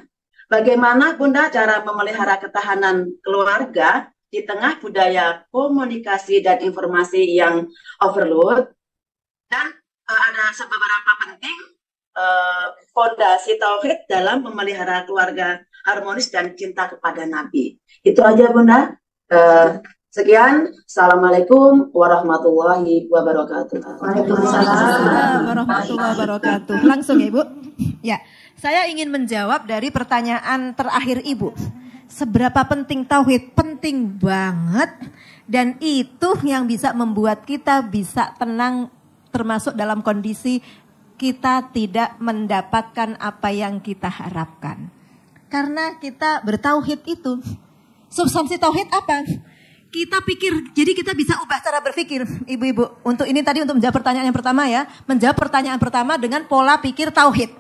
bagaimana Bunda cara memelihara ketahanan keluarga di tengah budaya komunikasi dan informasi yang overload? Dan uh, ada beberapa penting eh, fondasi uh, tauhid dalam memelihara keluarga harmonis dan cinta kepada Nabi. Itu aja Bunda. Uh, Sekian, Assalamualaikum warahmatullahi wabarakatuh. Waalaikumsalam warahmatullahi wabarakatuh. Langsung ya Ibu. Ya, saya ingin menjawab dari pertanyaan terakhir Ibu. Seberapa penting tauhid? Penting banget. Dan itu yang bisa membuat kita bisa tenang termasuk dalam kondisi kita tidak mendapatkan apa yang kita harapkan. Karena kita bertauhid itu. Substansi tauhid apa? kita pikir, jadi kita bisa ubah cara berpikir, ibu-ibu. Untuk ini tadi untuk menjawab pertanyaan yang pertama ya, menjawab pertanyaan pertama dengan pola pikir tauhid.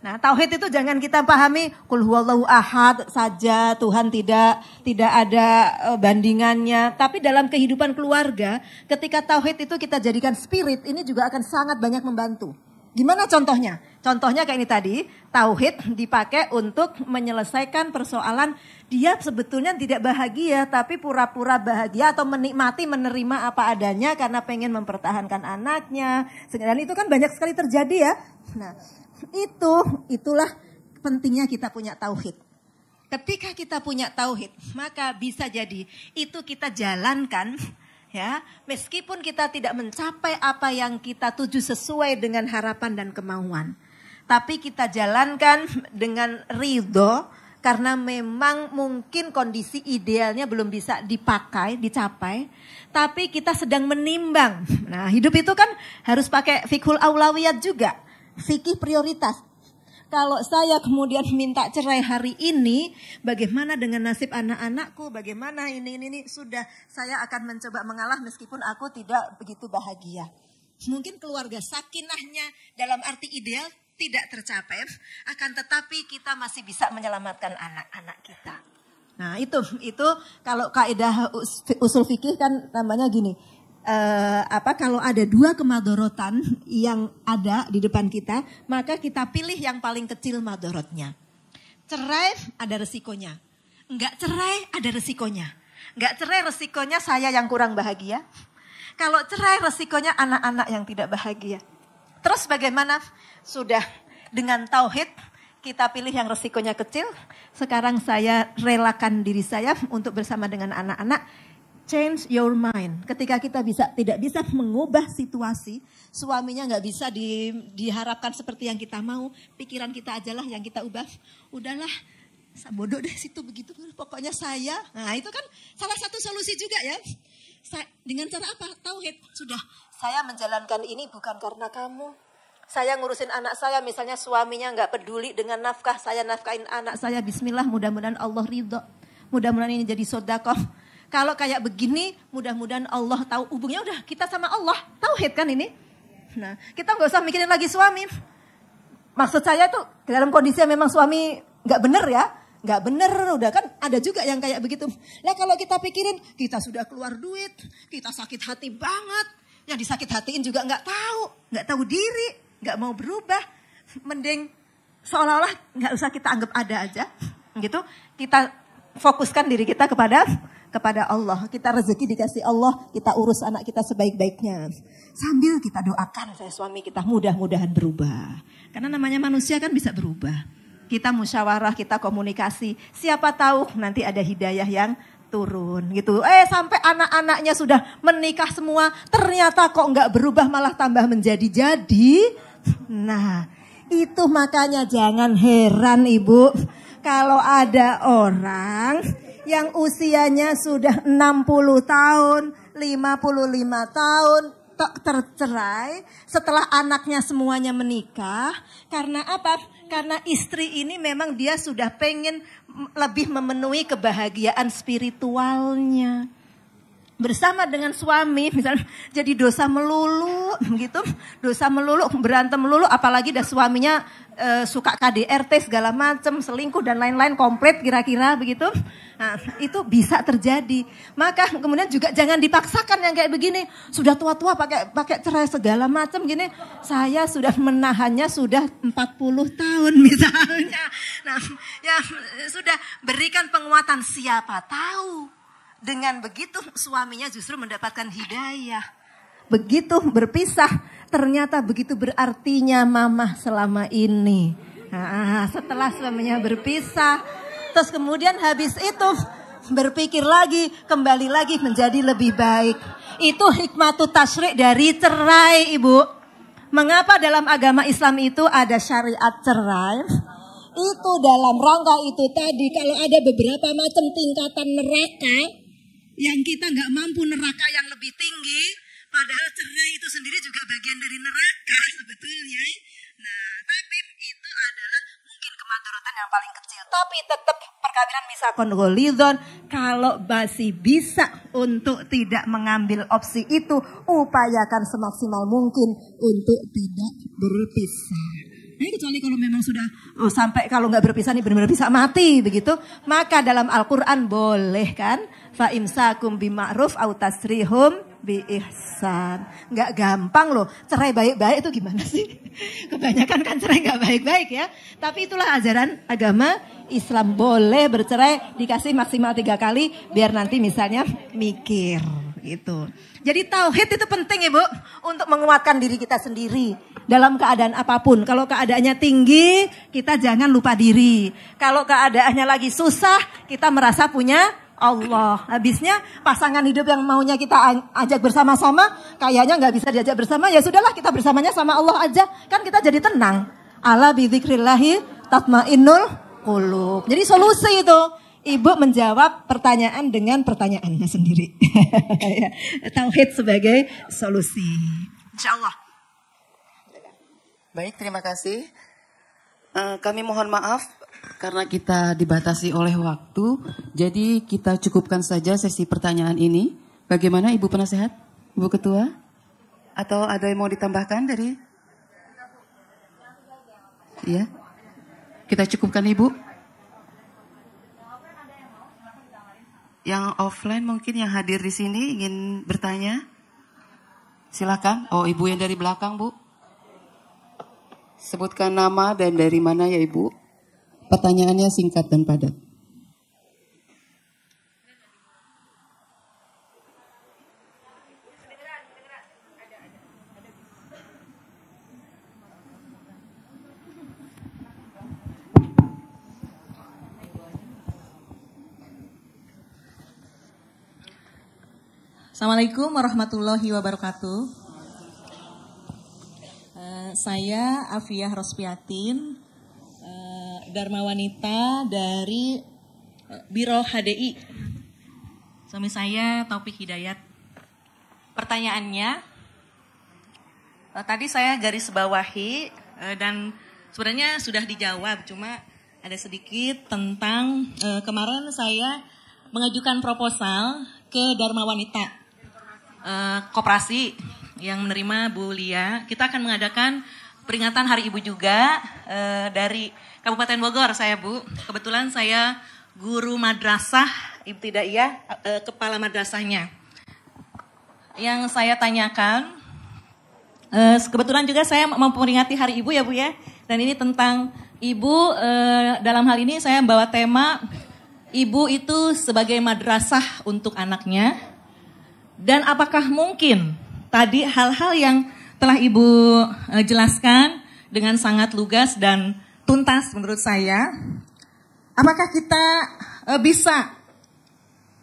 Nah, tauhid itu jangan kita pahami kul ahad saja, Tuhan tidak tidak ada eh, bandingannya. Tapi dalam kehidupan keluarga, ketika tauhid itu kita jadikan spirit, ini juga akan sangat banyak membantu. Gimana contohnya? Contohnya kayak ini tadi, tauhid dipakai untuk menyelesaikan persoalan dia sebetulnya tidak bahagia tapi pura-pura bahagia atau menikmati menerima apa adanya karena pengen mempertahankan anaknya. Dan itu kan banyak sekali terjadi ya. Nah, itu itulah pentingnya kita punya tauhid. Ketika kita punya tauhid, maka bisa jadi itu kita jalankan ya. Meskipun kita tidak mencapai apa yang kita tuju sesuai dengan harapan dan kemauan. Tapi kita jalankan dengan ridho karena memang mungkin kondisi idealnya belum bisa dipakai, dicapai. Tapi kita sedang menimbang. Nah hidup itu kan harus pakai fikul aulawiyat juga. Fikih prioritas kalau saya kemudian minta cerai hari ini, bagaimana dengan nasib anak-anakku, bagaimana ini, ini, ini, sudah saya akan mencoba mengalah meskipun aku tidak begitu bahagia. Mungkin keluarga sakinahnya dalam arti ideal tidak tercapai, akan tetapi kita masih bisa menyelamatkan anak-anak kita. Nah itu, itu kalau kaidah usul fikih kan namanya gini, eh, apa kalau ada dua kemadorotan yang ada di depan kita, maka kita pilih yang paling kecil madorotnya. Cerai ada resikonya. Enggak cerai ada resikonya. Enggak cerai resikonya saya yang kurang bahagia. Kalau cerai resikonya anak-anak yang tidak bahagia. Terus bagaimana? Sudah dengan tauhid kita pilih yang resikonya kecil. Sekarang saya relakan diri saya untuk bersama dengan anak-anak change your mind. Ketika kita bisa tidak bisa mengubah situasi, suaminya nggak bisa di, diharapkan seperti yang kita mau, pikiran kita ajalah yang kita ubah. Udahlah, bodoh deh situ begitu. Pokoknya saya. Nah itu kan salah satu solusi juga ya. Sa dengan cara apa? Tauhid. Sudah, saya menjalankan ini bukan karena kamu. Saya ngurusin anak saya, misalnya suaminya nggak peduli dengan nafkah saya, nafkahin anak saya. Bismillah, mudah-mudahan Allah ridho. Mudah-mudahan ini jadi sodakoh kalau kayak begini, mudah-mudahan Allah tahu. Hubungnya udah kita sama Allah. Tauhid kan ini? Nah, kita nggak usah mikirin lagi suami. Maksud saya tuh dalam kondisi yang memang suami nggak bener ya, nggak bener udah kan ada juga yang kayak begitu. Nah kalau kita pikirin kita sudah keluar duit, kita sakit hati banget, yang disakit hatiin juga nggak tahu, nggak tahu diri, nggak mau berubah, mending seolah-olah nggak usah kita anggap ada aja, gitu. Kita fokuskan diri kita kepada kepada Allah. Kita rezeki dikasih Allah, kita urus anak kita sebaik-baiknya. Sambil kita doakan saya suami kita mudah-mudahan berubah. Karena namanya manusia kan bisa berubah. Kita musyawarah, kita komunikasi. Siapa tahu nanti ada hidayah yang turun gitu. Eh sampai anak-anaknya sudah menikah semua, ternyata kok nggak berubah malah tambah menjadi-jadi. Nah, itu makanya jangan heran ibu kalau ada orang yang usianya sudah 60 tahun, 55 tahun, tercerai setelah anaknya semuanya menikah karena apa? Karena istri ini memang dia sudah pengen lebih memenuhi kebahagiaan spiritualnya bersama dengan suami misalnya jadi dosa melulu gitu dosa melulu berantem melulu apalagi dah suaminya e, suka KDRT segala macem selingkuh dan lain-lain komplit kira-kira begitu nah, itu bisa terjadi maka kemudian juga jangan dipaksakan yang kayak begini sudah tua-tua pakai pakai cerai segala macem gini saya sudah menahannya sudah 40 tahun misalnya nah ya sudah berikan penguatan siapa tahu dengan begitu suaminya justru mendapatkan hidayah. Begitu berpisah, ternyata begitu berartinya mama selama ini. Nah, setelah suaminya berpisah, terus kemudian habis itu berpikir lagi, kembali lagi menjadi lebih baik. Itu hikmatu tasrik dari cerai, Ibu. Mengapa dalam agama Islam itu ada syariat cerai? Itu dalam rangka itu tadi kalau ada beberapa macam tingkatan neraka yang kita nggak mampu neraka yang lebih tinggi, padahal cerai itu sendiri juga bagian dari neraka sebetulnya. Nah, tapi itu adalah mungkin kematuratan yang paling kecil, tapi tetap perkawinan bisa konwolidon kalau masih bisa untuk tidak mengambil opsi itu, upayakan semaksimal mungkin untuk tidak berpisah. Nah, kecuali kalau memang sudah oh, sampai kalau nggak berpisah nih benar-benar bisa mati begitu, maka dalam Al-Qur'an boleh kan fa imsakum bima'ruf au tasrihum bi ihsan. Enggak gampang loh. Cerai baik-baik itu gimana sih? Kebanyakan kan cerai enggak baik-baik ya. Tapi itulah ajaran agama Islam boleh bercerai dikasih maksimal tiga kali biar nanti misalnya mikir gitu. Jadi tauhid itu penting ibu untuk menguatkan diri kita sendiri dalam keadaan apapun. Kalau keadaannya tinggi kita jangan lupa diri. Kalau keadaannya lagi susah kita merasa punya Allah. Habisnya pasangan hidup yang maunya kita ajak bersama-sama, kayaknya nggak bisa diajak bersama. Ya sudahlah kita bersamanya sama Allah aja, kan kita jadi tenang. Ala bidzikrillahi tatmainnul qulub. Jadi solusi itu Ibu menjawab pertanyaan dengan pertanyaannya sendiri. Ya, tauhid sebagai solusi. Insya Allah. Baik, terima kasih. Eh, kami mohon maaf karena kita dibatasi oleh waktu, jadi kita cukupkan saja sesi pertanyaan ini. Bagaimana Ibu Penasehat, Ibu Ketua? Atau ada yang mau ditambahkan dari? Iya. Kita cukupkan Ibu. Yang offline mungkin yang hadir di sini ingin bertanya? Silakan. Oh, Ibu yang dari belakang, Bu. Sebutkan nama dan dari mana ya, Ibu? Pertanyaannya singkat dan padat. Assalamualaikum warahmatullahi wabarakatuh. Eh, saya Afiah Rospiatin, Dharma Wanita dari eh, Biro HDI. Suami saya Taufik Hidayat. Pertanyaannya, eh, tadi saya garis bawahi eh, dan sebenarnya sudah dijawab, cuma ada sedikit tentang kemarin saya mengajukan proposal ke Dharma Wanita, Koperasi yang menerima Bu Lia. Kita akan mengadakan peringatan Hari Ibu juga dari Kabupaten Bogor saya Bu. Kebetulan saya guru madrasah, tidak ya, kepala madrasahnya. Yang saya tanyakan, eh, kebetulan juga saya memperingati Hari Ibu ya Bu ya. Dan ini tentang Ibu, eh, dalam hal ini saya bawa tema Ibu itu sebagai madrasah untuk anaknya. Dan apakah mungkin tadi hal-hal yang telah Ibu jelaskan dengan sangat lugas dan tuntas menurut saya. Apakah kita eh, bisa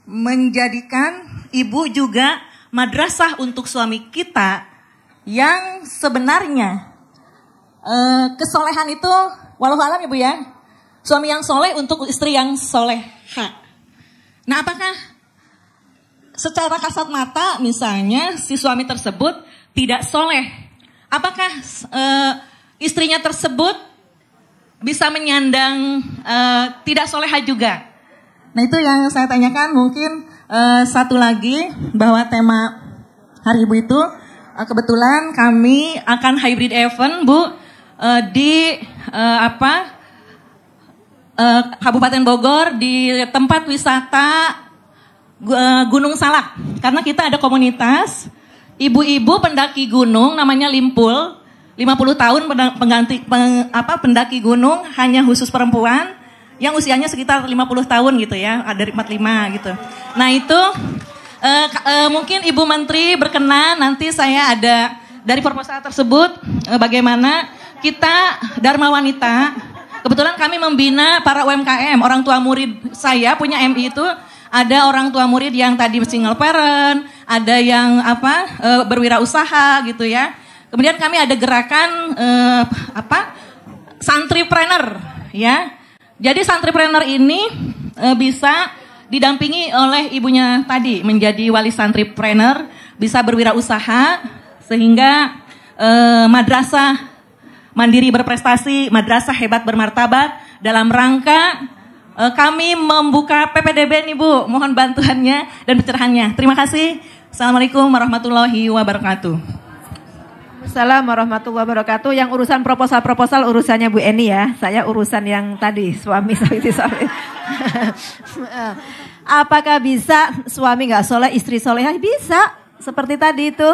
menjadikan ibu juga madrasah untuk suami kita yang sebenarnya eh, kesolehan itu walau alam ibu ya, ya suami yang soleh untuk istri yang soleh. Nah apakah secara kasat mata misalnya si suami tersebut tidak soleh? Apakah uh, istrinya tersebut bisa menyandang uh, tidak soleha juga. Nah itu yang saya tanyakan mungkin uh, satu lagi bahwa tema Hari Ibu itu uh, kebetulan kami akan hybrid event Bu uh, di uh, apa uh, Kabupaten Bogor di tempat wisata Gunung Salak karena kita ada komunitas ibu-ibu pendaki gunung namanya Limpul 50 tahun pengganti peng, apa pendaki gunung hanya khusus perempuan yang usianya sekitar 50 tahun gitu ya, ada 45 gitu. Nah, itu uh, uh, mungkin Ibu Menteri berkenan nanti saya ada dari proposal tersebut uh, bagaimana kita Dharma Wanita kebetulan kami membina para UMKM, orang tua murid saya punya MI itu ada orang tua murid yang tadi single parent, ada yang apa berwirausaha gitu ya Kemudian kami ada gerakan eh, apa? Santripreneur, ya. Jadi santripreneur ini eh, bisa didampingi oleh ibunya tadi menjadi wali santripreneur, bisa berwirausaha sehingga eh, madrasah mandiri berprestasi, madrasah hebat bermartabat dalam rangka eh, kami membuka PPDB nih Bu. Mohon bantuannya dan pencerahannya. Terima kasih. Assalamualaikum warahmatullahi wabarakatuh. Assalamualaikum warahmatullahi wabarakatuh. Yang urusan proposal-proposal urusannya Bu Eni ya. Saya urusan yang tadi suami suami suami. Eh, apakah bisa suami nggak soleh, istri soleh? Bisa. Seperti tadi itu.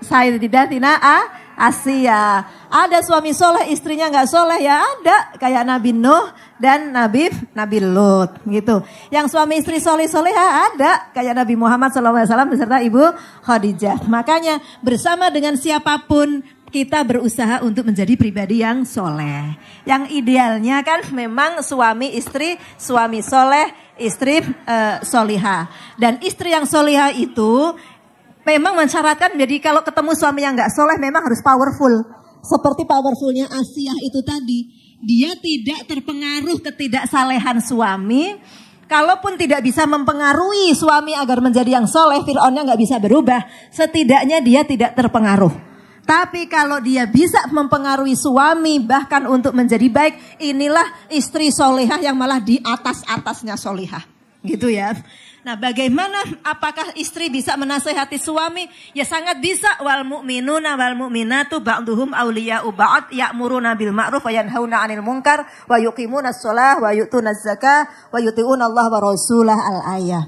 Saya tidak tina Ah. Asia. Ada suami soleh, istrinya nggak soleh ya ada. Kayak Nabi Nuh dan Nabi Nabi Lut gitu. Yang suami istri soleh soleh ya ada. Kayak Nabi Muhammad SAW beserta Ibu Khadijah. Makanya bersama dengan siapapun kita berusaha untuk menjadi pribadi yang soleh. Yang idealnya kan memang suami istri, suami soleh, istri uh, eh, soliha. Dan istri yang soliha itu memang mensyaratkan jadi kalau ketemu suami yang nggak soleh memang harus powerful. Seperti powerfulnya Asia itu tadi. Dia tidak terpengaruh ketidaksalehan suami. Kalaupun tidak bisa mempengaruhi suami agar menjadi yang soleh, Fir'aunnya nggak bisa berubah. Setidaknya dia tidak terpengaruh. Tapi kalau dia bisa mempengaruhi suami bahkan untuk menjadi baik, inilah istri solehah yang malah di atas-atasnya solehah. Gitu ya. Nah, bagaimana apakah istri bisa menasehati suami? Ya sangat bisa. Wal mu'minuna wal mu'minatu ba'duhum awliya'u ba'd ya'muruna bil ma'ruf wa yanhauna 'anil munkar wa yuqimuna shalah wa yu'tuna zakah wa yuti'una Allah wa rasulah al ayah.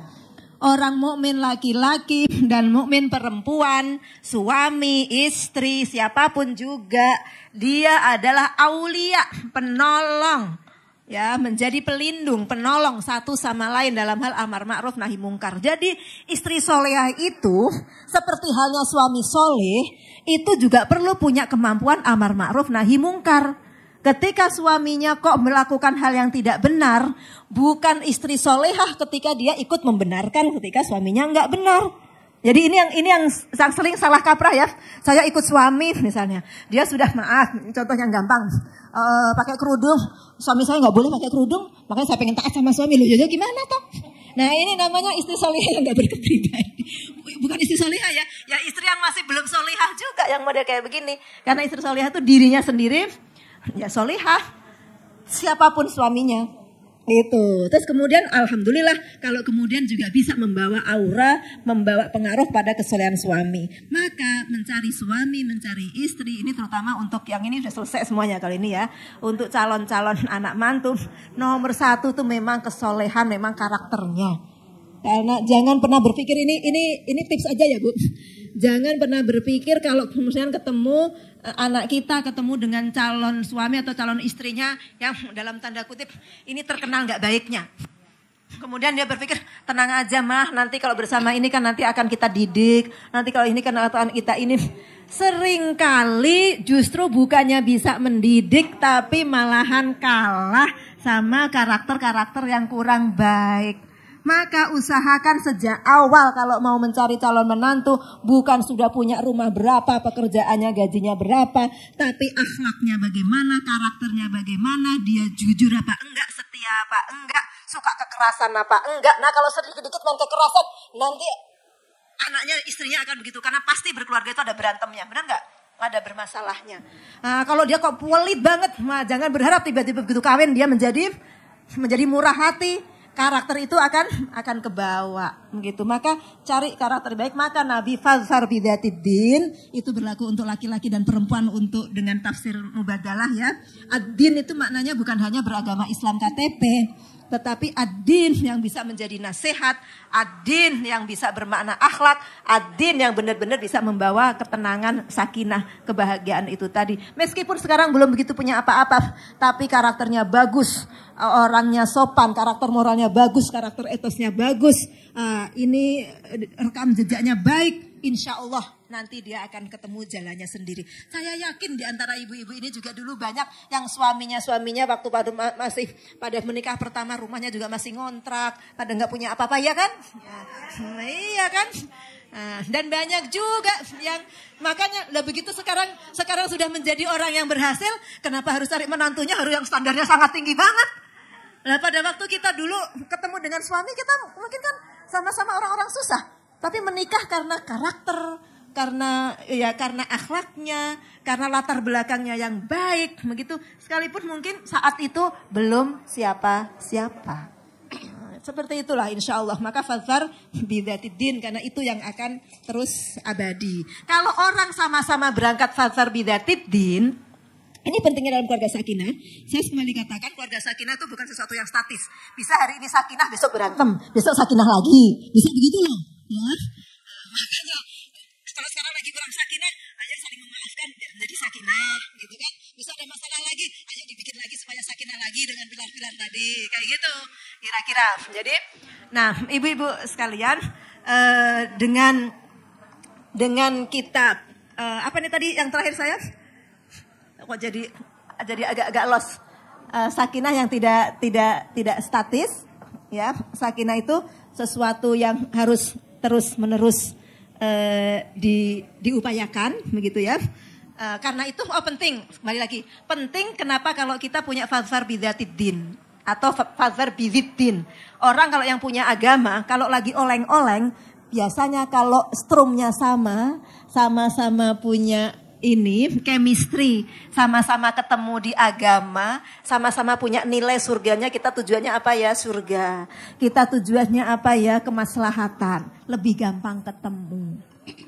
Orang mukmin laki-laki dan mukmin perempuan, suami, istri, siapapun juga, dia adalah aulia, penolong, ya menjadi pelindung, penolong satu sama lain dalam hal amar ma'ruf nahi mungkar. Jadi istri soleh itu seperti halnya suami soleh itu juga perlu punya kemampuan amar ma'ruf nahi mungkar. Ketika suaminya kok melakukan hal yang tidak benar, bukan istri solehah ketika dia ikut membenarkan ketika suaminya nggak benar. Jadi ini yang ini yang, salah kaprah ya. Saya ikut suami misalnya, dia sudah maaf, contohnya gampang uh, pakai kerudung, suami saya nggak boleh pakai kerudung, makanya saya pengen taat sama suami. Loh, jadi ya, ya, gimana toh? Nah ini namanya istri solihah yang nggak berkepribadi. Bukan istri solihah ya, ya istri yang masih belum solihah juga yang model kayak begini. Karena istri solihah itu dirinya sendiri, ya solihah Siapapun suaminya, itu. Terus kemudian alhamdulillah kalau kemudian juga bisa membawa aura, membawa pengaruh pada kesolehan suami. Maka mencari suami, mencari istri ini terutama untuk yang ini sudah selesai semuanya kali ini ya. Untuk calon-calon anak mantu nomor satu tuh memang kesolehan, memang karakternya. Karena jangan pernah berpikir ini ini ini tips aja ya bu. Jangan pernah berpikir kalau kemudian ketemu eh, anak kita ketemu dengan calon suami atau calon istrinya yang dalam tanda kutip ini terkenal nggak baiknya. Kemudian dia berpikir tenang aja mah nanti kalau bersama ini kan nanti akan kita didik nanti kalau ini kan atau kita ini seringkali justru bukannya bisa mendidik tapi malahan kalah sama karakter-karakter yang kurang baik. Maka usahakan sejak awal kalau mau mencari calon menantu bukan sudah punya rumah berapa, pekerjaannya gajinya berapa, tapi akhlaknya bagaimana, karakternya bagaimana, dia jujur apa enggak, setia apa enggak, suka kekerasan apa enggak. Nah kalau sedikit-sedikit main kekerasan nanti anaknya istrinya akan begitu karena pasti berkeluarga itu ada berantemnya, benar nggak? Ada bermasalahnya. Nah, kalau dia kok pelit banget, nah, jangan berharap tiba-tiba begitu kawin dia menjadi menjadi murah hati, karakter itu akan akan kebawa begitu. Maka cari karakter baik. Maka Nabi Fazar Bidatidin itu berlaku untuk laki-laki dan perempuan untuk dengan tafsir mubadalah ya. ad itu maknanya bukan hanya beragama Islam KTP, tetapi adin yang bisa menjadi nasihat, adin yang bisa bermakna akhlak, adin yang benar-benar bisa membawa ketenangan, sakinah, kebahagiaan itu tadi. Meskipun sekarang belum begitu punya apa-apa, tapi karakternya bagus, eh, orangnya sopan, karakter moralnya bagus, karakter etosnya bagus, eh, ini eh, rekam jejaknya baik, insya Allah nanti dia akan ketemu jalannya sendiri. Saya yakin di antara ibu-ibu ini juga dulu banyak yang suaminya-suaminya waktu pada masih pada menikah pertama rumahnya juga masih ngontrak, pada nggak punya apa-apa ya kan? Ya. iya kan? Nah, dan banyak juga yang makanya lah begitu sekarang sekarang sudah menjadi orang yang berhasil, kenapa harus cari menantunya harus yang standarnya sangat tinggi banget? Nah, pada waktu kita dulu ketemu dengan suami kita mungkin kan sama-sama orang-orang susah, tapi menikah karena karakter, karena ya karena akhlaknya, karena latar belakangnya yang baik, begitu. Sekalipun mungkin saat itu belum siapa-siapa. Seperti itulah insya Allah. Maka fadfar din karena itu yang akan terus abadi. Kalau orang sama-sama berangkat fadfar din, ini pentingnya dalam keluarga sakinah. Saya kembali katakan keluarga sakinah itu bukan sesuatu yang statis. Bisa hari ini sakinah, besok berantem, besok sakinah lagi. Bisa begitu loh. Ya. Makanya kalau sekarang lagi kurang sakinah ayo saling memaafkan biar menjadi sakinah gitu kan bisa ada masalah lagi ayo dibikin lagi supaya sakinah lagi dengan pilar-pilar tadi kayak gitu kira-kira jadi nah ibu-ibu sekalian uh, dengan dengan kita uh, apa nih tadi yang terakhir saya kok jadi jadi agak-agak los uh, eh, sakinah yang tidak tidak tidak statis ya sakinah itu sesuatu yang harus terus menerus eh, di, diupayakan begitu ya. Uh, karena itu oh penting kembali lagi penting kenapa kalau kita punya fazar bidatidin atau fazar bizidin orang kalau yang punya agama kalau lagi oleng-oleng biasanya kalau strumnya sama sama-sama punya ini chemistry sama-sama ketemu di agama sama-sama punya nilai surganya kita tujuannya apa ya surga kita tujuannya apa ya kemaslahatan lebih gampang ketemu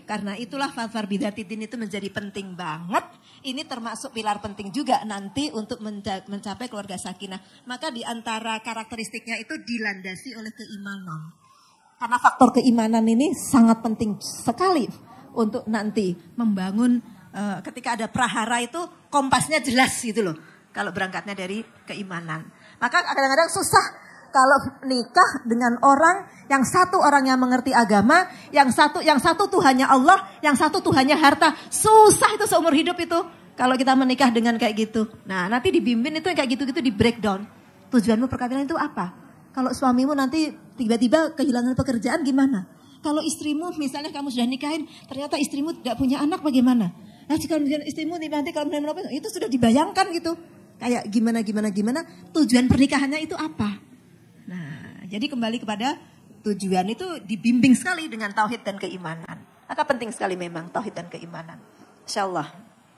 karena itulah fatwa bidatidin itu menjadi penting banget ini termasuk pilar penting juga nanti untuk mencapai keluarga sakinah maka di antara karakteristiknya itu dilandasi oleh keimanan karena faktor keimanan ini sangat penting sekali untuk nanti membangun Eh, ketika ada prahara itu kompasnya jelas gitu loh. Kalau berangkatnya dari keimanan. Maka kadang-kadang susah kalau nikah dengan orang yang satu orangnya mengerti agama, yang satu yang satu Tuhannya Allah, yang satu Tuhannya harta. Susah itu seumur hidup itu kalau kita menikah dengan kayak gitu. Nah, nanti dibimbing itu kayak gitu-gitu di breakdown. Tujuanmu perkawinan itu apa? Kalau suamimu nanti tiba-tiba kehilangan pekerjaan gimana? Kalau istrimu misalnya kamu sudah nikahin, ternyata istrimu tidak punya anak bagaimana? Nah jika kemudian istrimu nanti kalau menopause itu sudah dibayangkan gitu. Kayak gimana gimana gimana tujuan pernikahannya itu apa? Nah, jadi kembali kepada tujuan itu dibimbing sekali dengan tauhid dan keimanan. Maka penting sekali memang tauhid dan keimanan. Insya Allah.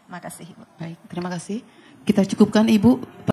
Makasih Ibu. Baik, terima kasih. Kita cukupkan Ibu